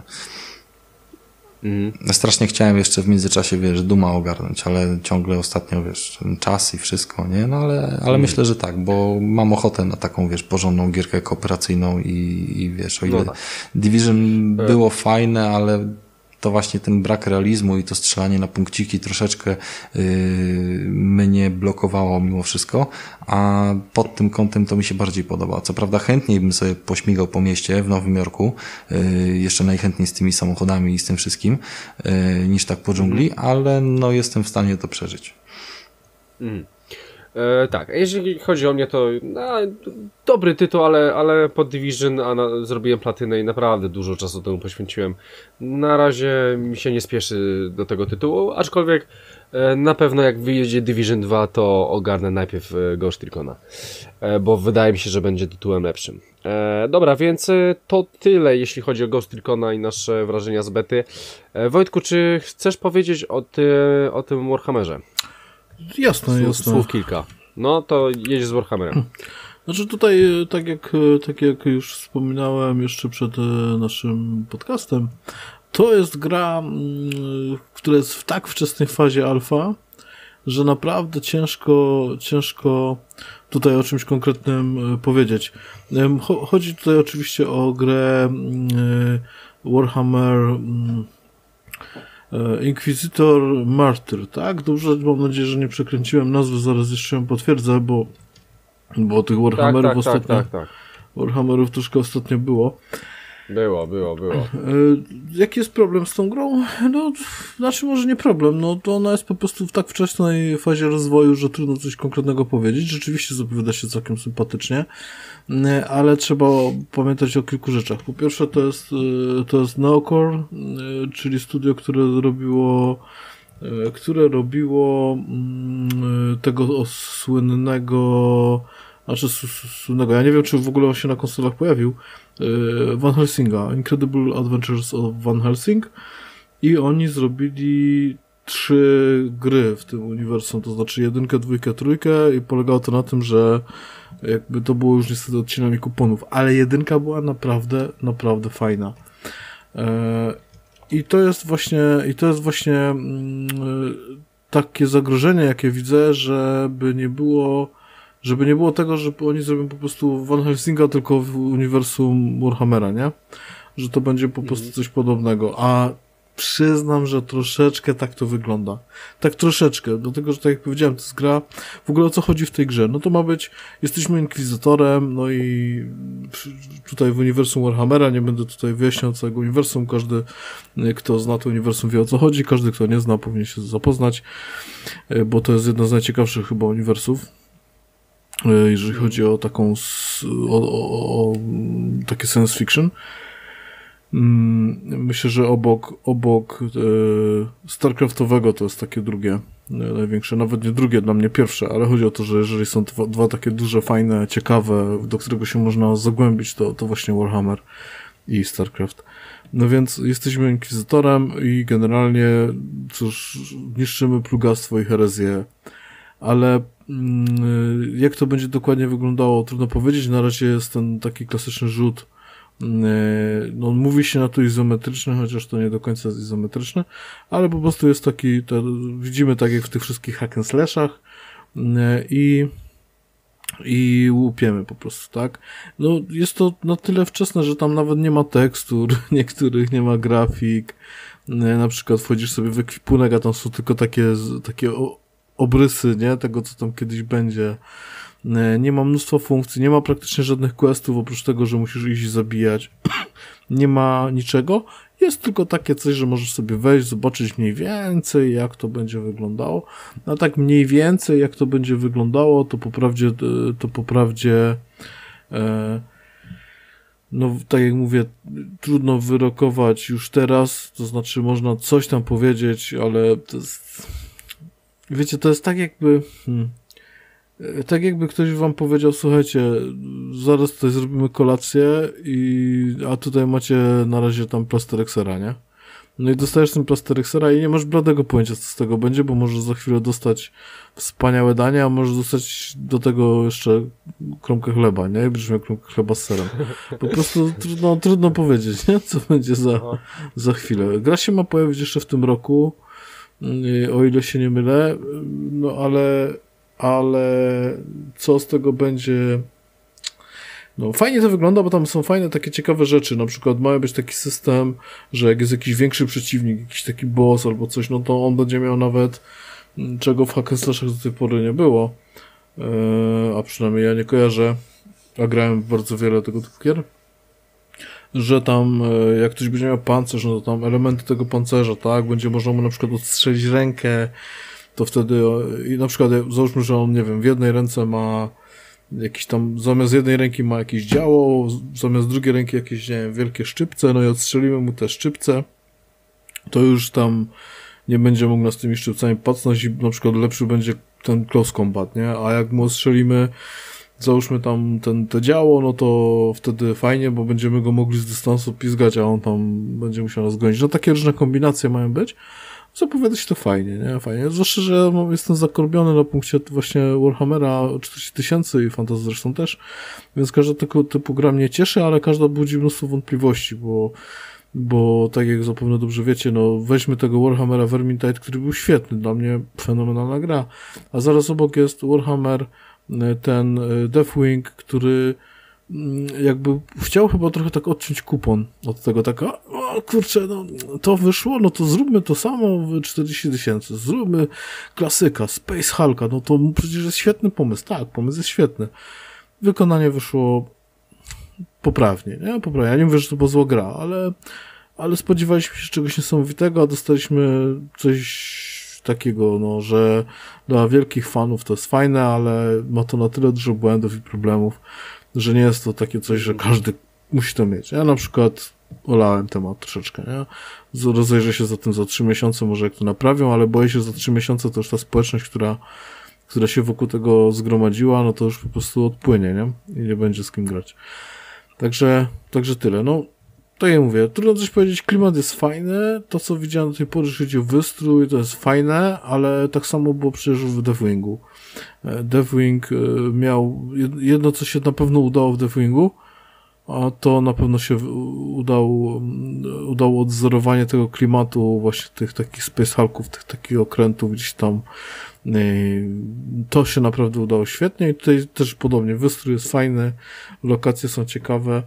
Mhm. Strasznie chciałem jeszcze w międzyczasie, wiesz, Duma ogarnąć, ale ciągle ostatnio, wiesz, czas i wszystko, nie? No ale, ale mhm. myślę, że tak, bo mam ochotę na taką, wiesz, porządną gierkę kooperacyjną i, i wiesz, o ile no tak. Division e. było fajne, ale to właśnie ten brak realizmu i to strzelanie na punkciki troszeczkę yy, mnie blokowało mimo wszystko, a pod tym kątem to mi się bardziej podoba. Co prawda chętniej bym sobie pośmigał po mieście w Nowym Jorku, yy, jeszcze najchętniej z tymi samochodami i z tym wszystkim, yy, niż tak po dżungli, mhm. ale no jestem w stanie to przeżyć. Mm. E, tak, jeżeli chodzi o mnie, to no, dobry tytuł, ale, ale pod Division a na, zrobiłem platynę i naprawdę dużo czasu temu poświęciłem. Na razie mi się nie spieszy do tego tytułu, aczkolwiek e, na pewno jak wyjedzie Division 2, to ogarnę najpierw e, Ghost Recona, e, bo wydaje mi się, że będzie tytułem lepszym. E, dobra, więc e, to tyle, jeśli chodzi o Ghost Recona i nasze wrażenia z bety. Wojtku, czy chcesz powiedzieć o, ty, o tym Warhammerze? Jasne, słów, jasne. Słów kilka. No to jedź z Warhammerem. Znaczy tutaj, e, tak jak, e, tak jak już wspominałem jeszcze przed e, naszym podcastem, to jest gra, mm, która jest w tak wczesnej fazie alfa, że naprawdę ciężko, ciężko tutaj o czymś konkretnym powiedzieć. Chodzi tutaj oczywiście o grę mm, Warhammer mm, E, Inkwizytor Martyr, tak? Dobrze, mam nadzieję, że nie przekręciłem nazwy, zaraz jeszcze ją potwierdzę, bo, bo tych Warhammerów tak, tak, tak ostatnio... Tak, tak, tak. Warhammerów troszkę ostatnio było. Było, było, było. E, jaki jest problem z tą grą? No, znaczy może nie problem, no to ona jest po prostu w tak wczesnej fazie rozwoju, że trudno coś konkretnego powiedzieć. Rzeczywiście zapowiada się całkiem sympatycznie, mm, ale trzeba pamiętać o kilku rzeczach. Po pierwsze to jest, e, to jest Neocore, e, czyli studio, które robiło które robiło mm, tego słynnego znaczy słynnego, ja nie wiem czy w ogóle on się na konsolach pojawił, Y, Van Helsinga, Incredible Adventures of Van Helsing i oni zrobili trzy gry w tym uniwersum, to znaczy jedynkę, dwójkę, trójkę i polegało to na tym, że jakby to było już niestety odcinami kuponów, ale jedynka była naprawdę, naprawdę fajna. Y, I to jest właśnie, i to jest właśnie mm, takie zagrożenie, jakie widzę, żeby nie było żeby nie było tego, że oni zrobią po prostu Van Helsinga tylko w uniwersum Warhammera, nie? Że to będzie po prostu mhm. coś podobnego. A przyznam, że troszeczkę tak to wygląda. Tak troszeczkę, dlatego, że tak jak powiedziałem, to jest gra, w ogóle o co chodzi w tej grze? No to ma być, jesteśmy inkwizytorem, no i tutaj w uniwersum Warhammera, nie będę tutaj wyjaśniał całego uniwersum, każdy, e, kto zna to uniwersum wie o co chodzi, każdy, kto nie zna powinien się zapoznać, e, bo to jest jedno z najciekawszych chyba uniwersów E, jeżeli mhm. chodzi o taką o, o, o takie science fiction. Mm, myślę, że obok, obok e, StarCraftowego to jest takie drugie e, największe, nawet nie drugie, dla mnie pierwsze, ale chodzi o to, że jeżeli są dwa, dwa takie duże, fajne, ciekawe, do którego się można zagłębić, to, to właśnie Warhammer i StarCraft. No więc jesteśmy inkwizytorem i generalnie, cóż, niszczymy plugastwo i herezję ale mm, jak to będzie dokładnie wyglądało, trudno powiedzieć. Na razie jest ten taki klasyczny rzut. Mm, e, no, mówi się na to izometryczny, chociaż to nie do końca jest izometryczne, ale po prostu jest taki, to widzimy tak jak w tych wszystkich hack and slashach mm, e, i, i łupiemy po prostu, tak? No, jest to na tyle wczesne, że tam nawet nie ma tekstur, niektórych nie ma grafik, e, na przykład wchodzisz sobie w ekwipunek, a tam są tylko takie, takie obrysy, nie? Tego, co tam kiedyś będzie. E, nie ma mnóstwo funkcji, nie ma praktycznie żadnych questów, oprócz tego, że musisz iść i zabijać. nie ma niczego. Jest tylko takie coś, że możesz sobie wejść, zobaczyć mniej więcej, jak to będzie wyglądało. A tak mniej więcej, jak to będzie wyglądało, to po prawdzie, e, to po prawdzie, e, no tak jak mówię, trudno wyrokować już teraz, to znaczy można coś tam powiedzieć, ale to jest Wiecie, to jest tak jakby. Hmm, e, tak jakby ktoś wam powiedział, słuchajcie, zaraz tutaj zrobimy kolację, i, a tutaj macie na razie tam plasterek sera, nie? No i dostajesz ten plasterek sera i nie masz bladego pojęcia, co z tego będzie, bo możesz za chwilę dostać wspaniałe danie, a możesz dostać do tego jeszcze kromkę chleba, nie? I będziesz miał kromkę chleba z serem. Po prostu trudno, trudno powiedzieć, nie? Co będzie za, no. za chwilę. Gra się ma pojawić jeszcze w tym roku. Y, o ile się nie mylę, y, no ale, ale co z tego będzie no, fajnie to wygląda, bo tam są fajne takie ciekawe rzeczy. Na przykład ma być taki system, że jak jest jakiś większy przeciwnik, jakiś taki boss albo coś, no to on będzie miał nawet mm, czego w hackerslashach do tej pory nie było. Eee, a przynajmniej ja nie kojarzę, a grałem w bardzo wiele tego typu gier że tam e, jak ktoś będzie miał pancerz, no to tam elementy tego pancerza, tak, będzie można mu na przykład odstrzelić rękę, to wtedy i na przykład e, załóżmy, że on, nie wiem, w jednej ręce ma jakiś tam, zamiast jednej ręki ma jakieś działo, zamiast drugiej ręki jakieś, nie wiem, wielkie szczypce, no i odstrzelimy mu te szczypce, to już tam nie będzie mógł nas tymi szczypcami pacnąć i na przykład lepszy będzie ten close combat, nie? A jak mu ostrzelimy załóżmy tam ten, to działo, no to wtedy fajnie, bo będziemy go mogli z dystansu pizgać, a on tam będzie musiał nas gonić. No takie różne kombinacje mają być. Zapowiada się to fajnie, nie? Fajnie. Zwłaszcza, że no, jestem zakorbiony na punkcie właśnie Warhammera 40 tysięcy i Fantasy zresztą też, więc każda tego typu gra mnie cieszy, ale każda budzi mnóstwo wątpliwości, bo bo tak jak zapewne dobrze wiecie, no weźmy tego Warhammera Vermintide, który był świetny, dla mnie fenomenalna gra, a zaraz obok jest Warhammer E, ten e, Deathwing, który mm, jakby chciał chyba trochę tak odciąć kupon od tego, tak, o no, kurczę, no to wyszło, no to zróbmy to samo w 40 tysięcy, zróbmy klasyka, Space Hulka, no to przecież jest świetny pomysł, tak, pomysł jest świetny. Wykonanie wyszło poprawnie, nie? Poprawnie. Ja nie wiem, że to była zła gra, ale, ale spodziewaliśmy się czegoś niesamowitego, a dostaliśmy coś takiego, no, że dla wielkich fanów to jest fajne, ale ma to na tyle dużo błędów i problemów, że nie jest to takie coś, że każdy musi to mieć. Ja na przykład olałem temat troszeczkę, nie? Rozejrzę się za tym za trzy miesiące, może jak to naprawią, ale boję się, że za trzy miesiące to już ta społeczność, która, która się wokół tego zgromadziła, no to już po prostu odpłynie, nie? I nie będzie z kim grać. Także, także tyle. No, tak jak mówię, trudno coś powiedzieć, klimat jest fajny, to co widziałem do tej pory, że chodzi o wystrój, to jest fajne, ale tak samo było przecież w Deathwingu. E, Deathwing e, miał, jedno co się na pewno udało w Deathwingu, a to na pewno się udało, udało odzorowanie tego klimatu, właśnie tych takich Space Hulków, tych takich okrętów gdzieś tam. E, to się naprawdę udało świetnie i tutaj też podobnie, wystrój jest fajny, lokacje są ciekawe,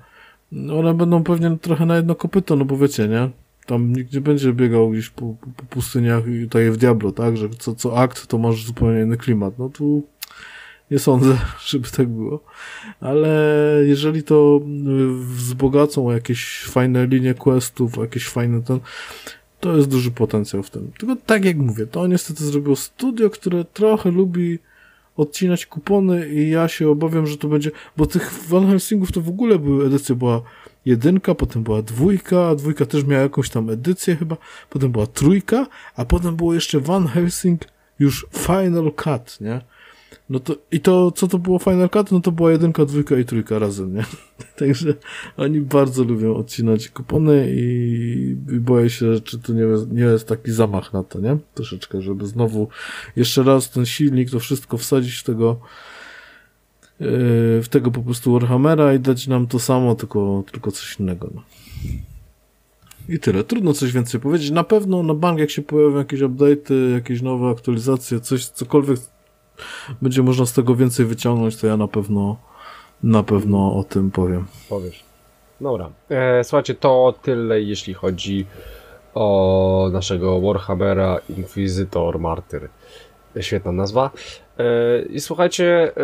no, one będą pewnie trochę na jedno kopyto, no bo wiecie, nie? Tam nigdzie będzie biegał gdzieś po, po, po pustyniach i tutaj w Diablo, tak? Że co, co akt to masz zupełnie inny klimat. No tu nie sądzę, żeby tak było. Ale jeżeli to y, wzbogacą jakieś fajne linie questów, jakieś fajne ten, to jest duży potencjał w tym. Tylko tak jak mówię, to niestety zrobiło studio, które trochę lubi odcinać kupony i ja się obawiam, że to będzie, bo tych Van Helsingów to w ogóle były, edycja była jedynka, potem była dwójka, a dwójka też miała jakąś tam edycję chyba, potem była trójka, a potem było jeszcze Van Helsing już Final Cut, nie? No to, I to, co to było Final Cut? No to była jedynka, dwójka i trójka razem, nie? Także oni bardzo lubią odcinać kupony i, i boję się, czy to nie jest, nie jest taki zamach na to, nie? Troszeczkę, żeby znowu jeszcze raz ten silnik, to wszystko wsadzić w tego yy, w tego po prostu Warhammera i dać nam to samo, tylko, tylko coś innego. No. I tyle. Trudno coś więcej powiedzieć. Na pewno na bank, jak się pojawią jakieś update'y, jakieś nowe aktualizacje, coś, cokolwiek będzie można z tego więcej wyciągnąć, to ja na pewno na pewno o tym powiem. Powiesz. Dobra. E, słuchajcie, to tyle jeśli chodzi o naszego Warhammera Inquisitor Martyr. Świetna nazwa. E, I słuchajcie, e,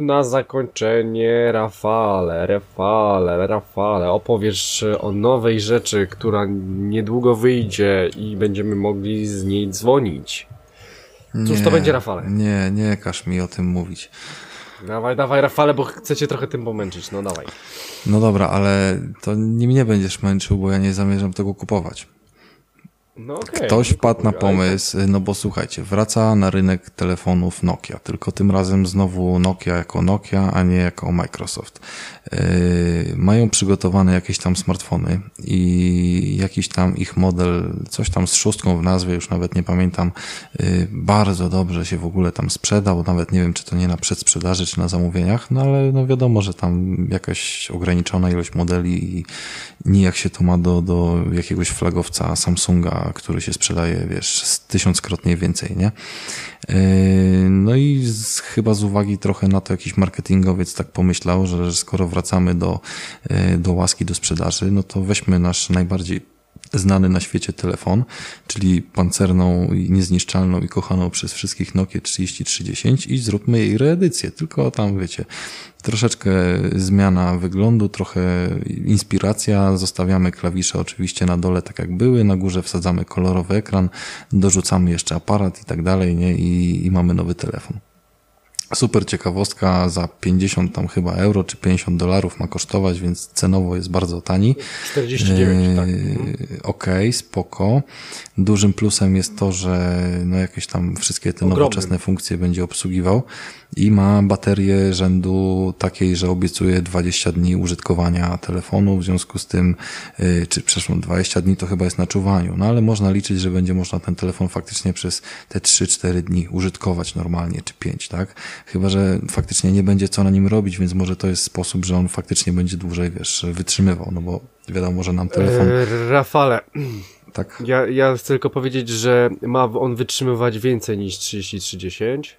na zakończenie Rafale, Rafale, Rafale, opowiesz o nowej rzeczy, która niedługo wyjdzie i będziemy mogli z niej dzwonić. Cóż to będzie, Rafale? Nie, nie każ mi o tym mówić. Dawaj, dawaj, Rafale, bo chcecie trochę tym pomęczyć, no dawaj. No dobra, ale to nie będziesz męczył, bo ja nie zamierzam tego kupować. No okay, Ktoś no wpadł na pomysł, y, no bo słuchajcie, wraca na rynek telefonów Nokia, tylko tym razem znowu Nokia jako Nokia, a nie jako Microsoft. Yy, mają przygotowane jakieś tam smartfony i jakiś tam ich model, coś tam z szóstką w nazwie, już nawet nie pamiętam, yy, bardzo dobrze się w ogóle tam sprzedał, nawet nie wiem, czy to nie na przedsprzedaży, czy na zamówieniach, no ale no wiadomo, że tam jakaś ograniczona ilość modeli i nijak się to ma do, do jakiegoś flagowca Samsunga który się sprzedaje, wiesz, z tysiąckrotnie więcej, nie? E, no i z, chyba z uwagi trochę na to jakiś marketingowiec tak pomyślał, że skoro wracamy do, e, do łaski, do sprzedaży, no to weźmy nasz najbardziej znany na świecie telefon, czyli pancerną, i niezniszczalną i kochaną przez wszystkich Nokia 3310 i zróbmy jej reedycję. Tylko tam, wiecie, troszeczkę zmiana wyglądu, trochę inspiracja. Zostawiamy klawisze oczywiście na dole tak jak były, na górze wsadzamy kolorowy ekran, dorzucamy jeszcze aparat i tak dalej, nie? I, i mamy nowy telefon. Super ciekawostka, za 50 tam chyba euro czy 50 dolarów ma kosztować, więc cenowo jest bardzo tani. 49, e, eee, tak. Okej, okay, spoko. Dużym plusem jest to, że no jakieś tam wszystkie te nowoczesne funkcje będzie obsługiwał i ma baterię rzędu takiej, że obiecuje 20 dni użytkowania telefonu, w związku z tym, y, czy przeszło 20 dni to chyba jest na czuwaniu, no ale można liczyć, że będzie można ten telefon faktycznie przez te 3-4 dni użytkować normalnie, czy 5, tak? Chyba, że faktycznie nie będzie co na nim robić, więc może to jest sposób, że on faktycznie będzie dłużej, wiesz, wytrzymywał, no bo wiadomo, że nam telefon... E, Rafale, tak. Ja, ja chcę tylko powiedzieć, że ma on wytrzymywać więcej niż 3310.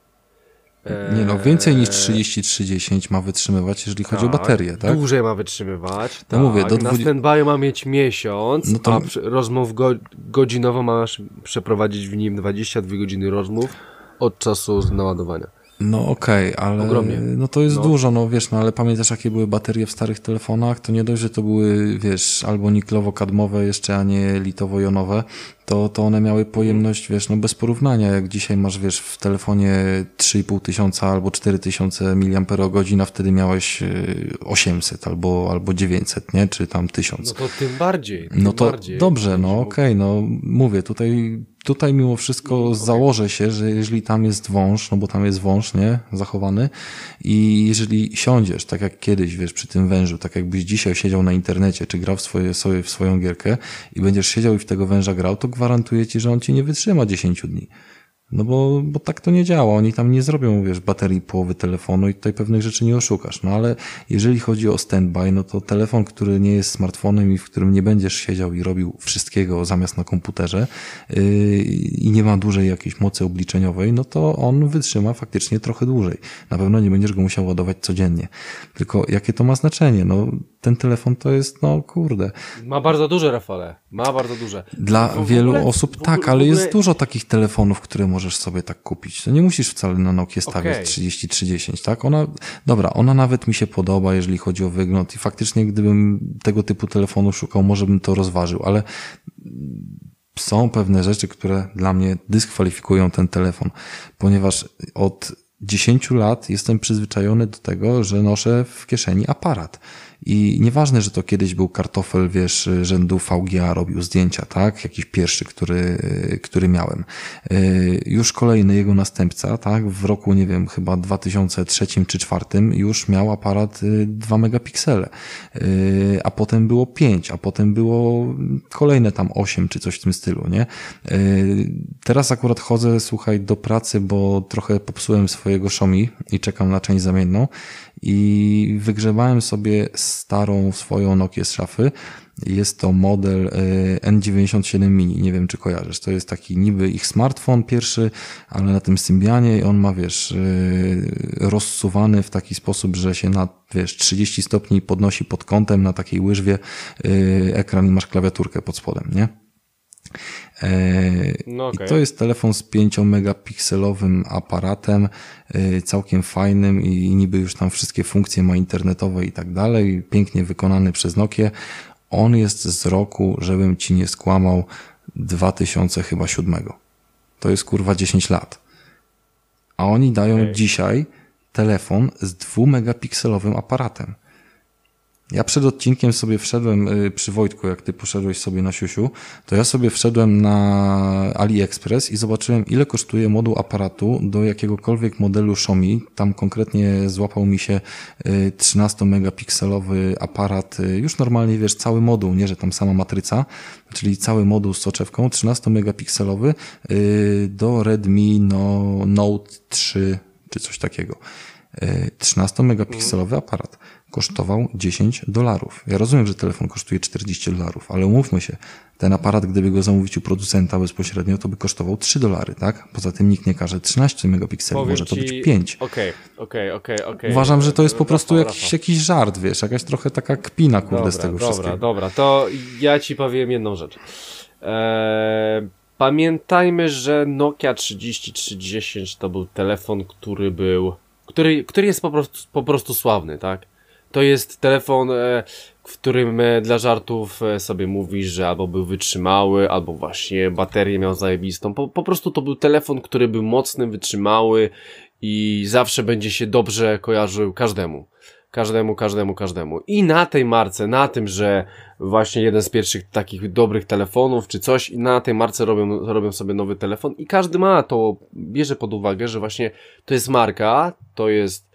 E, Nie no, więcej niż 3310 ma wytrzymywać, jeżeli tak, chodzi o tak. baterię, tak? Dłużej ma wytrzymywać. No tak. mówię, do 20... Na standby ma mieć miesiąc, no to... a rozmów go... godzinowo masz przeprowadzić w nim 22 godziny rozmów od czasu naładowania. No okej, okay, ale Ogromnie. no to jest no. dużo, no wiesz, no ale pamiętasz jakie były baterie w starych telefonach? To nie dość, że to były, wiesz, albo niklowo-kadmowe jeszcze, a nie litowo-jonowe, to, to one miały mhm. pojemność, wiesz, no bez porównania, jak dzisiaj masz, wiesz, w telefonie 3,5 tysiąca albo 4 tysiące mAh, wtedy miałeś 800 e, albo, albo 900, nie? Czy tam 1000. No to tym bardziej. No tym no to bardziej, dobrze, no okej, okay, no mówię, tutaj tutaj mimo wszystko mm, założę się, że jeżeli tam jest wąż, no bo tam jest wąż, nie, zachowany i jeżeli siądziesz, tak jak kiedyś, wiesz, przy tym wężu, tak jakbyś dzisiaj siedział na internecie, czy grał w swoje, sobie w swoją gierkę i będziesz siedział i w tego węża grał, to gwarantuję ci, że on ci nie wytrzyma 10 dni. No bo, bo tak to nie działa. Oni tam nie zrobią, wiesz, baterii połowy telefonu i tutaj pewnych rzeczy nie oszukasz. No ale jeżeli chodzi o standby, no to telefon, który nie jest smartfonem i w którym nie będziesz siedział i robił wszystkiego zamiast na komputerze yy, i nie ma dużej jakiejś mocy obliczeniowej, no to on wytrzyma faktycznie trochę dłużej. Na pewno nie będziesz go musiał ładować codziennie. Tylko jakie to ma znaczenie? No ten telefon to jest, no kurde. Ma bardzo duże rafale, ma bardzo duże. Dla wielu ogóle, osób ogóle, tak, ale ogóle... jest dużo takich telefonów, które możesz sobie tak kupić. To no nie musisz wcale na Nokia stawiać okay. 30, tak? Ona, dobra, ona nawet mi się podoba, jeżeli chodzi o wygląd i faktycznie gdybym tego typu telefonu szukał, może bym to rozważył, ale są pewne rzeczy, które dla mnie dyskwalifikują ten telefon, ponieważ od 10 lat jestem przyzwyczajony do tego, że noszę w kieszeni aparat. I nieważne, że to kiedyś był kartofel, wiesz, rzędu VGA robił zdjęcia, tak? Jakiś pierwszy, który, który miałem. E, już kolejny jego następca, tak? W roku, nie wiem, chyba 2003 czy 2004 już miał aparat 2 y, megapiksele. E, a potem było 5, a potem było kolejne tam 8 czy coś w tym stylu, nie? E, teraz akurat chodzę, słuchaj, do pracy, bo trochę popsułem swojego Xiaomi i czekam na część zamienną i wygrzebałem sobie starą swoją Nokię z szafy. Jest to model e, N97 Mini, nie wiem czy kojarzysz. To jest taki niby ich smartfon pierwszy, ale na tym Symbianie on ma, wiesz, e, rozsuwany w taki sposób, że się na, wiesz, 30 stopni podnosi pod kątem na takiej łyżwie e, ekran i masz klawiaturkę pod spodem, nie? No okay. I to jest telefon z 5 megapikselowym aparatem, y, całkiem fajnym i niby już tam wszystkie funkcje ma internetowe i tak dalej, pięknie wykonany przez Nokia. On jest z roku, żebym ci nie skłamał, 2007. To jest kurwa 10 lat. A oni dają okay. dzisiaj telefon z 2 megapikselowym aparatem. Ja przed odcinkiem sobie wszedłem y, przy Wojtku, jak ty poszedłeś sobie na siusiu, to ja sobie wszedłem na AliExpress i zobaczyłem, ile kosztuje moduł aparatu do jakiegokolwiek modelu Xiaomi. Tam konkretnie złapał mi się 13-megapikselowy y, aparat, y, już normalnie wiesz, cały moduł, nie że tam sama matryca, czyli cały moduł z soczewką, 13-megapikselowy do Redmi no, Note 3 czy coś takiego. 13-megapikselowy aparat kosztował 10 dolarów. Ja rozumiem, że telefon kosztuje 40 dolarów, ale umówmy się, ten aparat, gdyby go zamówić u producenta bezpośrednio, to by kosztował 3 dolary, tak? Poza tym nikt nie każe 13 megapikseli, Powiem może ci... to być 5. Okej, okej, okej, okej. Uważam, że to jest po prostu jakiś, jakiś żart, wiesz, jakaś trochę taka kpina, kurde, dobra, z tego dobra, wszystkiego. Dobra, dobra, to ja ci powiem jedną rzecz. Eee, pamiętajmy, że Nokia 3310 to był telefon, który był, który, który jest po prostu, po prostu sławny, tak? To jest telefon, e, w którym e, dla żartów e, sobie mówisz, że albo był wytrzymały, albo właśnie baterię miał zajebistą. Po, po prostu to był telefon, który był mocny, wytrzymały i zawsze będzie się dobrze kojarzył każdemu. Każdemu, każdemu, każdemu. I na tej marce, na tym, że właśnie jeden z pierwszych takich dobrych telefonów czy coś, i na tej marce robią, robią sobie nowy telefon i każdy ma to, bierze pod uwagę, że właśnie to jest marka, to jest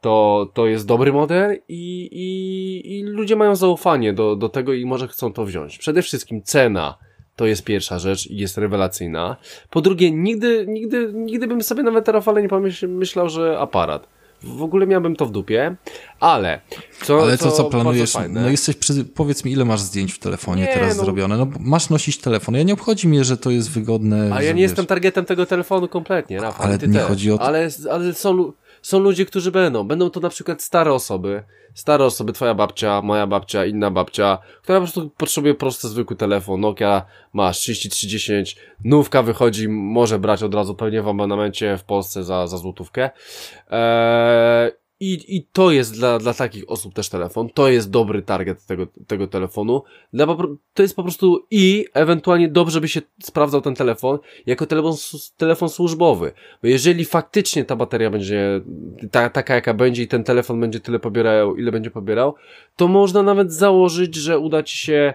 to, to jest dobry model i, i, i ludzie mają zaufanie do, do tego i może chcą to wziąć. Przede wszystkim cena. To jest pierwsza rzecz i jest rewelacyjna. Po drugie, nigdy, nigdy, nigdy bym sobie nawet Rafale nie pomyślał, że aparat. W ogóle miałbym to w dupie, ale... Co, ale to, co planujesz, no jesteś przy, powiedz mi, ile masz zdjęć w telefonie nie, teraz no. zrobione? No, masz nosić telefon. Ja nie obchodzi mnie, że to jest wygodne. A ja nie wiesz. jestem targetem tego telefonu kompletnie, Rafał, Ale nie też. chodzi o... To... Ale, ale są są ludzie, którzy będą. Będą to na przykład stare osoby. Stare osoby, twoja babcia, moja babcia, inna babcia, która po prostu potrzebuje prosty, zwykły telefon. Nokia ma 3310, nówka wychodzi, może brać od razu pewnie w abonamencie w Polsce za, za złotówkę. Eee, i, I to jest dla, dla takich osób też telefon. To jest dobry target tego, tego telefonu. Dla, to jest po prostu i ewentualnie dobrze by się sprawdzał ten telefon jako telefon, telefon służbowy. Bo jeżeli faktycznie ta bateria będzie ta, taka, jaka będzie i ten telefon będzie tyle pobierał, ile będzie pobierał, to można nawet założyć, że uda ci się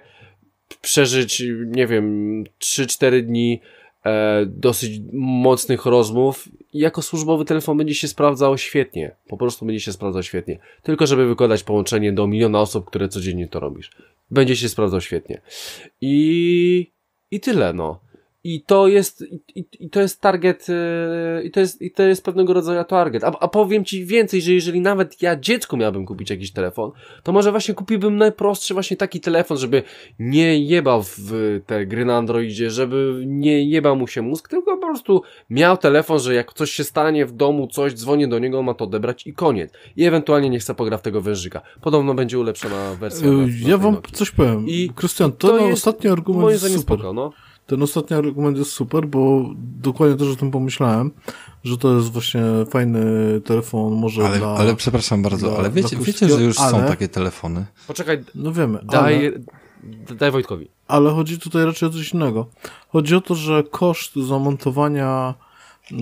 przeżyć, nie wiem, 3-4 dni e, dosyć mocnych rozmów. Jako służbowy telefon będzie się sprawdzał świetnie. Po prostu będzie się sprawdzał świetnie. Tylko żeby wykładać połączenie do miliona osób, które codziennie to robisz. Będzie się sprawdzał świetnie. I, i tyle, no. I to jest, i, i to jest target, y, i to jest, i to jest pewnego rodzaju target. A, a powiem Ci więcej, że jeżeli nawet ja dziecku miałbym kupić jakiś telefon, to może właśnie kupiłbym najprostszy właśnie taki telefon, żeby nie jebał w te gry na Androidzie, żeby nie jebał mu się mózg, tylko po prostu miał telefon, że jak coś się stanie w domu, coś, dzwonię do niego, ma to odebrać i koniec. I ewentualnie nie chce pogra tego wężyka. Podobno będzie ulepszona wersja. Y, na, na ja Wam Nokia. coś powiem. I Krystian, to, to jest ostatni argument moim zdaniem super. Spoko, no. Ten ostatni argument jest super, bo dokładnie też o tym pomyślałem, że to jest właśnie fajny telefon, może ale, dla, ale przepraszam bardzo, dla, ale wiecie, wiecie, że już ale... są takie telefony. Poczekaj, no wiemy. Daj, ale... daj Wojtkowi. Ale chodzi tutaj raczej o coś innego. Chodzi o to, że koszt zamontowania yy,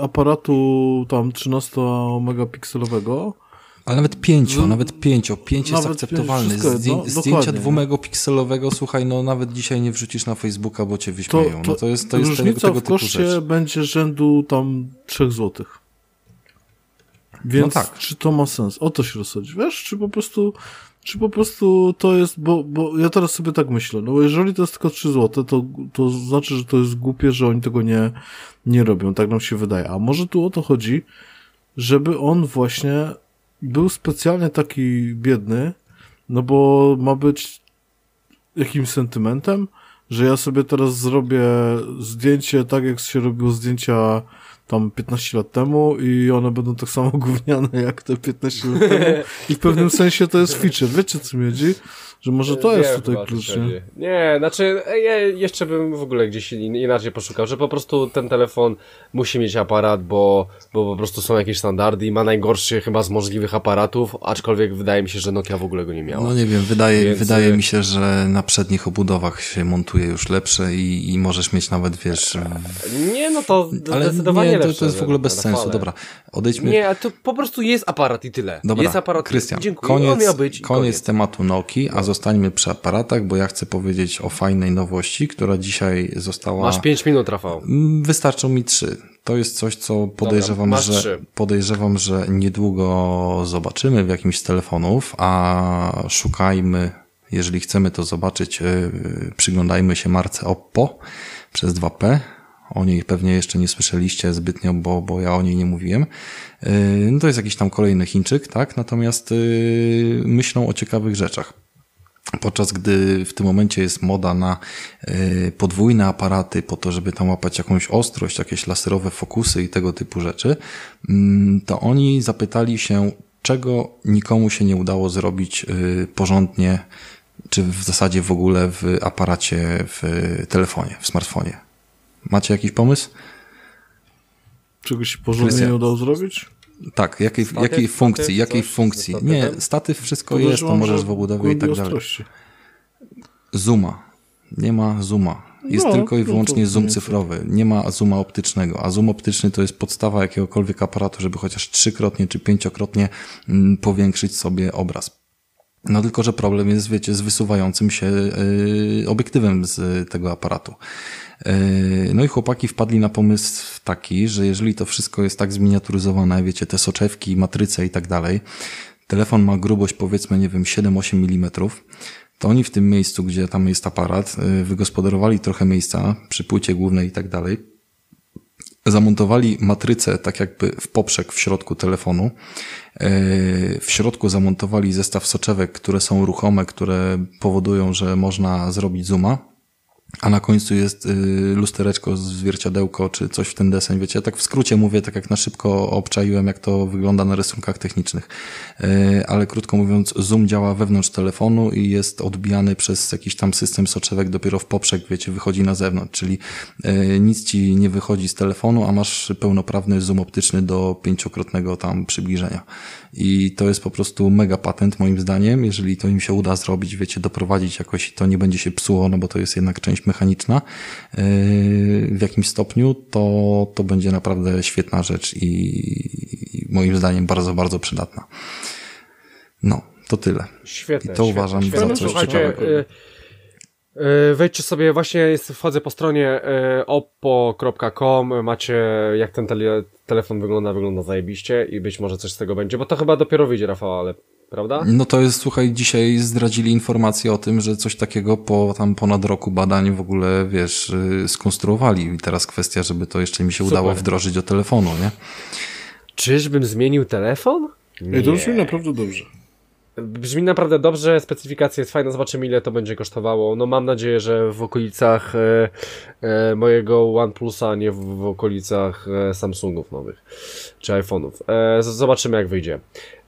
aparatu tam 13 megapikselowego ale nawet pięciu, hmm? nawet pięciu. Pięć jest akceptowalne. Wszystko, Zdję no, zdjęcia dwumegapikselowego, słuchaj, no nawet dzisiaj nie wrzucisz na Facebooka, bo cię wyśmieją. No to, to, no, to jest, to jest tego, tego w koszcie będzie rzędu tam 3 złotych. No Więc no tak. czy to ma sens? O to się rozchodzi, wiesz? Czy po prostu, czy po prostu to jest, bo, bo ja teraz sobie tak myślę, no jeżeli to jest tylko 3 złote, to, to znaczy, że to jest głupie, że oni tego nie, nie robią, tak nam się wydaje. A może tu o to chodzi, żeby on właśnie był specjalnie taki biedny, no bo ma być jakimś sentymentem, że ja sobie teraz zrobię zdjęcie tak, jak się robiło zdjęcia tam 15 lat temu i one będą tak samo gówniane jak te 15 lat temu. I w pewnym sensie to jest feature. Wiecie, co mi chodzi? Że może to jest tutaj klucz. Nie, znaczy e, ja jeszcze bym w ogóle gdzieś inaczej poszukał, że po prostu ten telefon musi mieć aparat, bo, bo po prostu są jakieś standardy i ma najgorszy chyba z możliwych aparatów, aczkolwiek wydaje mi się, że Nokia w ogóle go nie miała. No nie wiem, wydaje, Więc... wydaje e, mi się, że na przednich obudowach się montuje już lepsze i, i możesz mieć nawet, wiesz... E, mm, nie, no to ale zdecydowanie nie, to, lepsze. to jest w ogóle bez sensu, dobra. Odejdźmy. Nie, a to po prostu jest aparat i tyle. Dobra, jest aparat. Krystian, koniec, koniec, koniec, tematu Nokia, a zostańmy przy aparatach, bo ja chcę powiedzieć o fajnej nowości, która dzisiaj została. Masz 5 minut, Rafał. Mm, wystarczą mi 3. To jest coś, co podejrzewam, Dobra, że, podejrzewam, że niedługo zobaczymy w jakimś z telefonów, a szukajmy, jeżeli chcemy to zobaczyć, y, przyglądajmy się marce Oppo przez 2P. O niej pewnie jeszcze nie słyszeliście zbytnio, bo, bo ja o niej nie mówiłem. Y, no to jest jakiś tam kolejny Chińczyk, tak? Natomiast y, myślą o ciekawych rzeczach. Podczas gdy w tym momencie jest moda na e, podwójne aparaty po to, żeby tam łapać jakąś ostrość, jakieś laserowe fokusy i tego typu rzeczy, mm, to oni zapytali się, czego nikomu się nie udało zrobić e, porządnie, czy w zasadzie w ogóle w aparacie, w telefonie, w smartfonie. Macie jakiś pomysł? Czegoś porządnie Krystian. nie udało zrobić? Tak, jakiej, statyw, jakiej funkcji, statyw, jakiej funkcji. Nie, statyw wszystko jest, to możesz w obudowie i tak dalej. Zuma. Zooma. Nie ma zooma. Jest no, tylko i no wyłącznie zoom cyfrowy. Nie ma zooma optycznego. A zoom optyczny to jest podstawa jakiegokolwiek aparatu, żeby chociaż trzykrotnie czy pięciokrotnie mm, powiększyć sobie obraz. No tylko, że problem jest, wiecie, z wysuwającym się y, obiektywem z tego aparatu. Yy, no i chłopaki wpadli na pomysł taki, że jeżeli to wszystko jest tak zminiaturyzowane, wiecie, te soczewki, matryce i tak dalej, telefon ma grubość powiedzmy, nie wiem, 7-8 mm, to oni w tym miejscu, gdzie tam jest aparat, yy, wygospodarowali trochę miejsca przy płycie głównej i tak dalej. Zamontowali matrycę tak jakby w poprzek w środku telefonu. Yy, w środku zamontowali zestaw soczewek, które są ruchome, które powodują, że można zrobić zooma a na końcu jest y, lustereczko, zwierciadełko czy coś w ten deseń, wiecie, ja tak w skrócie mówię, tak jak na szybko obczaiłem, jak to wygląda na rysunkach technicznych, y, ale krótko mówiąc, zoom działa wewnątrz telefonu i jest odbijany przez jakiś tam system soczewek dopiero w poprzek, wiecie, wychodzi na zewnątrz, czyli y, nic ci nie wychodzi z telefonu, a masz pełnoprawny zoom optyczny do pięciokrotnego tam przybliżenia i to jest po prostu mega patent moim zdaniem, jeżeli to im się uda zrobić, wiecie, doprowadzić jakoś to nie będzie się psuło, no bo to jest jednak część mechaniczna yy, w jakimś stopniu, to, to będzie naprawdę świetna rzecz i, i moim zdaniem bardzo, bardzo przydatna. No, to tyle. Świetne, I to świetne, uważam świetne. za coś ciekawego. Y, y Wejdźcie sobie, właśnie jest, wchodzę po stronie y, oppo.com, macie jak ten tele telefon wygląda, wygląda zajebiście i być może coś z tego będzie, bo to chyba dopiero wyjdzie, Rafał, ale prawda? No to jest, słuchaj, dzisiaj zdradzili informację o tym, że coś takiego po tam ponad roku badań w ogóle, wiesz, y, skonstruowali. I teraz kwestia, żeby to jeszcze mi się Super. udało wdrożyć do telefonu, nie? Czyżbym zmienił telefon? Nie. To brzmi naprawdę dobrze. Brzmi naprawdę dobrze, specyfikacja jest fajna, zobaczymy ile to będzie kosztowało. No mam nadzieję, że w okolicach e, e, mojego OnePlusa, a nie w, w okolicach e, Samsungów nowych, czy iPhone'ów. E, zobaczymy jak wyjdzie.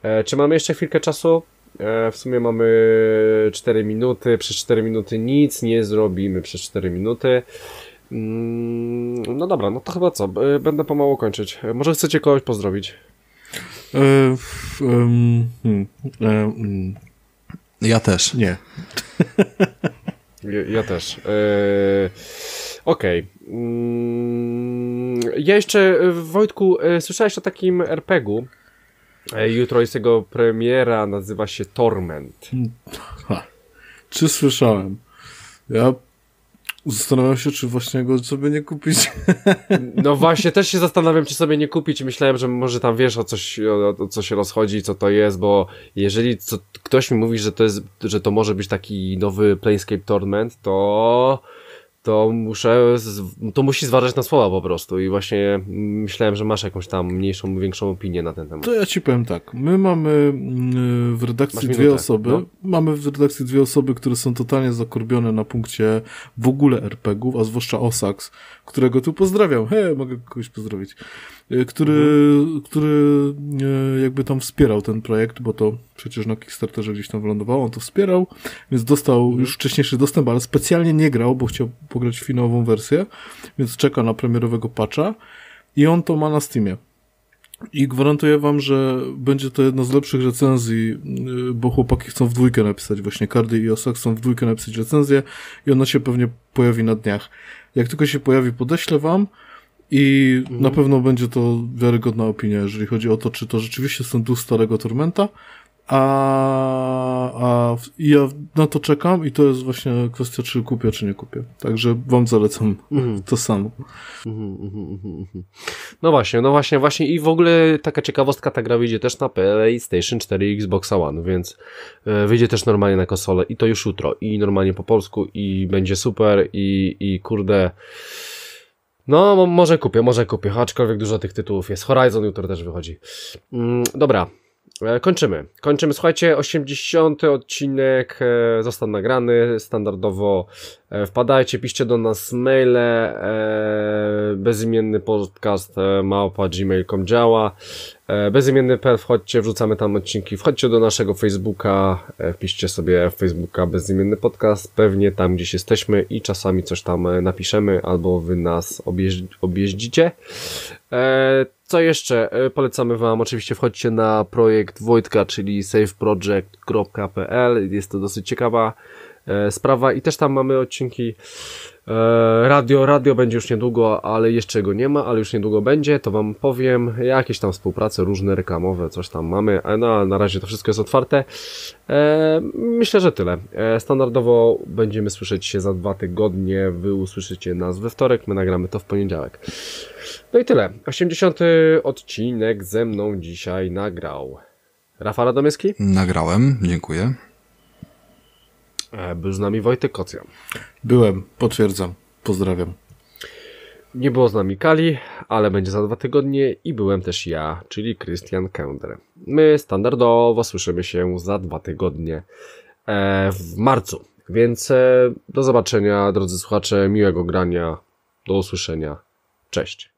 E, czy mamy jeszcze chwilkę czasu? E, w sumie mamy 4 minuty, przez 4 minuty nic nie zrobimy przez 4 minuty. Mm, no dobra, no to chyba co? Będę pomału kończyć. E, może chcecie kogoś pozdrowić? Hmm, mm. Ja też. Nie. Ja, też. Okej. Okay. Mm, ja jeszcze, Wojtku, słyszałeś o takim RPG-u, E, jutro jest jego premiera, nazywa się Torment. Ha. Czy słyszałem? Ja zastanawiam się, czy właśnie go sobie nie kupić. No właśnie, też się zastanawiam, czy sobie nie kupić. Myślałem, że może tam wiesz o coś, o, o co się rozchodzi, co to jest, bo jeżeli co, ktoś mi mówi, że to, jest, że to może być taki nowy Planescape Torment, to to muszę, to musi zważać na słowa po prostu i właśnie myślałem, że masz jakąś tam mniejszą, większą opinię na ten temat. To ja ci powiem tak, my mamy mm, w redakcji dwie osoby, no? mamy w redakcji dwie osoby, które są totalnie zakorbione na punkcie w ogóle RPG-ów, a zwłaszcza OSAX, którego tu pozdrawiam. He, mogę kogoś pozdrowić. E, który, mhm. który e, jakby tam wspierał ten projekt, bo to przecież na Kickstarterze gdzieś tam wylądowało, on to wspierał, więc dostał mhm. już wcześniejszy dostęp, ale specjalnie nie grał, bo chciał pograć finową wersję, więc czeka na premierowego patcha i on to ma na Steamie. I gwarantuję wam, że będzie to jedna z lepszych recenzji, e, bo chłopaki chcą w dwójkę napisać, właśnie Cardy i Osak chcą w dwójkę napisać recenzję i ona się pewnie pojawi na dniach. Jak tylko się pojawi, podeślę wam i mhm. na pewno będzie to wiarygodna opinia, jeżeli chodzi o to, czy to rzeczywiście są duch starego Tormenta, a, a, ja na to czekam i to jest właśnie kwestia, czy kupię, czy nie kupię. Także wam zalecam mm. to samo. Mm, mm, no właśnie, no właśnie, właśnie i w ogóle taka ciekawostka, ta gra wyjdzie też na PlayStation 4 i Xbox One, więc e, wyjdzie też normalnie na konsolę i to już jutro i normalnie po polsku i będzie super i, i kurde... No, może kupię, może kupię, aczkolwiek dużo tych tytułów jest. Horizon jutro też wychodzi. Mm, dobra, E, kończymy. Kończymy, słuchajcie, 80. odcinek e, został nagrany, standardowo e, wpadajcie, piszcie do nas maile, bezimienny podcast małpa gmail.com działa, bezimienny.pl wchodźcie, wrzucamy tam odcinki, wchodźcie do naszego Facebooka, piszcie sobie Facebooka bezimienny podcast, pewnie tam gdzieś jesteśmy i czasami coś tam napiszemy, albo wy nas objeździcie. Co jeszcze? E, polecamy Wam, oczywiście wchodźcie na projekt Wojtka, czyli saveproject.pl. Jest to dosyć ciekawa e, sprawa i też tam mamy odcinki e, radio. Radio będzie już niedługo, ale jeszcze go nie ma, ale już niedługo będzie, to Wam powiem. Jakieś tam współprace różne, reklamowe, coś tam mamy, no, na razie to wszystko jest otwarte. Myślę, że tyle. Standardowo będziemy słyszeć się za dwa tygodnie. Wy usłyszycie nas we wtorek, my nagramy to w poniedziałek. No i tyle. 80 odcinek ze mną dzisiaj nagrał. Rafał Radomyski? Nagrałem, dziękuję. E, był z nami Wojtek Kocja. Byłem, potwierdzam. Pozdrawiam. Nie było z nami Kali, ale będzie za dwa tygodnie i byłem też ja, czyli Krystian Kender. My standardowo słyszymy się za dwa tygodnie e, w marcu. Więc e, do zobaczenia, drodzy słuchacze, miłego grania, do usłyszenia. Cześć.